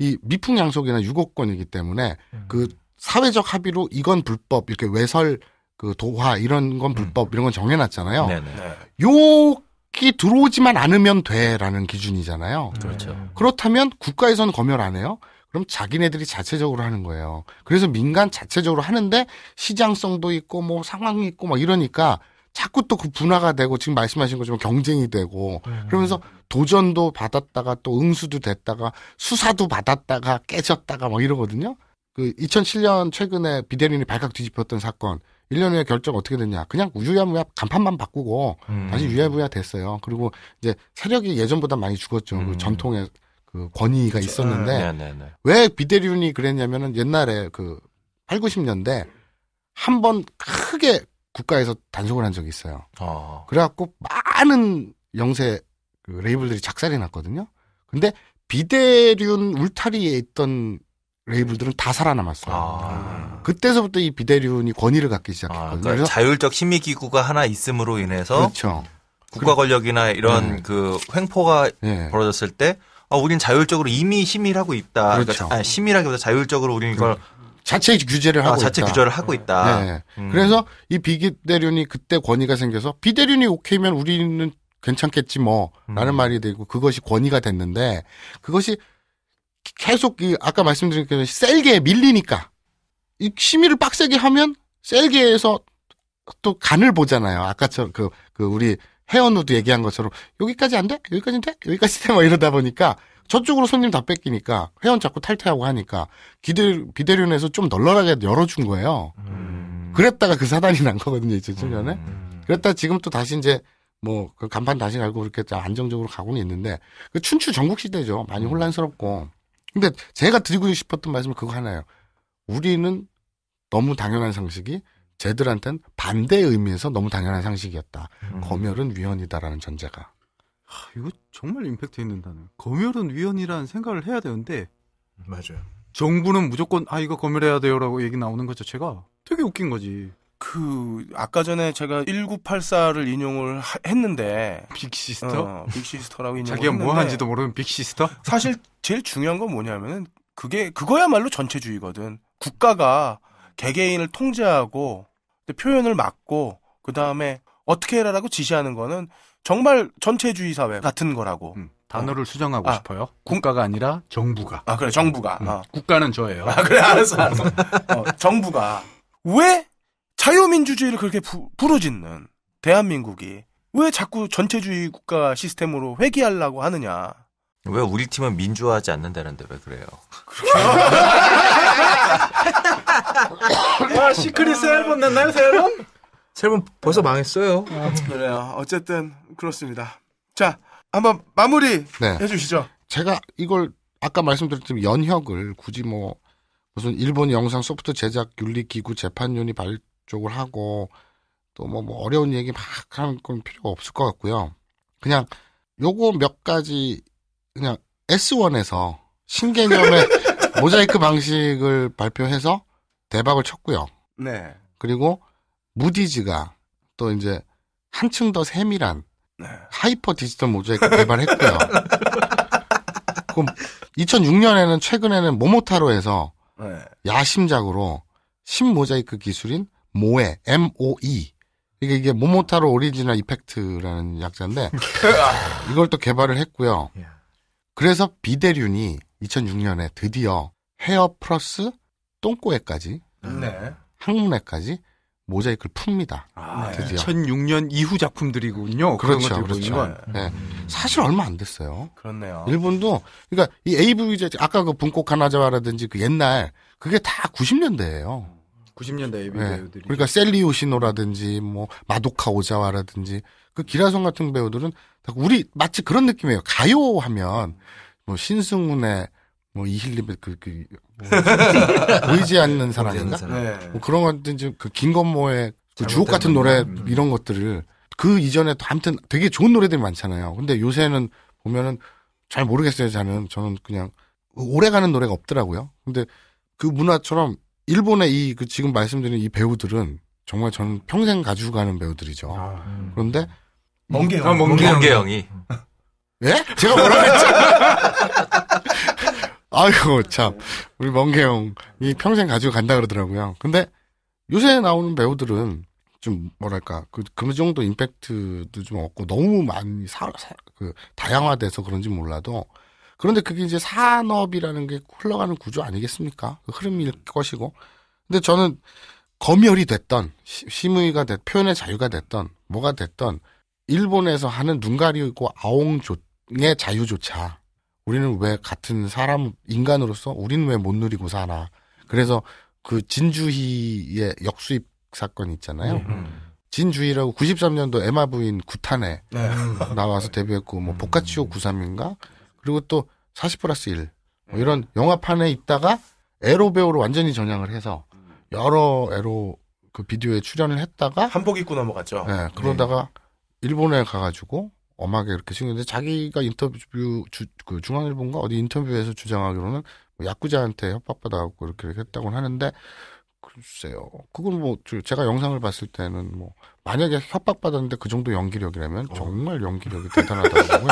이 미풍양속이나 유고권이기 때문에 음. 그 사회적 합의로 이건 불법 이렇게 외설 그 도화 이런 건 음. 불법 음. 이런 건 정해놨잖아요. 네네. 네. 요이 들어오지만 않으면 돼라는 기준이잖아요. 그렇죠. 음. 그렇다면 국가에선 검열 안 해요. 그럼 자기네들이 자체적으로 하는 거예요. 그래서 민간 자체적으로 하는데 시장성도 있고 뭐 상황이 있고 막 이러니까 자꾸 또 그 분화가 되고 지금 말씀하신 것처럼 경쟁이 되고 음. 그러면서 도전도 받았다가 또 응수도 됐다가 수사도 받았다가 깨졌다가 막 이러거든요. 그 2007년 최근에 비대륜이 발칵 뒤집혔던 사건 1년 후에 결정 어떻게 됐냐. 그냥 우 유야무야 간판만 바꾸고 음. 다시 유야무야 됐어요. 그리고 이제 세력이 예전보다 많이 죽었죠. 그 음. 그 전통의 그 권위가 그쵸. 있었는데 음. 왜 비대륜이 그랬냐면은 옛날에 그 8, 90년대 한 번 크게 국가에서 단속을 한 적이 있어요. 어. 그래갖고 많은 영세 그 레이블들이 작살이 났거든요. 근데 비대륜 울타리에 있던 레이블들은 다 살아남았어요. 아. 그때서부터 이 비대륜이 권위를 갖기 시작했거든요. 아, 그러니까 자율적 심의 기구가 하나 있음으로 인해서 그렇죠. 국가 권력이나 이런 네. 그 횡포가 네. 벌어졌을 때 아, 우린 자율적으로 이미 심의를 하고 있다. 그러니까 그렇죠. 그러니까 심의라기보다 자율적으로 우리는 이걸 자체 규제를 아, 하고 아, 자체 있다. 규제를 하고 있다. 네. 음. 그래서 이 비대륜이 그때 권위가 생겨서 비대륜이 오케이면 우리는 괜찮겠지 뭐라는 음. 말이 되고 그것이 권위가 됐는데 그것이 계속 그 아까 말씀드린 그 셀게 밀리니까 이 심의를 빡세게 하면 셀게에서 또 간을 보잖아요. 아까처럼 그, 그 우리 해원우도 얘기한 것처럼 여기까지 안 돼? 여기까지 돼? 여기까지 돼? 뭐 이러다 보니까 저쪽으로 손님 다 뺏기니까 회원 자꾸 탈퇴하고 하니까 기대, 비대륜에서 좀 널널하게 열어준 거예요. 음. 그랬다가 그 사단이 난 거거든요, 이0 0년에 음. 그랬다 지금 또 다시 이제 뭐 그 간판 다시 갈고 그렇게 안정적으로 가고는 있는데 그 춘추 전국시대죠. 많이 음. 혼란스럽고 근데 제가 드리고 싶었던 말씀은 그거 하나예요. 우리는 너무 당연한 상식이 쟤들한테는 반대 의미에서 의 너무 당연한 상식이었다. 음. 검열은 위헌이다라는 전제가. 하, 이거 정말 임팩트 있는 다는 검열은 위헌이라는 생각을 해야 되는데. 맞아요. 정부는 무조건 아 이거 검열해야 돼요라고 얘기 나오는 거죠. 제가 되게 웃긴 거지. 그 아까 전에 제가 1984를 인용을 하, 했는데 빅시스터 어, 빅시스터라고 인용 자기가 뭐 하는지도 모르는 빅시스터 사실 제일 중요한 건 뭐냐면은 그게 그거야말로 전체주의거든 국가가 개개인을 통제하고 표현을 막고 그 다음에 어떻게 해라라고 지시하는 거는 정말 전체주의 사회 같은 거라고 음. 단어를 어. 수정하고 아, 싶어요. 국가가 아니라 정부가. 아 그래 정부가. 음, 어. 국가는 저예요. 아 그래 알았어 알았어. 어, 정부가 왜 자유민주주의를 그렇게 부, 부르짖는 대한민국이 왜 자꾸 전체주의 국가 시스템으로 회귀하려고 하느냐. 왜 우리 팀은 민주화하지 않는다는데 왜 그래요? 와 그렇죠. 아, 시크릿 새 앨범 났나요 새 앨범? 새 앨범 벌써 망했어요. 아, 그래요. 어쨌든 그렇습니다. 자 한번 마무리 네. 해주시죠. 제가 이걸 아까 말씀드렸듯이 연혁을 굳이 뭐 무슨 일본 영상 소프트 제작 윤리 기구 재판위원이 발 쪽을 하고 또뭐 뭐 어려운 얘기 막 하는 건 필요가 없을 것 같고요. 그냥 요거 몇 가지 그냥 S1에서 신개념의 모자이크 방식을 발표해서 대박을 쳤고요. 네. 그리고 무디즈가 또 이제 한층 더 세밀한 네. 하이퍼 디지털 모자이크 개발했고요. 그럼 2006년에는 최근에는 모모타로에서 네. 야심작으로 신모자이크 기술인 모에 MOE 이게 그러니까 이게 모모타로 오리지널 이펙트라는 약자인데 이걸 또 개발을 했고요. 예. 그래서 비대륜이 2006년에 드디어 헤어 플러스 똥꼬에까지 네. 항문에까지 모자이크를 풉니다. 아, 네. 드디어. 2006년 이후 작품들이군요. 그렇죠, 그렇죠. 네. 음. 사실 얼마 안 됐어요. 그렇네요. 일본도 그러니까 이 AV 제 아까 그 분꽃 하나자와라든지 그 옛날 그게 다 90년대예요. 90년대 예비 배우들이. 그러니까 셀리 요시노라든지 뭐 마도카 오자와라든지 그 기라성 같은 배우들은 우리 마치 그런 느낌이에요. 가요 하면 뭐 신승훈의 뭐 이힐림의 그, 그, 뭐 보이지 않는 사람인가? 네. 뭐 그런 것든지 그 김건모의 그 주옥 같은 노래 음. 이런 것들을 그 이전에 아무튼 되게 좋은 노래들이 많잖아요. 근데 요새는 보면은 잘 모르겠어요. 저는 저는 그냥 오래가는 노래가 없더라고요. 근데 그 문화처럼 일본의 이 그 지금 말씀드린 이 배우들은 정말 저는 평생 가지고 가는 배우들이죠. 아, 음. 그런데 멍게영, 아, 멍게영이 예? 제가 뭐라 했죠? 아유참 우리 멍게영이 평생 가지고 간다 그러더라고요. 근데 요새 나오는 배우들은 좀 뭐랄까 그, 그 정도 임팩트도 좀 없고 너무 많이 사, 사, 그 다양화돼서 그런지 몰라도 그런데 그게 이제 산업이라는 게 흘러가는 구조 아니겠습니까? 그 흐름일 음. 것이고. 근데 저는 검열이 됐던 심의가 됐 표현의 자유가 됐던 뭐가 됐던 일본에서 하는 눈 가리고 아옹의 자유조차 우리는 왜 같은 사람 인간으로서 우리는 왜 못 누리고 사나 그래서 그 진주희의 역수입 사건 있잖아요. 음. 음. 진주희라고 93년도 에마 부인 구탄에 네. 나와서 데뷔했고 뭐 음. 복카치오 93인가 그리고 또 40 플러스 1. 뭐 이런 영화판에 있다가 에로 배우로 완전히 전향을 해서 여러 에로 그 비디오에 출연을 했다가 한복 입고 넘어갔죠. 네, 그러다가 네. 일본에 가가지고 엄하게 이렇게 생겼는데 자기가 인터뷰 주, 그 중앙일본과 어디 인터뷰에서 주장하기로는 뭐 야쿠자한테 협박받아갖고 이렇게, 했다고 하는데 글쎄요. 그건 뭐 제가 영상을 봤을 때는 뭐 만약에 협박받았는데 그 정도 연기력이라면 어. 정말 연기력이 대단하다고요.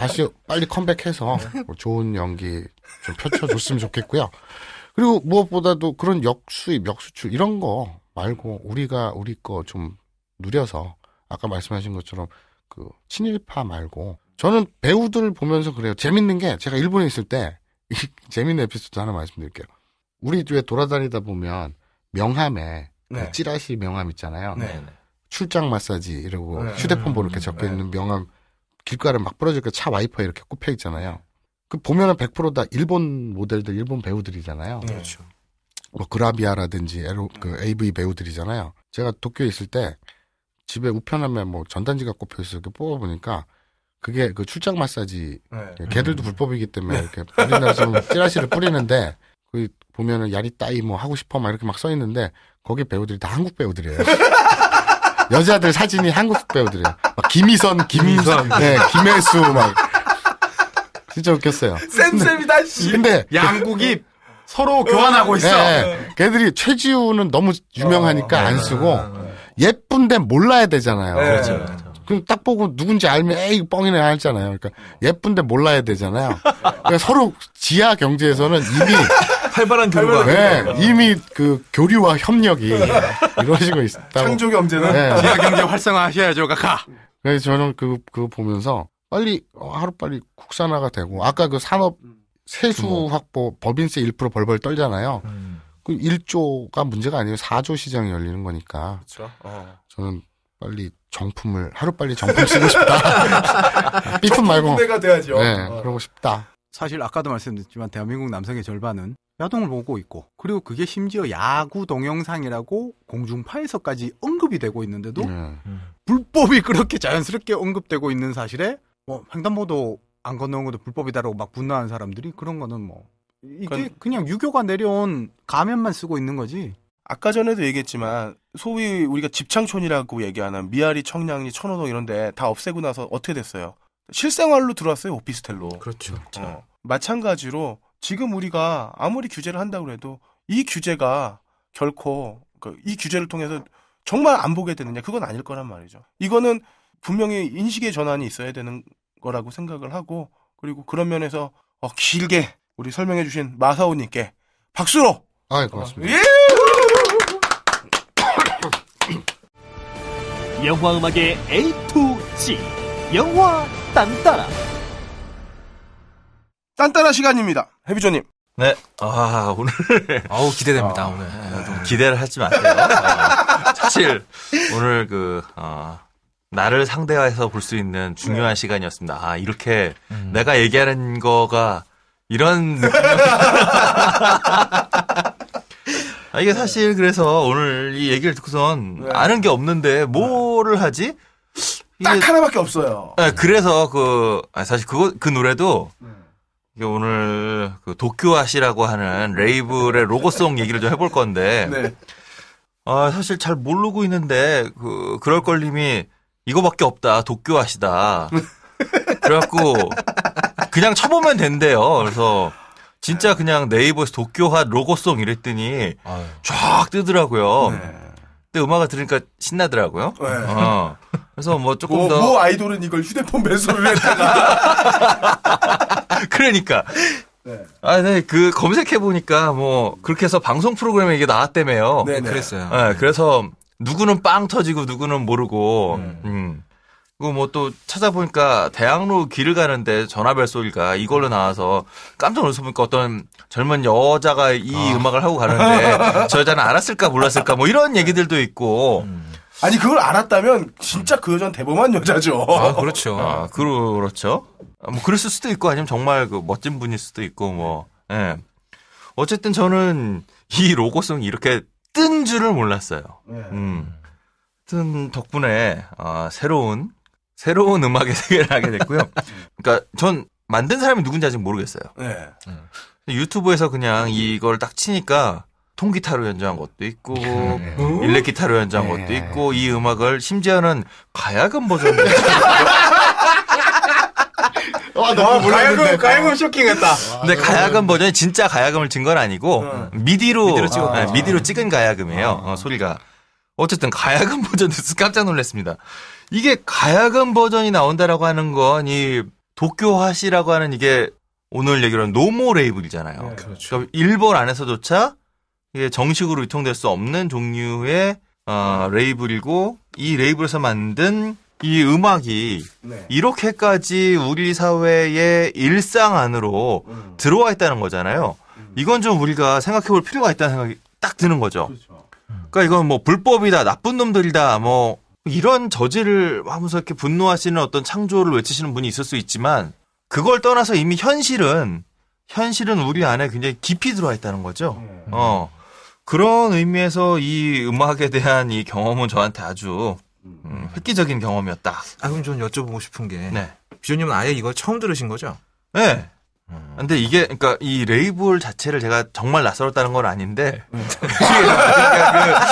다시 빨리 컴백해서 네. 뭐 좋은 연기 좀 펼쳐줬으면 좋겠고요. 그리고 무엇보다도 그런 역수입, 역수출 이런 거 말고 우리가 우리 거 좀 누려서 아까 말씀하신 것처럼 그 친일파 말고 저는 배우들 보면서 그래요. 재밌는 게 제가 일본에 있을 때 재밌는 에피소드 하나 말씀드릴게요. 우리 뒤에 돌아다니다 보면 명함에 그 네. 그 찌라시 명함 있잖아요. 네. 네. 출장 마사지 이러고 네. 휴대폰 번호 이렇게 음, 적혀 있는 명함 길가를막부러지니차와이퍼 이렇게 꼽혀 있잖아요. 그 보면은 100%다 일본 모델들, 일본 배우들이잖아요. 네. 그렇죠. 뭐 그라비아라든지 에로, 그 AV 배우들이잖아요. 제가 도쿄에 있을 때 집에 우편함에 뭐 전단지가 꼽혀 있어 이렇게 뽑아 보니까 그게 그 출장 마사지 네. 걔들도 음. 불법이기 때문에 이렇게 우리나라에서 찌라시를 뿌리는데 그 보면은 야리 따이 뭐 하고 싶어 막 이렇게 막 써 있는데 거기 배우들이 다 한국 배우들이에요. 여자들 사진이 한국 배우들이야. 막 김희선, 김선 네, 김혜수 막 진짜 웃겼어요. 쌤쌤이다 씨. 근데 양국이 그 서로 교환하고 있어. 네, 네, 걔들이 최지우는 너무 유명하니까 어, 네. 안 쓰고 네, 예쁜데 몰라야 되잖아요. 그렇죠. 그럼 딱 보고 누군지 알면 에이 뻥이네 알잖아요. 그러니까 예쁜데 몰라야 되잖아요. 그러니까 서로 지하 경제에서는 이미 활발한 네. 교류가. 네, 이미 그 교류와 협력이 네. 이루어지고 있다. 창조 경제는 네. 지하 경제 활성화하셔야죠, 가카. 네, 저는 그 그거 보면서 빨리 어, 하루 빨리 국산화가 되고 아까 그 산업 음. 세수 확보 법인세 1% 벌벌 떨잖아요. 음. 그 1조가 문제가 아니에요. 4조 시장이 열리는 거니까. 그렇죠. 어. 저는 빨리 정품을 하루 빨리 정품 쓰고 싶다. 삐품 말고. 내가 돼야죠. 네, 어. 그러고 싶다. 사실 아까도 말씀드렸지만 대한민국 남성의 절반은 야동을 보고 있고 그리고 그게 심지어 야구 동영상이라고 공중파에서까지 언급이 되고 있는데도 네. 불법이 그렇게 자연스럽게 언급되고 있는 사실에 뭐 횡단보도 안 건너온 것도 불법이다라고 막 분노하는 사람들이 그런 거는 뭐 이게 그냥 유교가 내려온 가면만 쓰고 있는 거지. 아까 전에도 얘기했지만 소위 우리가 집창촌이라고 얘기하는 미아리, 청량리, 천호동 이런데 다 없애고 나서 어떻게 됐어요? 실생활로 들어왔어요 오피스텔로. 그렇죠. 어. 마찬가지로 지금 우리가 아무리 규제를 한다고 해도 이 규제가 결코 그 이 규제를 통해서 정말 안 보게 되느냐 그건 아닐 거란 말이죠. 이거는 분명히 인식의 전환이 있어야 되는 거라고 생각을 하고 그리고 그런 면에서 어, 길게 우리 설명해 주신 마사오님께 박수로 아, 예, 고맙습니다. 예! 영화 음악의 A to Z 영화 딴따라 딴딴한 시간입니다. 해비조님. 네. 아, 오늘. 아우, 기대됩니다, 아, 오늘. 네, 좀 기대를 하지 마세요. 어, 사실, 오늘 그, 어, 나를 상대해서 볼 수 있는 중요한 네. 시간이었습니다. 아, 이렇게 음. 내가 얘기하는 거가 이런 느낌. 아, 이게 사실 그래서 오늘 이 얘기를 듣고선 네. 아는 게 없는데 뭐를 하지? 딱 하나밖에 없어요. 네, 그래서 그, 아, 사실 그그 노래도 네. 이게 오늘 그 도쿄아시라고 하는 레이블의 로고송 얘기를 좀 해볼 건데. 네. 아, 사실 잘 모르고 있는데, 그, 그럴 걸림이 이거밖에 없다. 도쿄아시다. 그래갖고, 그냥 쳐보면 된대요. 그래서, 진짜 그냥 네이버에서 도쿄핫 로고송 이랬더니 쫙 뜨더라고요. 네. 그때 음악을 들으니까 신나더라고요. 네. 어. 그래서 뭐 조금 뭐, 더. 뭐 아이돌은 이걸 휴대폰 배수를 했다가. 그러니까. 네. 아, 네. 그 검색해보니까 뭐 그렇게 해서 방송 프로그램에 이게 나왔다며요. 네, 네, 그랬어요. 네. 그래서 누구는 빵 터지고 누구는 모르고. 음. 음. 그리고 뭐또 찾아보니까 대학로 길을 가는데 전화벨 소리가 이걸로 나와서 깜짝 놀라서 보니까 어떤 젊은 여자가 이 아. 음악을 하고 가는데 저 여자는 알았을까 몰랐을까 뭐 이런 얘기들도 있고 음. 아니 그걸 알았다면 진짜 그 여자는 대범한 여자죠. 아 그렇죠. 아, 그렇죠. 아, 뭐 그랬을 수도 있고 아니면 정말 그 멋진 분일 수도 있고 뭐. 예. 어쨌든 저는 이 로고송이 이렇게 뜬 줄을 몰랐어요. 네. 음. 뜬 덕분에 어, 새로운 새로운 음악의 세계를 하게 됐고요. 그러니까 전 만든 사람이 누군지 아직 모르겠어요. 네. 음. 유튜브에서 그냥 이걸 딱 치니까 통기타로 연주한 것도 있고 음. 네. 일렉 기타로 연주한 네. 것도 있고 이 음악을 심지어는 가야금 버전으로 와, 아, 너무 아, 몰 가야금, 가야금 쇼킹했다. 아, 근데 가야금 버전이 진짜 가야금을 친 건 아니고 네. 미디로 미디로, 찍은, 아. 네, 미디로 찍은 가야금이에요. 어, 소리가 어쨌든 가야금 버전에서 깜짝 놀랐습니다. 이게 가야금 버전이 나온다라고 하는 건 이 도쿄화시라고 하는 이게 오늘 얘기로는 노모 레이블이잖아요. 네, 그렇죠. 그러니까 일본 안에서조차 이게 정식으로 유통될 수 없는 종류의 어, 음. 레이블이고 이 레이블에서 만든 이 음악이 네. 이렇게까지 우리 사회의 일상 안으로 음. 들어와 있다는 거잖아요. 음. 이건 좀 우리가 생각해 볼 필요가 있다는 생각이 딱 드는 거죠. 그렇죠. 음. 그러니까 이건 뭐 불법이다, 나쁜 놈들이다, 뭐 이런 저지를 하면서 이렇게 분노하시는 어떤 창조를 외치시는 분이 있을 수 있지만 그걸 떠나서 이미 현실은 현실은 우리 안에 굉장히 깊이 들어와 있다는 거죠. 음. 어. 그런 의미에서 이 음악에 대한 이 경험은 저한테 아주 음, 획기적인 경험이었다. 아, 그럼 저는 여쭤보고 싶은 게. 네. 비조님은 아예 이걸 처음 들으신 거죠? 네. 음. 근데 이게 그러니까 이 레이블 자체를 제가 정말 낯설었다는 건 아닌데 네. 그러니까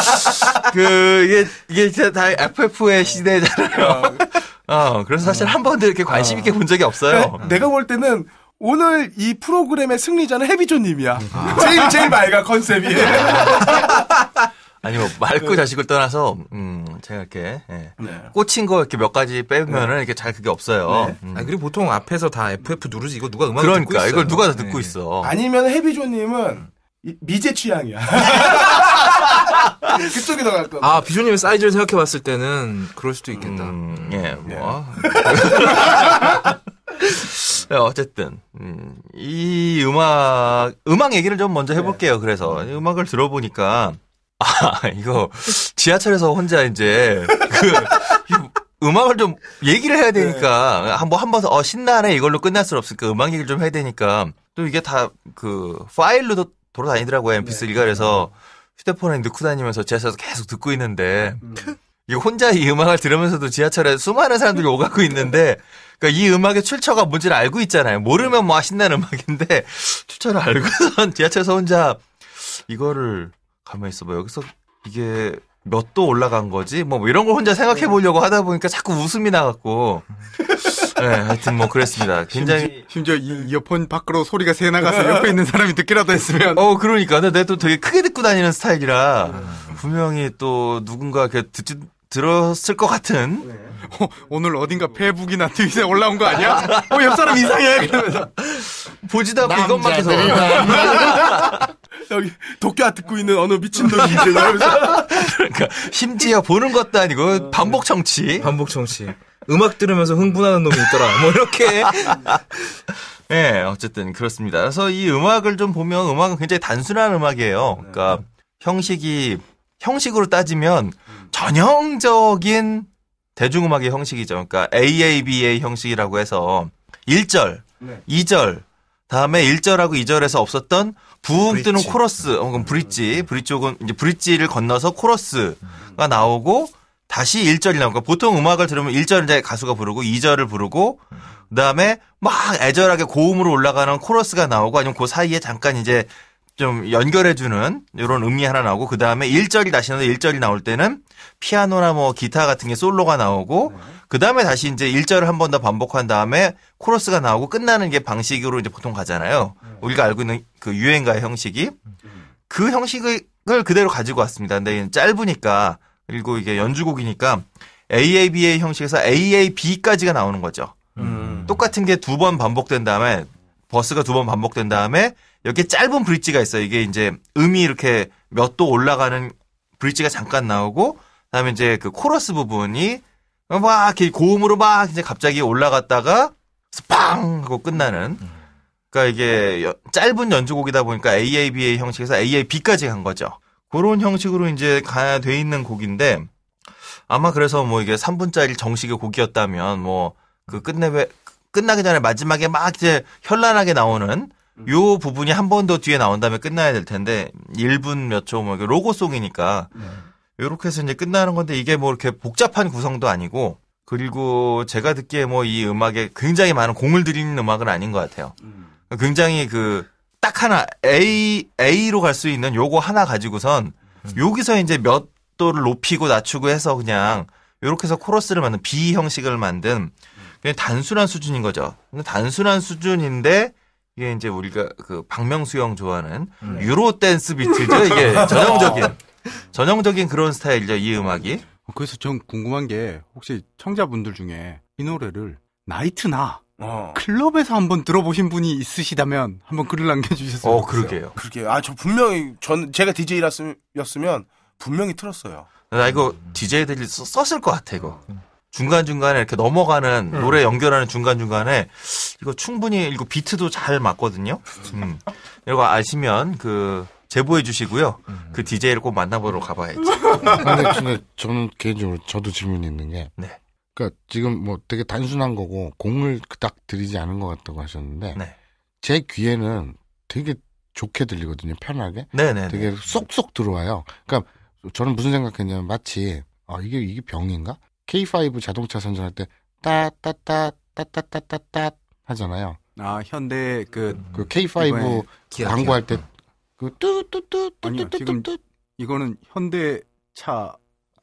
그, 그 이게 이게 진짜 다 FF의 네. 시대잖아요. 아, 그 어 그래서 사실 한 번도 이렇게 관심 있게 아. 본 적이 없어요. 네, 내가 볼 때는 오늘 이 프로그램의 승리자는 해비조님이야. 음. 제일 제일 맑아 컨셉이. 아니 뭐 맑고 그 자식을 떠나서 음 제가 이렇게 예. 네. 꽂힌 거 이렇게 몇 가지 빼면은 네. 이렇게 잘 그게 없어요. 네. 음. 아 그리고 보통 앞에서 다 FF 누르지 이거 누가 음악 그러니까 듣고 있어요. 이걸 누가 다 네. 듣고 네. 있어. 아니면 해비조님은 미제 취향이야. 그쪽이 더 갈까? 아 비조님 사이즈를 생각해봤을 때는 그럴 수도 있겠다. 음, 예 네. 뭐. 어쨌든 음, 이 음악 음악 얘기를 좀 먼저 해볼게요. 그래서 음악을 들어보니까. 아, 이거 지하철에서 혼자 이제 그 음악을 좀 얘기를 해야 되니까 네. 한번 한번 어 신나네 이걸로 끝날 수없을까 음악 얘기를 좀 해야 되니까 또 이게 다 그 파일로 도 돌아다니더라고요 MP3가 그래서 휴대폰에 넣고 다니면서 지하철에서 계속 듣고 있는데 음. 이 혼자 이 음악을 들으면서도 지하철에 수많은 사람들이 오가고 있는데 그러니까 이 음악의 출처가 뭔지를 알고 있잖아요. 모르면 뭐 아, 신나는 음악인데 출처를 알고선 지하철에서 혼자 이거를 가만 히 있어 봐. 여기서 이게 몇 도 올라간 거지? 뭐, 뭐 이런 걸 혼자 생각해 보려고 하다 보니까 자꾸 웃음이 나갖고. 음. 네, 하여튼 뭐 그랬습니다. 굉장히 심지어, 심지어 이 이어폰 밖으로 소리가 새 나가서 옆에 있는 사람이 듣기라도 했으면. 어, 그러니까. 근데 내가 또 되게 크게 듣고 다니는 스타일이라 음. 분명히 또 누군가 그 듣지 들었을 것 같은 네. 어, 오늘 어딘가 페북이나 트윗에 올라온 거 아니야? 어, 옆 사람 이상해 그러면서 보지도 않고 이것만 계속 여기 도쿄아 듣고 있는 어느 미친 놈이 이제 이러면서 그러니까 심지어 보는 것도 아니고 반복 청취 반복 청취. 음악 들으면서 흥분하는 놈이 있더라. 뭐 이렇게. 예, 네, 어쨌든 그렇습니다. 그래서 이 음악을 좀 보면 음악은 굉장히 단순한 음악이에요. 그러니까 형식이 형식으로 따지면 전형적인 대중음악의 형식이죠. 그러니까 AABA 형식이라고 해서 1절, 네. 2절, 다음에 1절하고 2절에서 없었던 부음 뜨는 코러스, 혹은 어, 브릿지, 네. 브릿지 혹은 이제 브릿지를 건너서 코러스가 나오고 다시 1절이 나오니까 그러니까 보통 음악을 들으면 1절 이제 가수가 부르고 2절을 부르고 그다음에 막 애절하게 고음으로 올라가는 코러스가 나오고 아니면 그 사이에 잠깐 이제 좀 연결해주는 이런 음이 하나 나오고 그 다음에 1절이 다시 나오는데 1절이 나올 때는 피아노나 뭐 기타 같은 게 솔로가 나오고 네. 그 다음에 다시 이제 1절을 한 번 더 반복한 다음에 코러스가 나오고 끝나는 게 방식으로 이제 보통 가잖아요. 네. 우리가 알고 있는 그 유행가의 형식이 그 형식을 그대로 가지고 왔습니다. 근데 짧으니까 그리고 이게 연주곡이니까 AABA 형식에서 AAB까지가 나오는 거죠. 음. 똑같은 게 두 번 반복된 다음에 버스가 두 번 반복된 다음에 여기에 짧은 브릿지가 있어요. 이게 이제 음이 이렇게 몇 도 올라가는 브릿지가 잠깐 나오고 그다음에 이제 그 코러스 부분이 막 이렇게 고음으로 막 이제 갑자기 올라갔다가 스팡 하고 끝나는 그러니까 이게 짧은 연주곡이다 보니까 AABA 형식에서 AAB까지 간 거죠. 그런 형식으로 이제 가야 돼 있는 곡인데 아마 그래서 뭐 이게 3분짜리 정식의 곡이었다면 뭐 그 끝내 끝나기 전에 마지막에 막 이제 현란하게 나오는 음. 요 부분이 한 번 더 뒤에 나온 다음에 끝나야 될 텐데 1분 몇 초뭐 로고송이니까 네. 요렇게 해서 이제 끝나는 건데 이게 뭐 이렇게 복잡한 구성도 아니고 그리고 제가 듣기에 뭐 이 음악에 굉장히 많은 공을 들이는 음악은 아닌 것 같아요. 음. 굉장히 그 딱 하나 A A로 갈 수 있는 요거 하나 가지고선 음. 여기서 이제 몇 도를 높이고 낮추고 해서 그냥 요렇게 해서 코러스를 만든 B 형식을 만든 그냥 단순한 수준인 거죠. 단순한 수준인데 이게 이제 우리가 그 박명수 형 좋아하는 음. 네. 유로 댄스 비트죠. 이게 전형적인 전형적인 그런 스타일이죠. 이 음악이. 어, 그래서 전 궁금한 게 혹시 청자분들 중에 이 노래를 나이트나 어. 클럽에서 한번 들어보신 분이 있으시다면 한번 글을 남겨주셨으면 어, 그러게요. 그러게요. 아, 저 분명히 전 제가 DJ였으면 분명히 틀었어요. 나 이거 DJ들이 썼을 것 같아 이거. 음. 중간중간에 이렇게 넘어가는 음. 노래 연결하는 중간중간에 이거 충분히 이거 비트도 잘 맞거든요. 음. 이거 아시면 그 제보해 주시고요. 음. 그 DJ를 꼭 만나보러 가봐야지. 근데, 근데 저는 개인적으로 저도 질문이 있는 게. 네. 그니까 지금 뭐 되게 단순한 거고 공을 딱 들이지 않은 것 같다고 하셨는데. 네. 제 귀에는 되게 좋게 들리거든요. 편하게. 네네. 네, 되게 네. 쏙쏙 들어와요. 그러니까 저는 무슨 생각했냐면 마치 아 이게 이게 병인가? K5 자동차 선전할 때 따 따 따 따 따 따따 하잖아요. 아 현대 그, 그 K5 기아, 광고할 때그 뚜뚜뚜뚜뚜뚜뚜 이거는 현대 차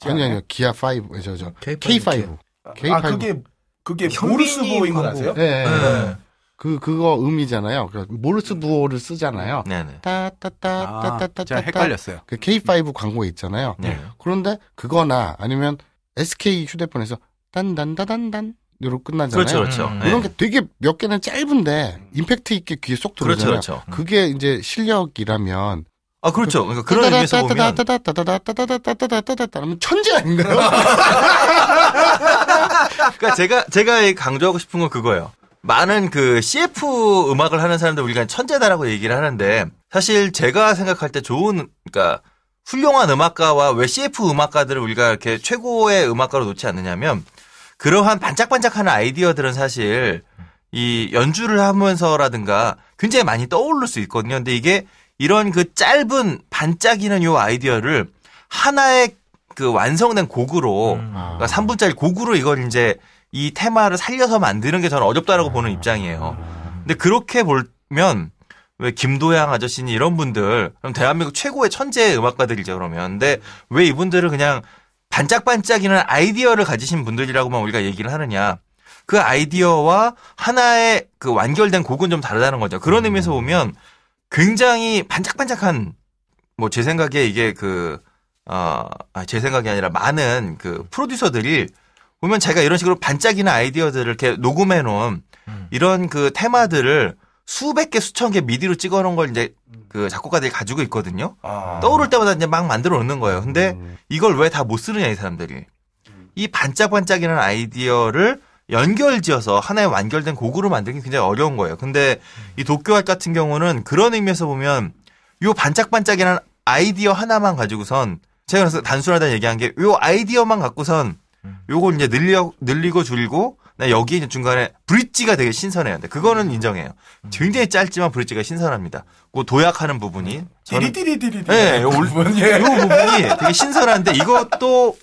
아니 아니요 기아 5저저 K5 K5 아 그게 그게 모르스 부호인 거 아세요? 네. 그 그거 음이잖아요. 그러 모르스 부호를 쓰잖아요. 네네. 따따따따따따 아, 헷갈렸어요. 그 K5 광고에 있잖아요. 네. 그런데 그거나 아니면 SK 휴대폰에서 딴딴다단단으로 끝나잖아요. 그렇죠, 그렇죠. 음. 네. 이런 게 되게 몇 개는 짧은데 음. 임팩트 있게 귀에 쏙 들어오잖아요. 그렇죠, 그렇죠. 음. 그게 이제 실력이라면 아 그렇죠. 그러니까 그런 의미에서 보면 따다다다다다다다다다다다다다다면 천재 아닌가요? 그러니까 제가 제가 강조하고 싶은 건 그거예요. 많은 그 CF 음악을 하는 사람들 우리가 천재다라고 얘기를 하는데 사실 제가 생각할 때 좋은 그러니까 훌륭한 음악가와 왜 CF 음악가들을 우리가 이렇게 최고의 음악가로 놓지 않느냐면 그러한 반짝반짝하는 아이디어들은 사실 이 연주를 하면서라든가 굉장히 많이 떠오를 수 있거든요. 근데 이게 이런 그 짧은 반짝이는 요 아이디어를 하나의 그 완성된 곡으로 음, 그러니까 3분짜리 곡으로 이걸 이제 이 테마를 살려서 만드는 게 저는 어렵다라고 아. 보는 입장이에요. 근데 그렇게 보면 왜 김도양 아저씨니 이런 분들 그럼 대한민국 최고의 천재 음악가들이죠 그러면 근데 왜 이분들을 그냥 반짝반짝이는 아이디어를 가지신 분들이라고만 우리가 얘기를 하느냐 그 아이디어와 하나의 그 완결된 곡은 좀 다르다는 거죠 그런 음. 의미에서 보면 굉장히 반짝반짝한 뭐 제 생각에 이게 그 어, 아, 제 생각이 아니라 많은 그 프로듀서들이 보면 제가 이런 식으로 반짝이는 아이디어들을 이렇게 녹음해 놓은 음. 이런 그 테마들을 수백 개 수천 개 미디로 찍어놓은 걸 이제 그 작곡가들이 가지고 있거든요. 아. 떠오를 때마다 이제 막 만들어 놓는 거예요. 근데 음. 이걸 왜 다 못 쓰느냐 이 사람들이 이 반짝반짝이는 아이디어를 연결지어서 하나의 완결된 곡으로 만들기 굉장히 어려운 거예요. 근데 이 도쿄학 같은 경우는 그런 의미에서 보면 요 반짝반짝이라는 아이디어 하나만 가지고선 제가 그래서 단순하다는 얘기한 게 요 아이디어만 갖고선 음. 요걸 이제 늘려 늘리고 줄이고 나 네, 여기에 이제 중간에 브릿지가 되게 신선해요. 근데 그거는 음. 인정해요. 음. 굉장히 짧지만 브릿지가 신선합니다. 그 도약하는 부분이 네. 저는 디리디리디리. 네, 요 부분, 예. 이 부분이 되게 신선한데 이것도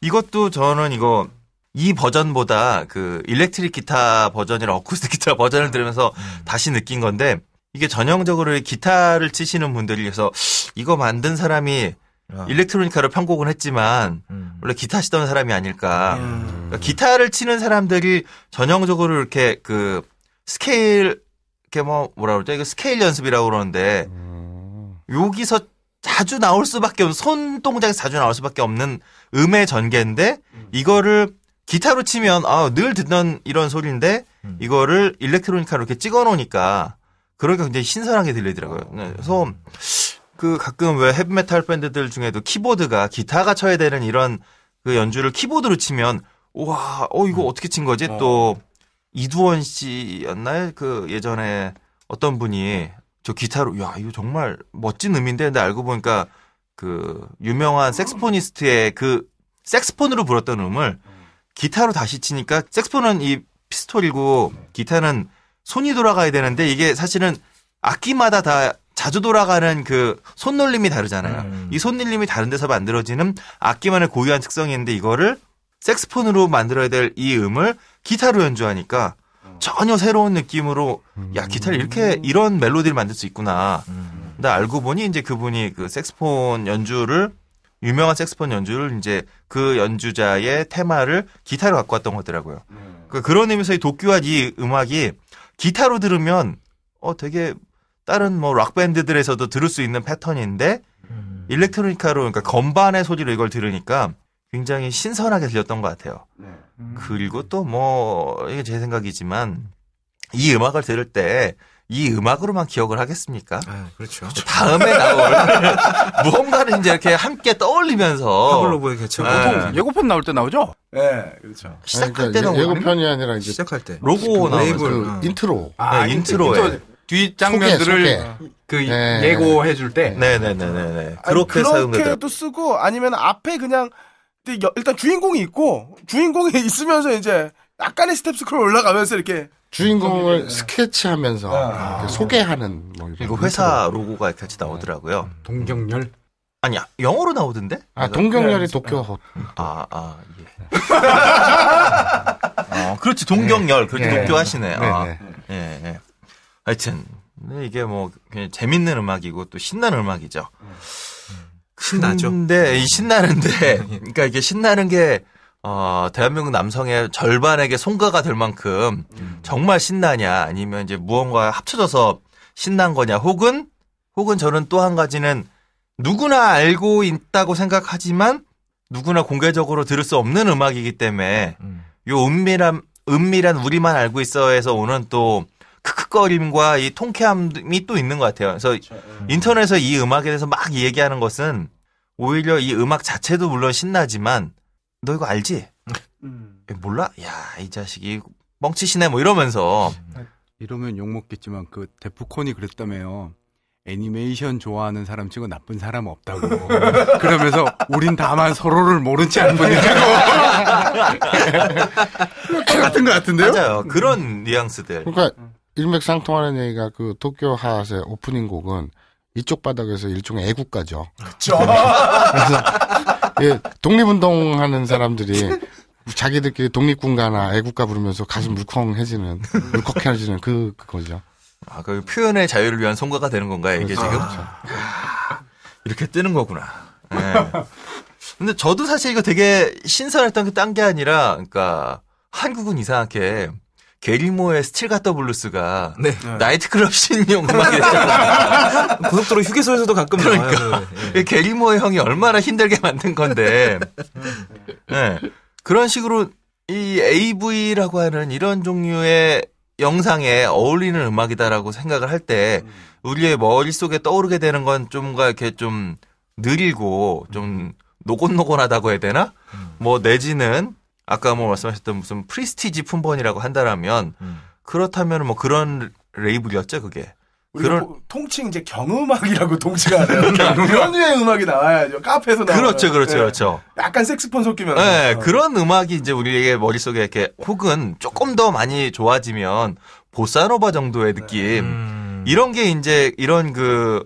이것도 저는 이거 이 버전보다 그 일렉트릭 기타 버전이랑 어쿠스틱 기타 버전을 들으면서 음. 다시 느낀 건데 이게 전형적으로 기타를 치시는 분들이 위해서 이거 만든 사람이 아. 일렉트로니카로 편곡은 했지만 음. 원래 기타 시던 사람이 아닐까. 음. 그러니까 기타를 치는 사람들이 전형적으로 이렇게 그 스케일 이렇게 뭐 뭐라 그러죠? 이거 스케일 연습이라고 그러는데 음. 여기서 자주 나올 수밖에 없는 손 동작이 자주 나올 수밖에 없는 음의 전개인데 음. 이거를 기타로 치면 아 늘 듣던 이런 소리인데 음. 이거를 일렉트로니카로 이렇게 찍어 놓으니까 그러니까 굉장히 신선하게 들리더라고요. 어. 네, 그래서 그 가끔 왜 헤비메탈 밴드들 중에도 키보드가 기타가 쳐야 되는 이런 그 연주를 키보드로 치면 우와 어 이거 음. 어떻게 친 거지 어. 또 이두원 씨였나요 그 예전에 어떤 분이 저 기타로 야 이거 정말 멋진 음인데 근데 알고 보니까 그 유명한 섹스포니스트의그섹스폰으로 불었던 음을 기타로 다시 치니까 섹스폰은이 피스톨이고 기타는 손이 돌아가야 되는데 이게 사실은 악기마다 다 자주 돌아가는 그 손놀림이 다르잖아요. 음. 이 손놀림이 다른 데서 만들어지는 악기만의 고유한 특성이 있는데 이거를 섹스폰으로 만들어야 될 이 음을 기타로 연주하니까 음. 전혀 새로운 느낌으로 야 음. 기타를 이렇게 이런 멜로디를 만들 수 있구나. 음. 나 알고 보니 이제 그분이 그섹스폰 연주를 유명한 섹스폰 연주를 이제 그 연주자의 테마를 기타로 갖고 왔던 거더라고요. 그러니까 그런 의미에서 이 도쿄한 이 음악이 기타로 들으면 어 되게 다른 뭐 락밴드들에서도 들을 수 있는 패턴인데 음. 일렉트로니카로 그러니까 건반의 소리로 이걸 들으니까 굉장히 신선하게 들렸던 것 같아요. 네. 음. 그리고 또 뭐 이게 제 생각이지만 이 음악을 들을 때 이 음악으로만 기억을 하겠습니까? 아, 그렇죠. 다음에 나올 무언가를 이제 이렇게 함께 떠올리면서 파블로브의 개체. 네. 보통 네. 예고편 나올 때 나오죠? 예, 네, 그렇죠. 시작할 그러니까 때는 예, 고편이 아니라 이제 시작할 때 로고 나오고 그 인트로. 아, 네, 인트로에. 인트로. 뒷장면들을 그 네. 예고해 줄 때. 네네네네. 네, 네, 네, 그렇게 사용되도 쓰고 아니면 앞에 그냥 일단 주인공이 있고 주인공이 있으면서 이제 약간의 스텝 스크롤 올라가면서 이렇게 주인공을 스케치하면서 아, 소개하는 뭐이거 회사 로고가 같이 나오더라고요. 음. 동경열. 아니 야 영어로 나오던데? 아 동경열이 도쿄. 아아 아, 예. 어, 그렇지 동경열 그렇지 예. 도쿄 하시네. 네, 아, 네. 예, 예. 하여튼 네, 이게 뭐 그냥 재밌는 음악이고 또 신나는 음악이죠. 신나죠. 근데 이 신나는데 그러니까 이게 신나는 게 어, 대한민국 남성의 절반에게 송가가 될 만큼 정말 신나냐 아니면 이제 무언가 합쳐져서 신난 거냐 혹은 혹은 저는 또 한 가지는 누구나 알고 있다고 생각하지만 누구나 공개적으로 들을 수 없는 음악이기 때문에 음. 요 은밀한 은밀한 우리만 알고 있어 해서 오는 또 크크거림과 이 통쾌함이 또 있는 것 같아요. 그래서 그렇죠. 예. 인터넷에서 이 음악에 대해서 막 얘기하는 것은 오히려 이 음악 자체도 물론 신나지만 너 이거 알지? 음. 몰라? 야, 이 자식이 뻥치시네 뭐 이러면서 이러면 욕 먹겠지만 그 데프콘이 그랬다며요. 애니메이션 좋아하는 사람 치고 나쁜 사람 없다고. 그러면서 우린 다만 서로를 모른 채 하는 분이라고. 똑같은 것 같은데요? 맞아요. 그런 뉘앙스들. 그러니까 일맥상통하는 얘기가 그 도쿄 하얏의 오프닝 곡은 이쪽 바닥에서 일종의 애국가죠. 그렇죠. 예, 독립운동 하는 사람들이 자기들끼리 독립군가나 애국가 부르면서 가슴 음. 물컹해지는 물컥해지는 그 그거죠. 아, 그 표현의 자유를 위한 성과가 되는 건가요, 이게 그렇죠. 지금? 그 이렇게 뜨는 거구나. 네. 근데 저도 사실 이거 되게 신선했던 게 딴게 그 아니라, 그러니까 한국은 이상하게 게리모의 스틸 갓 더 블루스가 네. 나이트클럽 신용 음악이었잖아 네. 고속도로 휴게소에서도 가끔 그러니까 나와요. 네. 네. 그 게리모의 형이 얼마나 힘들게 만든 건데 네. 그런 식으로 이 AV라고 하는 이런 종류의 영상에 어울리는 음악이다라고 생각을 할때 음. 우리의 머릿속에 떠오르게 되는 건 좀가 이렇게 좀 느리고 좀 음. 노곤노곤하다고 해야 되나? 음. 뭐 내지는 아까 뭐 말씀하셨던 무슨 프리스티지 품번이라고 한다라면 음. 그렇다면 뭐 그런 레이블이었죠 그게. 그런 뭐, 통칭 이제 경음악이라고 통칭하는 그런 의 음악이 나와야죠 카페에서 나와 그렇죠 그렇죠 네. 그렇죠 약간 섹스폰 섞이면 네, 어. 그런 음악이 이제 우리에게 머릿속에 이렇게 혹은 조금 더 많이 좋아지면 보사노바 정도의 네. 느낌 네. 음. 이런 게 이제 이런 그어좀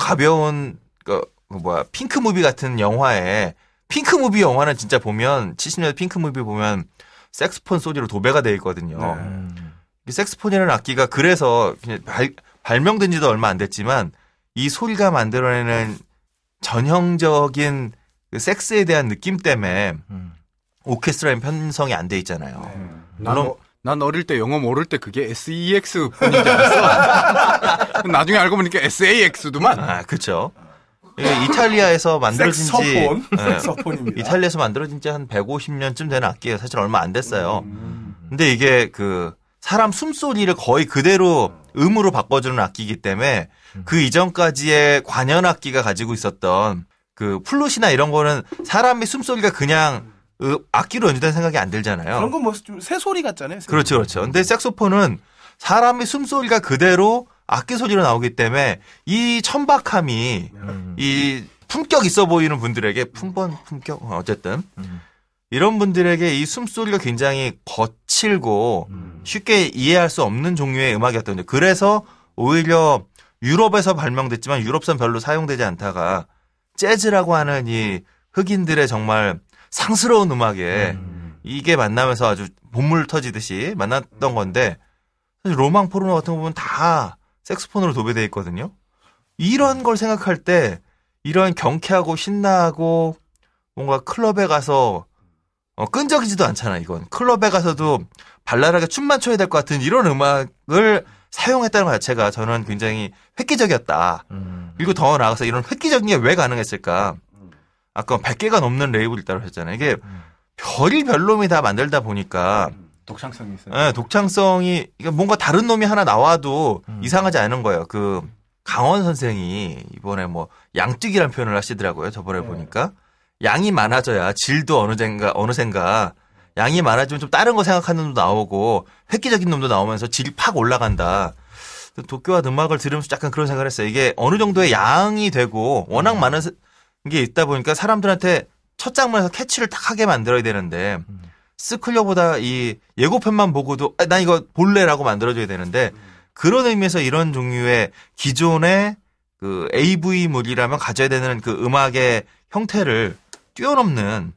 가벼운 그, 그 뭐야 핑크 무비 같은 영화에 핑크무비 영화는 진짜 보면 70년대 핑크무비 보면 색스폰 소리로 도배가 돼 있거든요. 네. 색스폰이라는 악기가 그래서 발, 발명된 지도 얼마 안 됐지만 이 소리가 만들어내는 전형적인 그 섹스에 대한 느낌 때문에 음. 오케스트라인 편성이 안 돼 있잖아요. 네. 물 난, 어, 난 어릴 때 영어 모를 때 그게 SEX 뿐인 줄 알았어. 나중에 알고 보니까 SAX도만. 아, 그쵸 예, 이탈리아에서 만들어진 지 네. 이탈리아에서 만들어진 지 한 150년쯤 된 악기예요. 사실 얼마 안 됐어요. 음. 근데 이게 그 사람 숨소리를 거의 그대로 음으로 바꿔주는 악기이기 때문에 그 이전까지의 관현 악기가 가지고 있었던 그 플룻이나 이런 거는 사람의 숨소리가 그냥 음, 악기로 연주된 생각이 안 들잖아요. 그런 건 뭐 새소리 같잖아요. 새소리. 그렇죠, 그렇죠. 근데 색소폰은 사람의 숨소리가 그대로 악기 소리로 나오기 때문에 이 천박함이 음. 이 품격 있어 보이는 분들에게 품번 품격 어, 어쨌든 음. 이런 분들에게 이 숨소리가 굉장히 거칠고 음. 쉽게 이해할 수 없는 종류의 음악이었던 거죠. 그래서 오히려 유럽에서 발명됐지만 유럽선 별로 사용되지 않다가 재즈라고 하는 이 흑인들의 정말 상스러운 음악에 음. 이게 만나면서 아주 본물 터지듯이 만났던 건데 사실 로망 포르노 같은 부분 면다 섹스폰으로 도배돼 있거든요. 이런 걸 생각할 때 이런 경쾌하고 신나고 하 뭔가 클럽에 가서 어, 끈적이지도 않잖아 이건 클럽에 가서도 발랄하게 춤만 춰야 될 것 같은 이런 음악을 사용했다는 것 자체가 저는 굉장히 획기적이었다. 음. 그리고 더 나아가서 이런 획기적인 게 왜 가능했을까? 음, 음. 아까 100개가 넘는 레이블 있다고 했잖아요. 이게 음. 별이 별놈이 다 만들다 보니까 독창성이 있어요. 네, 독창성이 그러니까 뭔가 다른 놈이 하나 나와도 음. 이상하지 않은 거예요. 그 강원 선생이 이번에 뭐 양뛰기란 표현을 하시더라고요. 저번에 네. 보니까 양이 많아져야 질도 어느샌가 어느샌가 양이 많아지면 좀 다른 거 생각하는 놈도 나오고 획기적인 놈도 나오면서 질이 팍 올라간다. 도쿄와 음악을 들으면서 약간 그런 생각을 했어요. 이게 어느 정도의 양이 되고 워낙 음. 많은 게 있다 보니까 사람들한테 첫 장면에서 캐치를 딱 하게 만들어야 되는데 음. 스클려보다 이 예고편만 보고도 아, 난 이거 볼래라고 만들어줘야 되는데 그런 의미에서 이런 종류의 기존의 그 AV물이라면 가져야 되는 그 음악의 형태를 뛰어넘는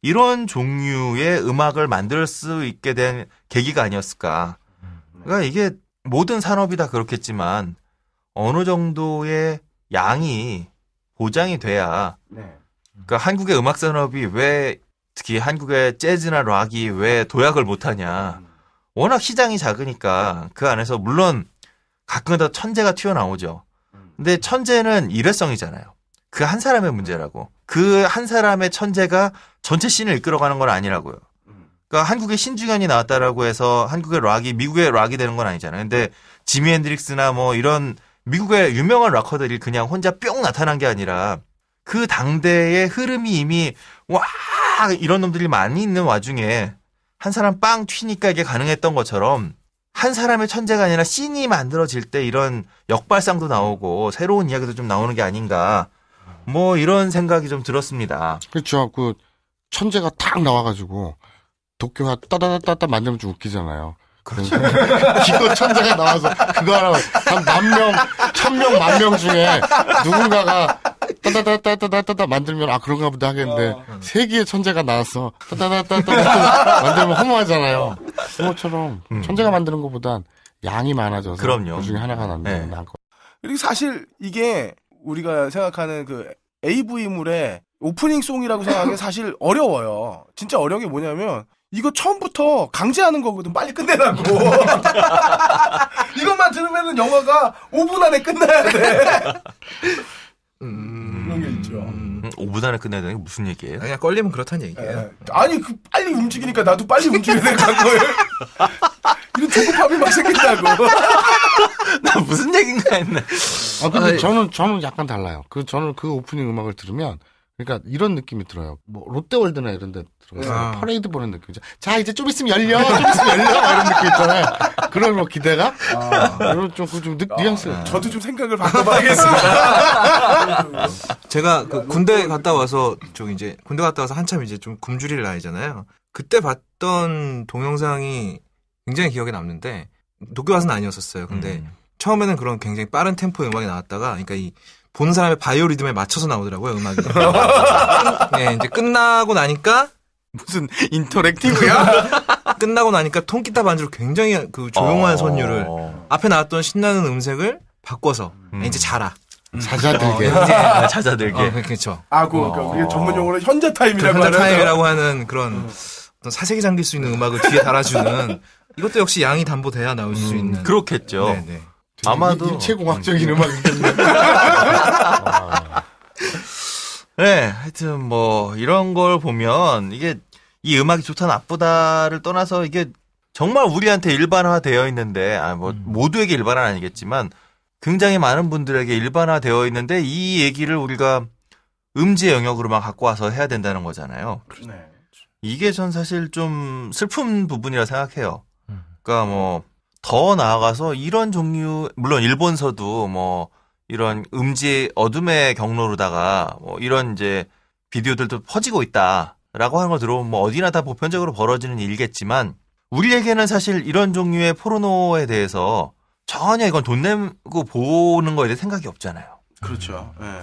이런 종류의 음악을 만들 수 있게 된 계기가 아니었을까. 그러니까 이게 모든 산업이 다 그렇겠지만 어느 정도의 양이 보장이 돼야 네. 그러니까 한국의 음악 산업이 왜 특히 한국의 재즈나 락이 왜 도약을 못하냐. 워낙 시장이 작으니까 그 안에서 물론 가끔가다 천재가 튀어나오죠. 근데 천재는 일회성이잖아요. 그 한 사람의 문제라고. 그 한 사람의 천재가 전체 씬을 이끌어가는 건 아니라고요. 그러니까 한국의 신중현이 나왔다라고 해서 한국의 락이 미국의 락이 되는 건 아니잖아요. 근데 지미 앤드릭스나 뭐 이런 미국의 유명한 락커들이 그냥 혼자 뿅 나타난 게 아니라 그 당대의 흐름이 이미 와 이런 놈들이 많이 있는 와중에 한 사람 빵 튀니까 이게 가능했던 것처럼 한 사람의 천재가 아니라 씬이 만들어질 때 이런 역발상도 나오고 새로운 이야기도 좀 나오는 게 아닌가 뭐 이런 생각이 좀 들었습니다. 그렇죠. 그 천재가 탁 나와가지고 도쿄가 따다다따다 만들면 좀 웃기잖아요. 그렇죠. 기껏 천재가 나와서 그거 하나 한만 명, 천 명, 만명 중에 누군가가 따다다다다다다 만들면 아 그런가 보다 하겠는데 어. 음. 세 개의 천재가 나왔어 따다다다다 만들면 허무하잖아요. 그것처럼 음. 천재가 만드는 것보단 양이 많아져서 그럼요. 그 중에 하나가 남는 네. 그리고 사실 이게 우리가 생각하는 그 AV물의 오프닝 송이라고 생각하기 사실 어려워요. 진짜 어려운 게 뭐냐면 이거 처음부터 강제하는 거거든. 빨리 끝내라고. 이것만 들으면은 영화가 5분 안에 끝나야 돼. 음... 그런 게 있죠. 5분 음, 안에 끝내야 되는 게 무슨 얘기예요? 아, 그냥 걸리면 그렇다는 얘기예요. 에. 예. 아니, 그 빨리 움직이니까 나도 빨리 움직여야 된다는 거예요. 이런 조급함이 막 생긴다고. 나 무슨 얘기인가 했네. 아, 근데 아 예. 저는, 저는 약간 달라요. 그, 저는 그 오프닝 음악을 들으면 그러니까 이런 느낌이 들어요. 뭐 롯데월드나 이런 데 들어가서 네. 아. 퍼레이드 보는 느낌이죠. 자 이제 좀 있으면 열려, 좀 있으면 열려 이런 느낌 있잖아요. 그런 뭐 기대감, 아. 이런 좀좀 그 뉘앙스. 아. 네. 저도 좀 생각을 바꿔봐야겠습니다. 제가 그 군대 갔다 와서 좀 이제 군대 갔다 와서 한참 이제 좀 굶주릴 나이잖아요. 그때 봤던 동영상이 굉장히 기억에 남는데 도쿄 와서는 아니었었어요. 근데 음. 처음에는 그런 굉장히 빠른 템포의 음악이 나왔다가 그러니까 이본 사람의 바이오 리듬에 맞춰서 나오더라고요 음악이. 네, 이제 끝나고 나니까 무슨 인터랙티브야? 끝나고 나니까 통기타 반주로 굉장히 그 조용한 어. 선율을 앞에 나왔던 신나는 음색을 바꿔서 음. 이제 자라. 잦아들게. 음. 어, 네. 아, 잦아들게. 어, 그렇죠. 아, 그, 어. 그러 그러니까 전문 용어로 현재 타임이라고 현자 하는. 타임이라고 하는 음. 그런 음. 사색이 잠길 수 있는 음악을 뒤에 달아주는 이것도 역시 양이 담보돼야 나올 수 음. 있는. 그렇겠죠. 네네. 네. 아마도 인체공학적인 음. 음악이겠네 네, 하여튼 뭐 이런 걸 보면 이게 이 음악이 좋다 나쁘다를 떠나서 이게 정말 우리한테 일반화 되어 있는데 아뭐 음. 모두에게 일반화는 아니겠지만 굉장히 많은 분들에게 일반화 되어 있는데 이 얘기를 우리가 음지 영역으로만 갖고 와서 해야 된다는 거잖아요. 네. 이게 전 사실 좀 슬픈 부분이라 생각해요. 음. 그러니까 뭐더 나아가서 이런 종류 물론 일본서도 뭐 이런 음지 어둠의 경로로다가 뭐 이런 이제 비디오들도 퍼지고 있다라고 하는 걸 들어보면 뭐 어디나 다 보편적으로 벌어지는 일겠지만 우리에게는 사실 이런 종류의 포르노에 대해서 전혀 이건 돈 내고 보는 거에 대해 생각이 없잖아요. 그렇죠. 예. 네.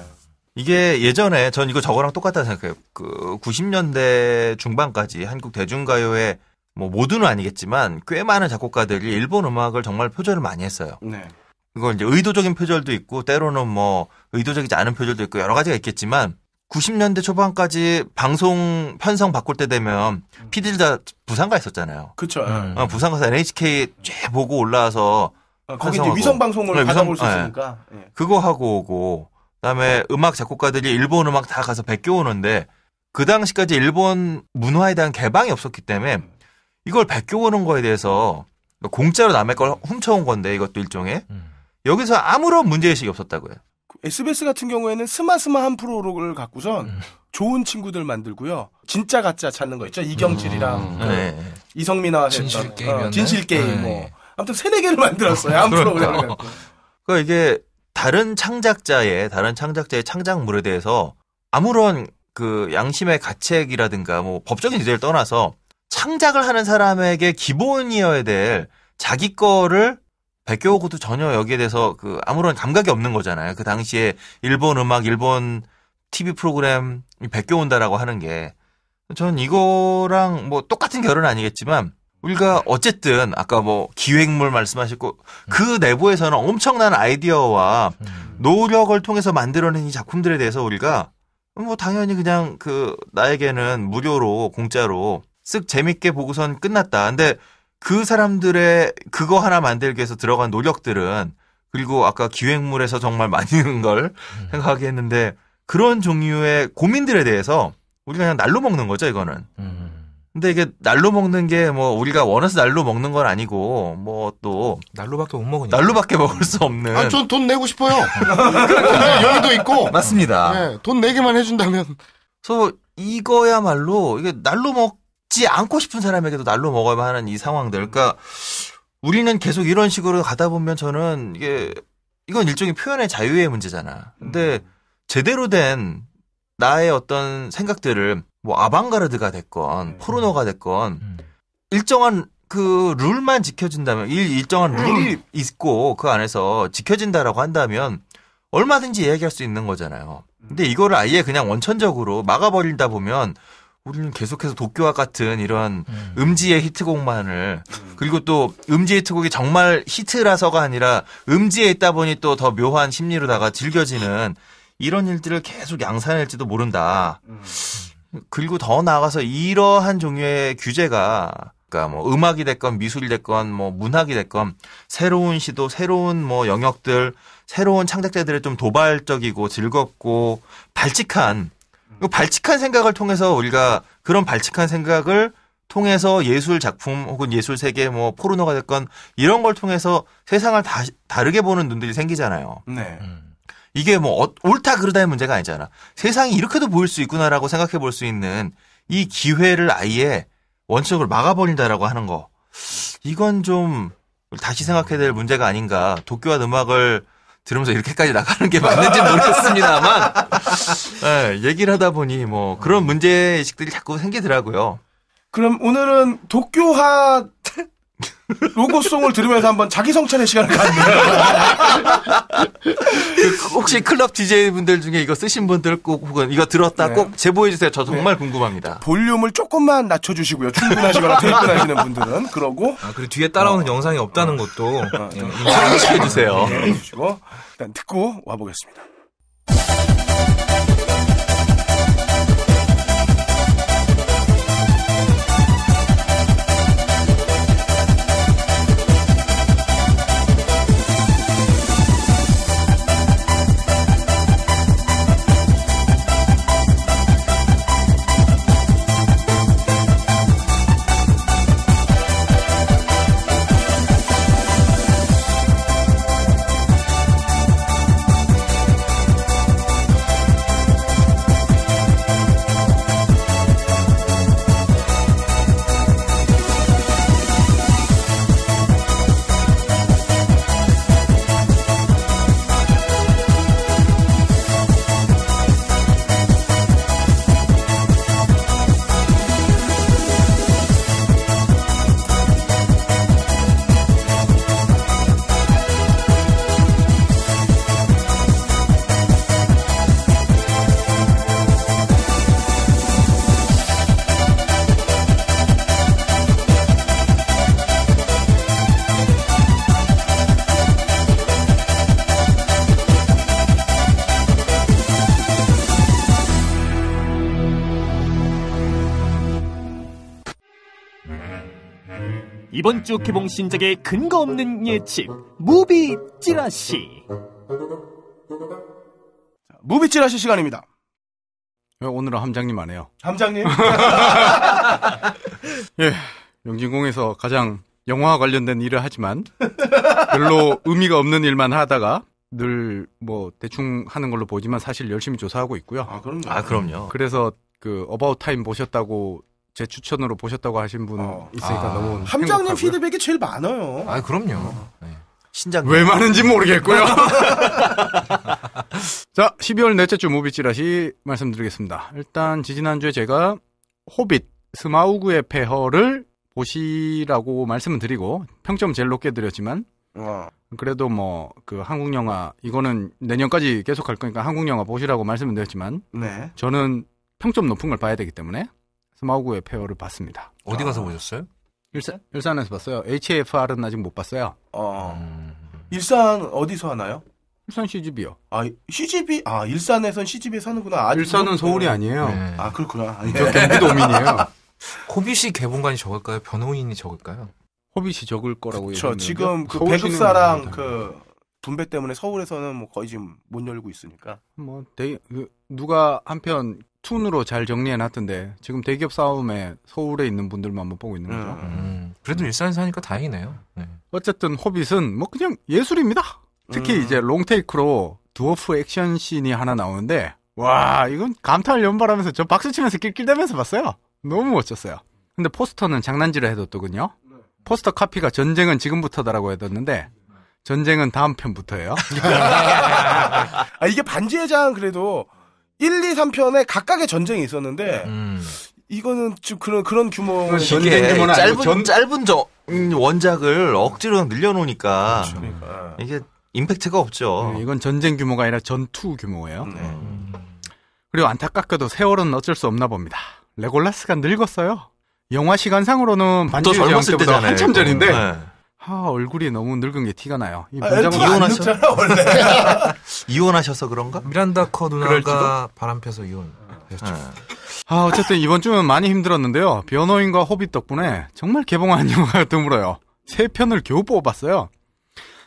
이게 예전에 전 이거 저거랑 똑같다 생각해요. 그 90년대 중반까지 한국 대중가요의 뭐 모두는 아니겠지만 꽤 많은 작곡가들이 네. 일본 음악을 정말 표절을 많이 했어요. 네. 그건 이제 의도적인 표절도 있고 때로는 뭐 의도적이지 않은 표절도 있고 여러 가지가 있겠지만 90년대 초반까지 방송 편성 바꿀 때 되면 음. 피디들다 부산 가 있었잖아요. 그렇죠. 음. 어, 부산 가서 NHK 쬐 보고 올라와서 아, 거기 이제 위성 방송을 네, 받아볼 위성, 예. 있으니까 네. 그거 하고 오고 그다음에 네. 음악 작곡가들이 일본 음악 다 가서 베껴 오는데 그 당시까지 일본 문화에 대한 개방이 없었기 때문에 음. 이걸 베껴오는 거에 대해서 공짜로 남의 걸 훔쳐온 건데 이것도 일종의 음. 여기서 아무런 문제의식이 없었다고요. SBS 그 같은 경우에는 스마스마한 프로그램을 갖고선 음. 좋은 친구들 만들고요. 진짜 가짜 찾는 거 있죠. 이경질이랑 음. 그 네. 이성민아 진실 게임 어, 진실 게임 네. 뭐 아무튼 세네 개를 만들었어요. 한 프로그램을 갖고. 그러니까 이게 다른 창작자의 다른 창작자의 창작물에 대해서 아무런 그 양심의 가책이라든가 뭐 법적인 이제를 떠나서 창작을 하는 사람에게 기본이어야 될 자기 거를 베껴오고도 전혀 여기에 대해서 그 아무런 감각이 없는 거잖아요. 그 당시에 일본 음악, 일본 TV 프로그램 베껴온다라고 하는 게 전 이거랑 뭐 똑같은 결은 아니겠지만 우리가 어쨌든 아까 뭐 기획물 말씀하셨고 음. 그 내부에서는 엄청난 아이디어와 음. 노력을 통해서 만들어낸 이 작품들에 대해서 우리가 뭐 당연히 그냥 그 나에게는 무료로 공짜로 쓱 재밌게 보고선 끝났다. 근데 그 사람들의 그거 하나 만들기 위해서 들어간 노력들은 그리고 아까 기획물에서 정말 많이 있는 걸 음. 생각하게 했는데 그런 종류의 고민들에 대해서 우리가 그냥 날로 먹는 거죠, 이거는. 음. 근데 이게 날로 먹는 게 뭐 우리가 원해서 날로 먹는 건 아니고 뭐 또 날로밖에 못 먹으니까 날로밖에 먹을 수 없는 아, 전 돈 내고 싶어요. 여유도 있고 맞습니다. 네, 돈 내기만 해준다면. 그래서 이거야말로 이게 날로 먹 먹지 않고 싶은 사람에게도 날로 먹어야 하는 이 상황들. 그러니까 우리는 계속 이런 식으로 가다 보면 저는 이게 이건 일종의 표현의 자유의 문제잖아. 근데 음. 제대로 된 나의 어떤 생각들을 뭐 아방가르드가 됐건 네. 포르노가 됐건 음. 일정한 그 룰만 지켜진다면 일 일정한 룰이 음. 있고 그 안에서 지켜진다라고 한다면 얼마든지 얘기할수 있는 거잖아요. 근데 이거를 아예 그냥 원천적으로 막아버린다 보면 우리는 계속해서 도쿄와 같은 이런 음. 지의 히트곡만을 그리고 또 음지 히트곡이 정말 히트라서가 아니라 음지에 있다 보니 또 더 묘한 심리로다가 즐겨지는 이런 일들을 계속 양산할지도 모른다. 그리고 더 나아가서 이러한 종류의 규제가 그니까뭐 음악이 됐건 미술이 됐건 뭐 문학이 됐건 새로운 시도 새로운 뭐 영역들 새로운 창작자들의 좀 도발적이고 즐겁고 발칙한 이 그 발칙한 생각을 통해서 우리가 그런 발칙한 생각을 통해서 예술 작품 혹은 예술 세계 뭐 포르노가 됐건 이런 걸 통해서 세상을 다, 다르게 보는 눈들이 생기잖아요. 네. 음. 이게 뭐 옳다 그르다의 문제가 아니잖아. 세상이 이렇게도 보일 수 있구나라고 생각해 볼 수 있는 이 기회를 아예 원칙을 막아버린다라고 하는 거. 이건 좀 다시 생각해야 될 문제가 아닌가. 도쿄와 음악을 들으면서 이렇게까지 나가는 게 맞는지 모르겠습니다만 네, 얘기를 하다 보니 뭐 그런 문제의식들이 자꾸 생기더라고요. 그럼 오늘은 도쿄화 로고송을 들으면서 한번 자기 성찬의 시간을 갖는. 그 혹시 클럽 d j 분들 중에 이거 쓰신 분들 꼭 혹은 이거 들었다 네. 꼭 제보해 주세요. 저 정말 네. 궁금합니다. 볼륨을 조금만 낮춰 주시고요. 충분하시거나 퇴근하시는 분들은 그러고. 아, 그리고 뒤에 따라오는 어. 영상이 없다는 어. 것도 인시켜 어. 주세요. 네. 어. 네 듣고 와 보겠습니다. 이번 주 개봉 신작의 근거 없는 예측 무비 찌라시 자, 무비 찌라시 시간입니다. 예, 오늘은 함장님 안 해요. 함장님? 예, 영진공에서 가장 영화와 관련된 일을 하지만 별로 의미가 없는 일만 하다가 늘 뭐 대충 하는 걸로 보지만 사실 열심히 조사하고 있고요. 아요아 아, 그럼요. 그래서 그 어바웃 타임 보셨다고 제 추천으로 보셨다고 하신 분 어. 있으니까 아. 너무 함장님 행복하고요. 피드백이 제일 많아요. 아 그럼요. 어. 네. 신장 왜 많은지 모르겠고요. 자, 12월 넷째 주 무비 찌라시 말씀드리겠습니다. 일단 지지난주에 제가 호빗 스마우그의 폐허를 보시라고 말씀을 드리고 평점 제일 높게 드렸지만 와. 어. 그래도 뭐 그 한국 영화 이거는 내년까지 계속 갈 거니까 한국 영화 보시라고 말씀을 드렸지만 네. 저는 평점 높은 걸 봐야 되기 때문에 스마우그의 페어를 봤습니다. 어디 가서 아. 보셨어요? 일산, 일산에서 봤어요. HFR은 아직 못 봤어요. 어. 음. 일산 어디서 하나요? 일산 CGV요. 아, CGV? 아, 일산에선 CGV 사는구나. 아직 일산은 서울이 아니에요. 네. 아, 그렇구나. 아, 예. 저 경기도민이에요. 호빗이 개봉관이 적을까요? 변호인이 적을까요? 호빗이 적을 거라고 그렇죠. 지금 그 배급사랑 그 분배 때문에 서울에서는 뭐 거의 지금 못 열고 있으니까. 뭐 되게 그 누가 한편 웹툰으로 잘 정리해 놨던데 지금 대기업 싸움에 서울에 있는 분들만 못 보고 있는 거죠. 음. 음. 그래도 음. 일산에서 하니까 다행이네요. 네. 어쨌든 호빗은 뭐 그냥 예술입니다. 특히 음. 이제 롱테이크로 두어프 액션 씬이 하나 나오는데 와 이건 감탄을 연발하면서 저 박수치면서 낄낄대면서 봤어요. 너무 멋졌어요. 근데 포스터는 장난질을 해뒀더군요. 네. 포스터 카피가 전쟁은 지금부터다라고 해뒀는데 전쟁은 다음 편부터예요. 아 이게 반지의 장 그래도 1, 2, 3편에 각각의 전쟁이 있었는데 네. 음. 이거는 좀 그런 그런 규모의 전쟁 규모는 짧은 전... 짧은 저, 음, 원작을 억지로 늘려놓으니까 그렇죠. 그러니 이게 임팩트가 없죠. 음, 이건 전쟁 규모가 아니라 전투 규모예요. 네. 음. 그리고 안타깝게도 세월은 어쩔 수 없나 봅니다. 레골라스가 늙었어요. 영화 시간상으로는 반지의 제왕 때보다 한참 전인데 네. 아, 얼굴이 너무 늙은 게 티가 나요. 이 문장은 아, 이혼하셔 원래 이혼하셔서 그런가? 미란다 커 누나가 바람 펴서 이혼. 그렇죠. 아 어쨌든 이번 주는 많이 힘들었는데요. 변호인과 호빗 덕분에 정말 개봉한 영화가 드물어요. 세 편을 겨우 뽑았어요.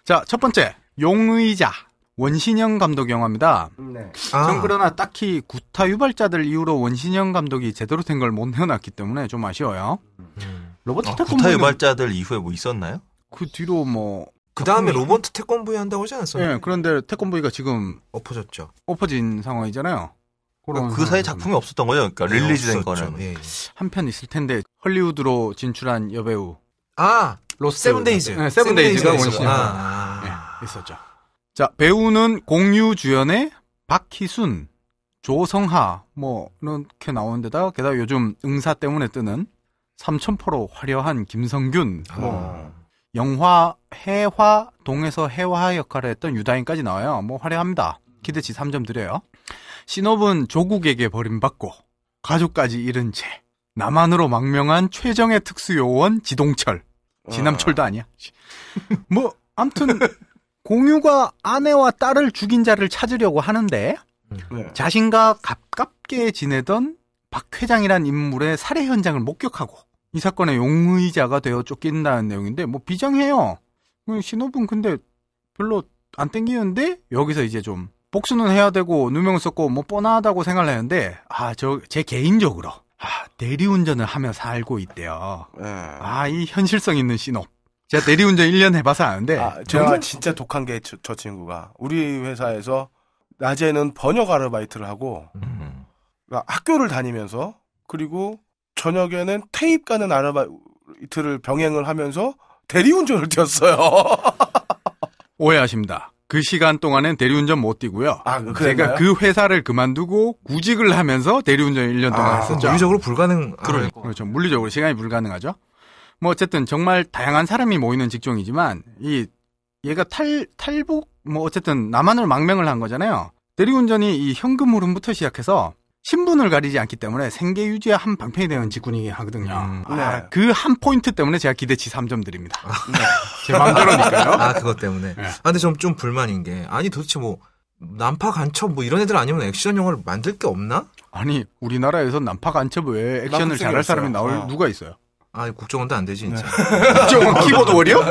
자첫 번째 용의자 원신영 감독 영화입니다. 네. 아. 전 그러나 딱히 구타 유발자들 이후로 원신영 감독이 제대로 된 걸 못 내놨기 때문에 좀 아쉬워요. 음. 로버트 아, 구타 유발자들 이후에 뭐 있었나요? 그 뒤로 뭐. 그 다음에 로버트 태권브이 한다고 하지 않았어요? 예, 그런데 태권브이가 지금 엎어졌죠. 엎어진 상황이잖아요. 그러니까 그 사이 작품이 없었던 거죠. 그러니까 네, 릴리즈된 거는 예, 예. 한편 있을 텐데 헐리우드로 진출한 여배우. 아, 로스 세븐데이즈. 네, 세븐데이즈가 원신 아. 네, 있었죠. 자, 배우는 공유 주연의 박희순, 조성하 뭐 이렇게 나오는데다 가 게다가 요즘 응사 때문에 뜨는 삼천포로 화려한 김성균. 뭐. 아. 영화 해화 동에서 해화 역할을 했던 유다인까지 나와요. 뭐 화려합니다. 기대치 3점 드려요. 신업은 조국에게 버림받고 가족까지 잃은 채 남한으로 망명한 최정의 특수요원 지동철. 지남철도 아. 아니야. 뭐 암튼 공유가 아내와 딸을 죽인 자를 찾으려고 하는데 음. 네. 자신과 가깝게 지내던 박 회장이란 인물의 살해 현장을 목격하고 이 사건의 용의자가 되어 쫓긴다는 내용인데 뭐 비장해요. 음, 신호분 근데 별로 안 땡기는데 여기서 이제 좀 복수는 해야 되고 누명 썼고 뭐 뻔하다고 생각을 했는데 아 저 제 개인적으로 아 대리운전을 하며 살고 있대요. 네. 아이 현실성 있는 신호. 제가 대리운전 1년 해봐서 아는데 아, 음. 제가 진짜 독한 게저 저 친구가 우리 회사에서 낮에는 번역 아르바이트를 하고 음. 그러니까 학교를 다니면서 그리고 저녁에는 테잎 가는 아르바이트를 병행을 하면서 대리운전을 뛰었어요. 오해하십니다. 그 시간 동안엔 대리운전 못 뛰고요. 아, 그, 제가 그 회사를 그만두고 구직을 하면서 대리운전 1년 동안 아, 했었죠. 물리적으로 불가능. 아, 그러, 네. 그렇죠. 물리적으로 시간이 불가능하죠. 뭐 어쨌든 정말 다양한 사람이 모이는 직종이지만 이 얘가 탈 탈북 뭐 어쨌든 남한을 망명을 한 거잖아요. 대리운전이 이 현금 흐름부터 시작해서 신분을 가리지 않기 때문에 생계 유지에 한 방편이 되는 직군이 하거든요. 음, 아, 네. 아, 그 그한 포인트 때문에 제가 기대치 3점 드립니다. 네. 아, 제 마음대로니까요. 아, 그것 때문에. 네. 아, 근데 좀, 좀 불만인 게, 아니 도대체 뭐, 난파 간첩 뭐 이런 애들 아니면 액션 영화를 만들 게 없나? 아니, 우리나라에서 난파 간첩 외에 액션을 잘할 사람이 나올 어. 누가 있어요? 아, 국정원도 안 되지, 진짜. 네. 국정원 아, 키보드 네. 월이요?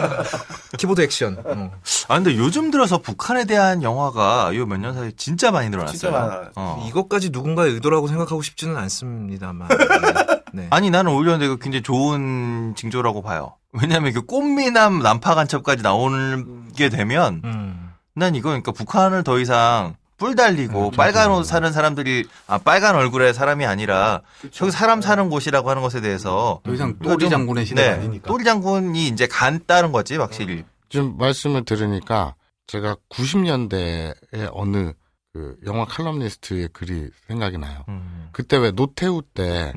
키보드 액션. 어. 아, 근데 요즘 들어서 북한에 대한 영화가 요 몇 년 사이 에 진짜 많이 늘어났어요. 진짜 많아. 어. 이것까지 누군가의 의도라고 생각하고 싶지는 않습니다만. 네. 아니, 나는 오히려 내가 굉장히 좋은 징조라고 봐요. 왜냐면 하그 꽃미남 난파 간첩까지 나오게 되면 음. 난 이거 그러니까 북한을 더 이상 뿔 달리고 음, 빨간 옷 사는 사람들이 아, 빨간 얼굴의 사람이 아니라 그쵸. 여기 사람 네. 사는 곳이라고 하는 것에 대해서 더 이상 똘이 음, 그러니까 장군의 시대 네, 아니니까 똘이 장군이 이제 간다는 거지 확실히 어. 지금 말씀을 들으니까 제가 9 0년대에 어느 그 영화 칼럼니스트의 글이 생각이 나요. 음. 그때 왜 노태우 때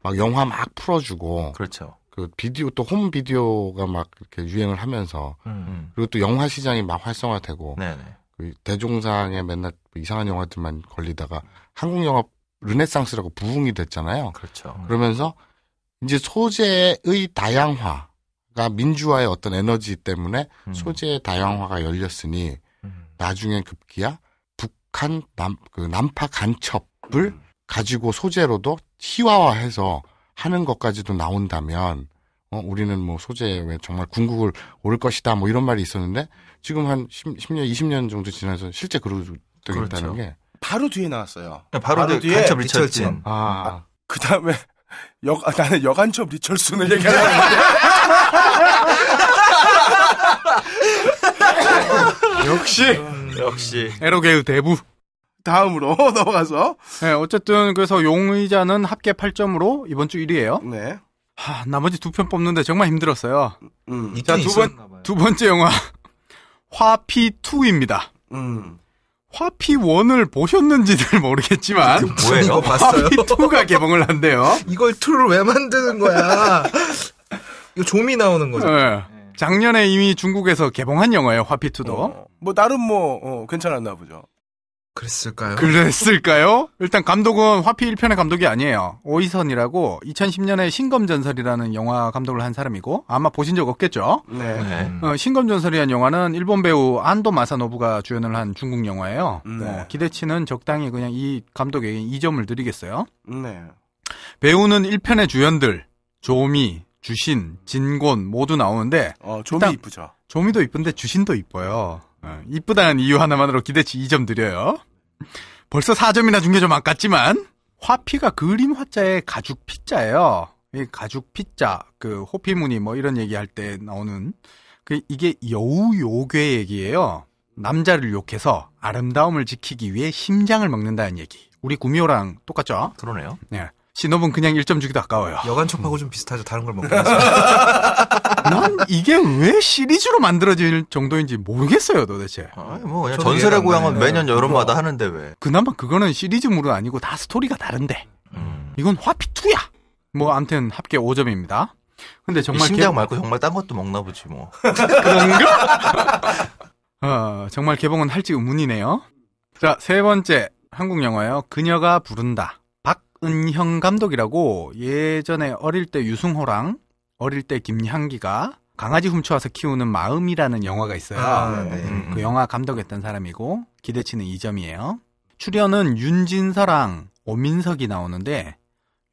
막 영화 막 풀어주고 그렇죠. 그 비디오 또 홈 비디오가 막 이렇게 유행을 하면서 음. 그리고 또 영화 시장이 막 활성화되고 네네. 대종상에 맨날 이상한 영화들만 걸리다가 한국 영화 르네상스라고 부흥이 됐잖아요. 그렇죠. 그러면서 이제 소재의 다양화가 민주화의 어떤 에너지 때문에 음. 소재의 다양화가 열렸으니 음. 나중에 급기야 북한 남, 그 남파 간첩을 음. 가지고 소재로도 희화화해서 하는 것까지도 나온다면 어, 우리는 뭐 소재 에 정말 궁극을 오를 것이다 뭐 이런 말이 있었는데 지금 한 10, 년 20년 정도 지나서 실제 그러고 되있다는게 그렇죠. 바로 뒤에 나왔어요. 네, 바로, 바로 뒤에 간첩 리철진. 아. 아. 그다음에 역, 아, 나는 여간첩 리철순을 얘기하는데 역시 음, 역시 에로게우 대부. 다음으로 넘어가서. 네, 어쨌든 그래서 용의자는 합계 8점으로 이번 주 1위예요. 네. 하, 나머지 두 편 뽑는데 정말 힘들었어요. 음. 자, 두, 번, 두 번째 영화. 화피2입니다. 음. 화피1을 보셨는지들 모르겠지만. 뭐예요? 화피2가 개봉을 한대요. 이걸 2를 왜 만드는 거야? 이거 좀이 나오는 거죠. 네. 네. 작년에 이미 중국에서 개봉한 영화예요, 화피2도. 어, 뭐, 나름 뭐, 어, 괜찮았나 보죠. 그랬을까요? 그랬을까요? 일단 감독은 화피 1편의 감독이 아니에요. 오이선이라고 2010년에 신검전설이라는 영화 감독을 한 사람이고 아마 보신 적 없겠죠? 네. 네. 네. 어, 신검전설이란 영화는 일본 배우 안도 마사노부가 주연을 한 중국 영화예요. 네. 어, 기대치는 적당히 그냥 이 감독에게 이 점을 드리겠어요. 네. 배우는 1편의 주연들 조미, 주신, 진곤 모두 나오는데 어, 조미 일 이쁘죠. 조미도 이쁜데 주신도 이뻐요. 어, 이쁘다는 이유 하나만으로 기대치 2점 드려요. 벌써 4점이나 준게좀 아깝지만 화피가 그림 화자의 가죽 피자예요. 이 가죽 피자, 그 호피무늬 뭐 이런 얘기할 때 나오는 그 이게 여우 요괴 얘기예요. 남자를 욕해서 아름다움을 지키기 위해 심장을 먹는다는 얘기. 우리 구미호랑 똑같죠? 그러네요. 네. 진업은 그냥 1점 주기도 아까워요. 여간총하고 음. 좀 비슷하죠. 다른 걸 먹고. 난 이게 왜 시리즈로 만들어질 정도인지 모르겠어요, 도대체. 아, 뭐 전설의 고향은 매년 여름마다 그거. 하는데 왜? 그나마 그거는 시리즈물은 아니고 다 스토리가 다른데. 음. 이건 화피 투야. 뭐 암튼 합계 5점입니다. 근데 정말 심장 개... 말고 정말 딴 것도 먹나 보지 뭐. 그런가? 어, 정말 개봉은 할지 의문이네요. 자, 세 번째 한국 영화요. 그녀가 부른다. 박은형 감독이라고 예전에 어릴 때 유승호랑 어릴 때 김향기가 강아지 훔쳐와서 키우는 마음이라는 영화가 있어요. 아, 네. 음, 음, 음. 그 영화 감독했던 사람이고 기대치는 2점이에요. 출연은 윤진서랑 오민석이 나오는데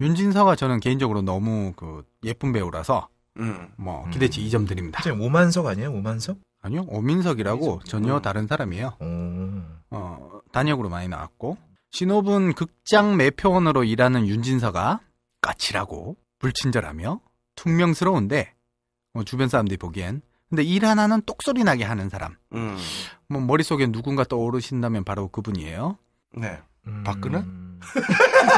윤진서가 저는 개인적으로 너무 그 예쁜 배우라서 음. 뭐 기대치 음. 2점 드립니다. 오만석 아니에요? 오만석? 아니요, 오민석이라고 오민석. 전혀 음. 다른 사람이에요. 오. 어 단역으로 많이 나왔고 진호분 극장 매표원으로 일하는 윤진서가 까칠하고 불친절하며 퉁명스러운데 뭐 주변 사람들이 보기엔 근데 일 하나는 똑소리 나게 하는 사람. 음. 뭐 머릿속에 누군가 떠오르신다면 바로 그분이에요. 네. 음... 박근혜?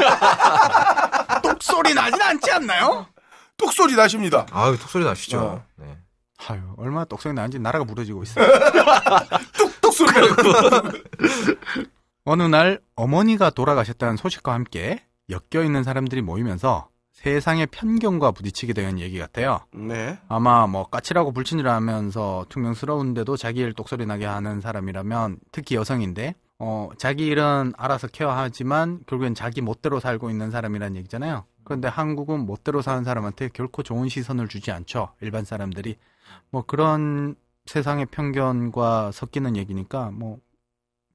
똑소리 나진 않지 않나요? 똑소리 나십니다. 아 그 똑소리 나시죠. 어. 네. 아유, 얼마나 똑소리 나는지 나라가 무너지고 있어요. 똑 똑소리가. 나 어느 날 어머니가 돌아가셨다는 소식과 함께 엮여 있는 사람들이 모이면서 세상의 편견과 부딪히게 되는 얘기 같아요. 네. 아마 뭐 까칠하고 불친절하면서 퉁명스러운데도 자기 일 똑소리 나게 하는 사람이라면 특히 여성인데 어 자기 일은 알아서 케어하지만 결국엔 자기 멋대로 살고 있는 사람이란 얘기잖아요. 그런데 한국은 멋대로 사는 사람한테 결코 좋은 시선을 주지 않죠. 일반 사람들이 뭐 그런 세상의 편견과 섞이는 얘기니까 뭐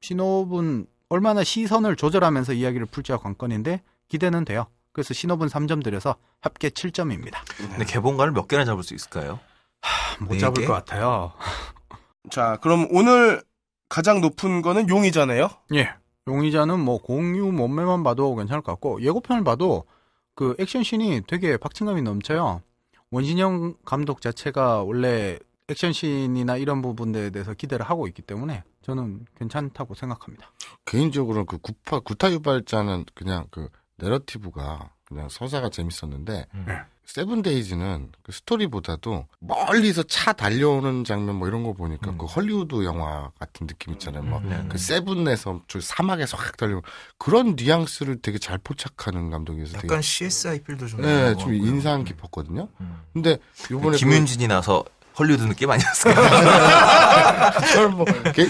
신호분 얼마나 시선을 조절하면서 이야기를 풀지가 관건인데 기대는 돼요. 그래서 신호분 3점 들여서 합계 7점입니다. 근데 개봉관을 몇 개나 잡을 수 있을까요? 하, 못네 잡을 것 같아요. 자, 그럼 오늘 가장 높은 거는 용의자네요? 예. 용의자는 뭐 공유 몸매만 봐도 괜찮을 것 같고 예고편을 봐도 그 액션씬이 되게 박진감이 넘쳐요. 원진영 감독 자체가 원래 액션씬이나 이런 부분에 들 대해서 기대를 하고 있기 때문에 저는 괜찮다고 생각합니다. 개인적으로 그 구파 구타 유발자는 그냥 그 내러티브가 그냥 서사가 재밌었는데 음. 네. 세븐데이즈는 그 스토리보다도 멀리서 차 달려오는 장면 뭐 이런 거 보니까 음. 그 헐리우드 영화 같은 느낌 있잖아요. 뭐그 음. 네, 그 네. 세븐에서 저 사막에서 확 달려 그런 뉘앙스를 되게 잘 포착하는 감독이어서 약간 되게, CSI 필도 좀 네, 좀 인상 음. 깊었거든요. 음. 근데 요번에 김윤진이 그, 나서 헐리우드 느낌 아니었을까? 뭐,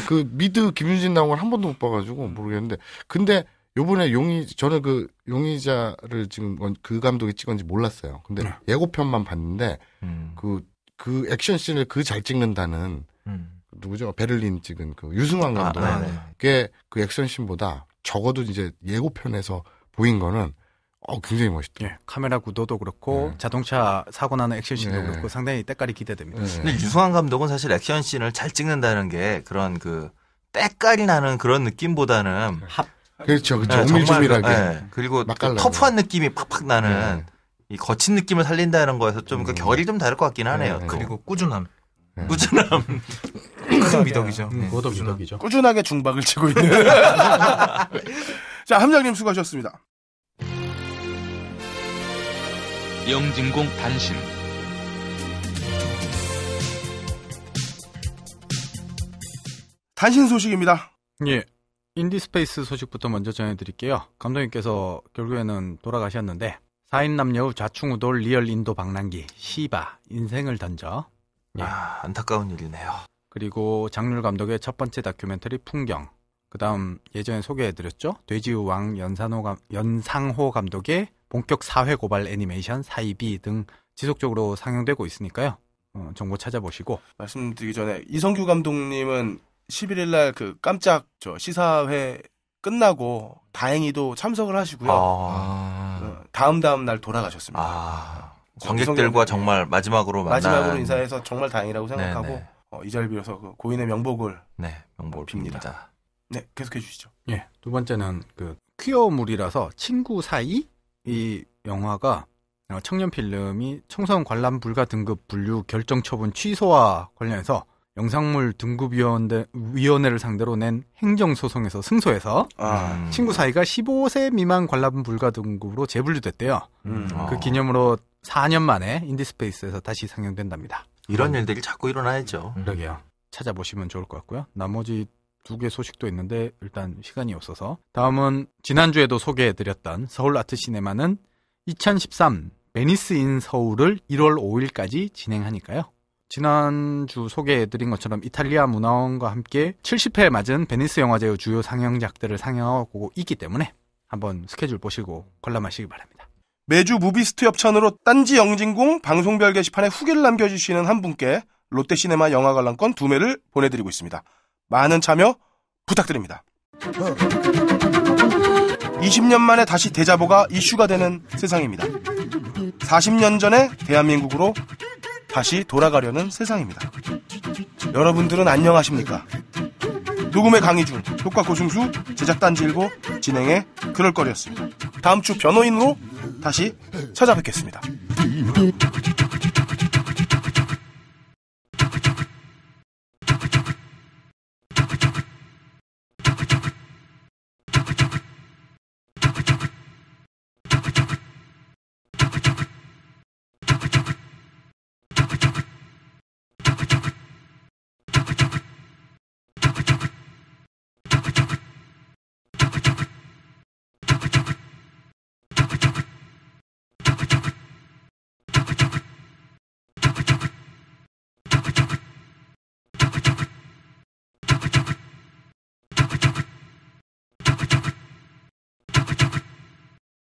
그 미드 김윤진 나온 걸 한 번도 못 봐가지고 모르겠는데 근데 요번에 용의 저는 그 용의자를 지금 그 감독이 찍은지 몰랐어요. 근데 음. 예고편만 봤는데 그그 음. 그 액션 씬을 그 잘 찍는다는 음. 누구죠? 베를린 찍은 그 유승환 아, 감독. 아, 네, 네. 게그 액션 씬보다 적어도 이제 예고편에서 보인 거는 어, 굉장히 멋있다. 예, 카메라 구도도 그렇고 네. 자동차 사고 나는 액션씬도 네. 그렇고 상당히 때깔이 기대됩니다. 네. 근데 유승환 감독은 사실 액션씬을 잘 찍는다는 게 그런 그 때깔이 나는 그런 느낌보다는 네. 합 그렇죠, 그렇죠. 네, 정밀하게 그, 네. 그리고 그 터프한 느낌이 팍팍 나는 이 거친 느낌을 살린다는 거에서 좀그 음. 결이 좀 다를 것 같긴 하네요. 그리고 꾸준함. 꾸준함 큰 미덕이죠. 음, 꾸준함. 미덕이죠. 꾸준하게 중박을 치고 있는. 자 함장님 수고하셨습니다. 영진공 단신 단신 소식입니다. 예. 인디스페이스 소식부터 먼저 전해드릴게요. 감독님께서 결국에는 돌아가셨는데 4인 남녀우 좌충우돌 리얼 인도 방랑기 시바 인생을 던져 예. 아, 안타까운 일이네요. 그리고 장률 감독의 첫 번째 다큐멘터리 풍경 그 다음 예전에 소개해드렸죠? 돼지우왕 연산호 감, 연상호 감독의 본격 사회 고발 애니메이션 사이비 등 지속적으로 상영되고 있으니까요. 어, 정보 찾아보시고 말씀드리기 전에 이성규 감독님은 11일 날그 깜짝 저 시사회 끝나고 다행히도 참석을 하시고요. 아... 어, 다음 다음 날 돌아가셨습니다. 아... 어, 관객들과 정말 예. 마지막으로 만난... 마지막으로 인사해서 정말 다행이라고 생각하고 네, 네. 어, 이 자리를 빌어서 그 고인의 명복을 네 명복을 빕니다. 빕니다. 네 계속해 주시죠. 예두 번째는 그 퀴어물이라서 친구 사이 이 영화가 어, 청년 필름이 청소년 관람 불가 등급 분류 결정 처분 취소와 관련해서 영상물 등급위원회 를 상대로 낸 행정소송에서 승소해서 아. 친구 사이가 15세 미만 관람 불가 등급으로 재분류됐대요. 음. 음 그 아. 기념으로 4년 만에 인디스페이스에서 다시 상영된답니다. 이런 일들이 자꾸 일어나야죠. 그러게요. 찾아보시면 좋을 것 같고요. 나머지 두개 소식도 있는데 일단 시간이 없어서 다음은 지난주에도 소개해드렸던 서울 아트 시네마는 2013 베니스 인 서울을 1월 5일까지 진행하니까요. 지난주 소개해드린 것처럼 이탈리아 문화원과 함께 70회 맞은 베니스 영화제의 주요 상영작들을 상영하고 있기 때문에 한번 스케줄 보시고 관람하시기 바랍니다. 매주 무비스트 협찬으로 딴지 영진공 방송별 게시판에 후기를 남겨주시는 한 분께 롯데시네마 영화 관람권 두 매를 보내드리고 있습니다. 많은 참여 부탁드립니다. 20년 만에 다시 대자보가 이슈가 되는 세상입니다. 40년 전에 대한민국으로 다시 돌아가려는 세상입니다. 여러분들은 안녕하십니까? 녹음의 강의 중 효과 고승수 제작 단지 일보 진행의 그럴거리였습니다. 다음 주 변호인으로 다시 찾아뵙겠습니다.